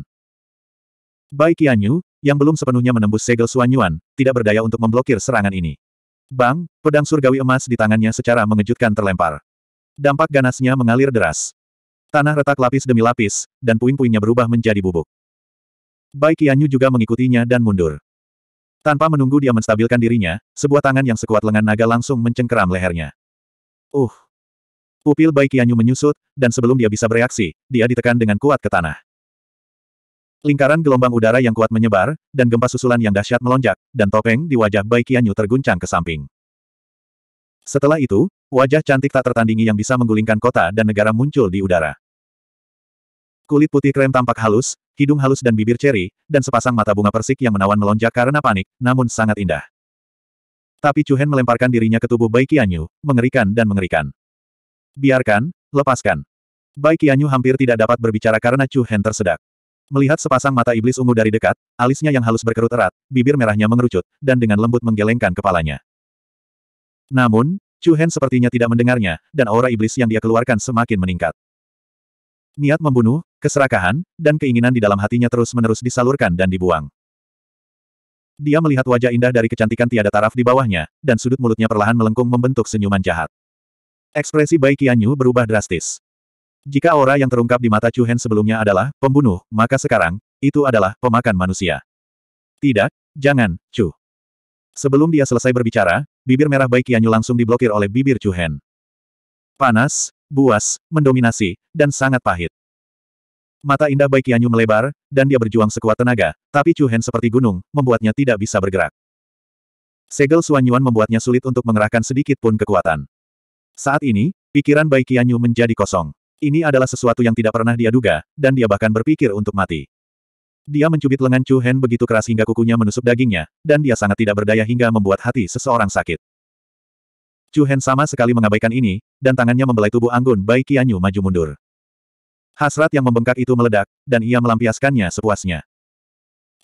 Bai Qianyu, yang belum sepenuhnya menembus segel Suanyuan, tidak berdaya untuk memblokir serangan ini. Bang, pedang surgawi emas di tangannya secara mengejutkan terlempar. Dampak ganasnya mengalir deras. Tanah retak lapis demi lapis, dan puing-puingnya berubah menjadi bubuk. Bai Qianyu juga mengikutinya dan mundur. Tanpa menunggu dia menstabilkan dirinya, sebuah tangan yang sekuat lengan naga langsung mencengkeram lehernya. Uh! Pupil Bai Qianyu menyusut, dan sebelum dia bisa bereaksi, dia ditekan dengan kuat ke tanah. Lingkaran gelombang udara yang kuat menyebar, dan gempa susulan yang dahsyat melonjak, dan topeng di wajah Bai Qianyu terguncang ke samping. Setelah itu, wajah cantik tak tertandingi yang bisa menggulingkan kota dan negara muncul di udara. Kulit putih krem tampak halus, hidung halus dan bibir ceri, dan sepasang mata bunga persik yang menawan melonjak karena panik, namun sangat indah. Tapi Chu Hen melemparkan dirinya ke tubuh Bai Qianyu, mengerikan dan mengerikan. Biarkan, lepaskan. Bai Qianyu hampir tidak dapat berbicara karena Chu Hen tersedak. Melihat sepasang mata iblis ungu dari dekat, alisnya yang halus berkerut erat, bibir merahnya mengerucut, dan dengan lembut menggelengkan kepalanya. Namun, Chu Hen sepertinya tidak mendengarnya, dan aura iblis yang dia keluarkan semakin meningkat. Niat membunuh, keserakahan, dan keinginan di dalam hatinya terus-menerus disalurkan dan dibuang. Dia melihat wajah indah dari kecantikan tiada taraf di bawahnya, dan sudut mulutnya perlahan melengkung membentuk senyuman jahat. Ekspresi Bai Qianyu berubah drastis. Jika aura yang terungkap di mata Chu Hen sebelumnya adalah pembunuh, maka sekarang, itu adalah pemakan manusia. Tidak, jangan, Chu. Sebelum dia selesai berbicara, bibir merah Bai Qianyu langsung diblokir oleh bibir Chu Hen. Panas, buas, mendominasi, dan sangat pahit. Mata indah Bai Qianyu melebar, dan dia berjuang sekuat tenaga, tapi Chu Hen seperti gunung, membuatnya tidak bisa bergerak. Segel Suanyuan membuatnya sulit untuk mengerahkan sedikit pun kekuatan. Saat ini, pikiran Bai Qianyu menjadi kosong. Ini adalah sesuatu yang tidak pernah dia duga, dan dia bahkan berpikir untuk mati. Dia mencubit lengan Chu Hen begitu keras hingga kukunya menusuk dagingnya, dan dia sangat tidak berdaya hingga membuat hati seseorang sakit. Chu Hen sama sekali mengabaikan ini, dan tangannya membelai tubuh anggun Bai Qianyu maju mundur. Hasrat yang membengkak itu meledak, dan ia melampiaskannya sepuasnya.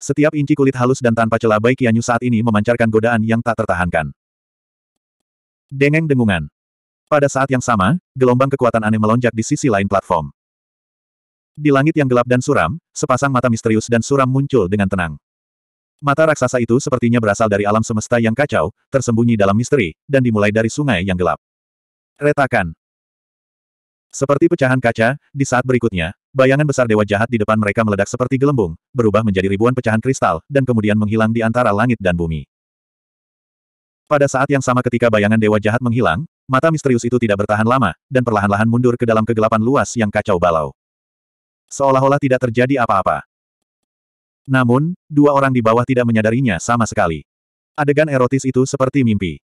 Setiap inci kulit halus dan tanpa celah Bai Qianyu saat ini memancarkan godaan yang tak tertahankan. Dengeng dengungan. Pada saat yang sama, gelombang kekuatan aneh melonjak di sisi lain platform. Di langit yang gelap dan suram, sepasang mata misterius dan suram muncul dengan tenang. Mata raksasa itu sepertinya berasal dari alam semesta yang kacau, tersembunyi dalam misteri, dan dimulai dari sungai yang gelap. Retakan. Seperti pecahan kaca, di saat berikutnya, bayangan besar dewa jahat di depan mereka meledak seperti gelembung, berubah menjadi ribuan pecahan kristal, dan kemudian menghilang di antara langit dan bumi. Pada saat yang sama ketika bayangan dewa jahat menghilang, mata misterius itu tidak bertahan lama, dan perlahan-lahan mundur ke dalam kegelapan luas yang kacau balau. Seolah-olah tidak terjadi apa-apa. Namun, dua orang di bawah tidak menyadarinya sama sekali. Adegan erotis itu seperti mimpi.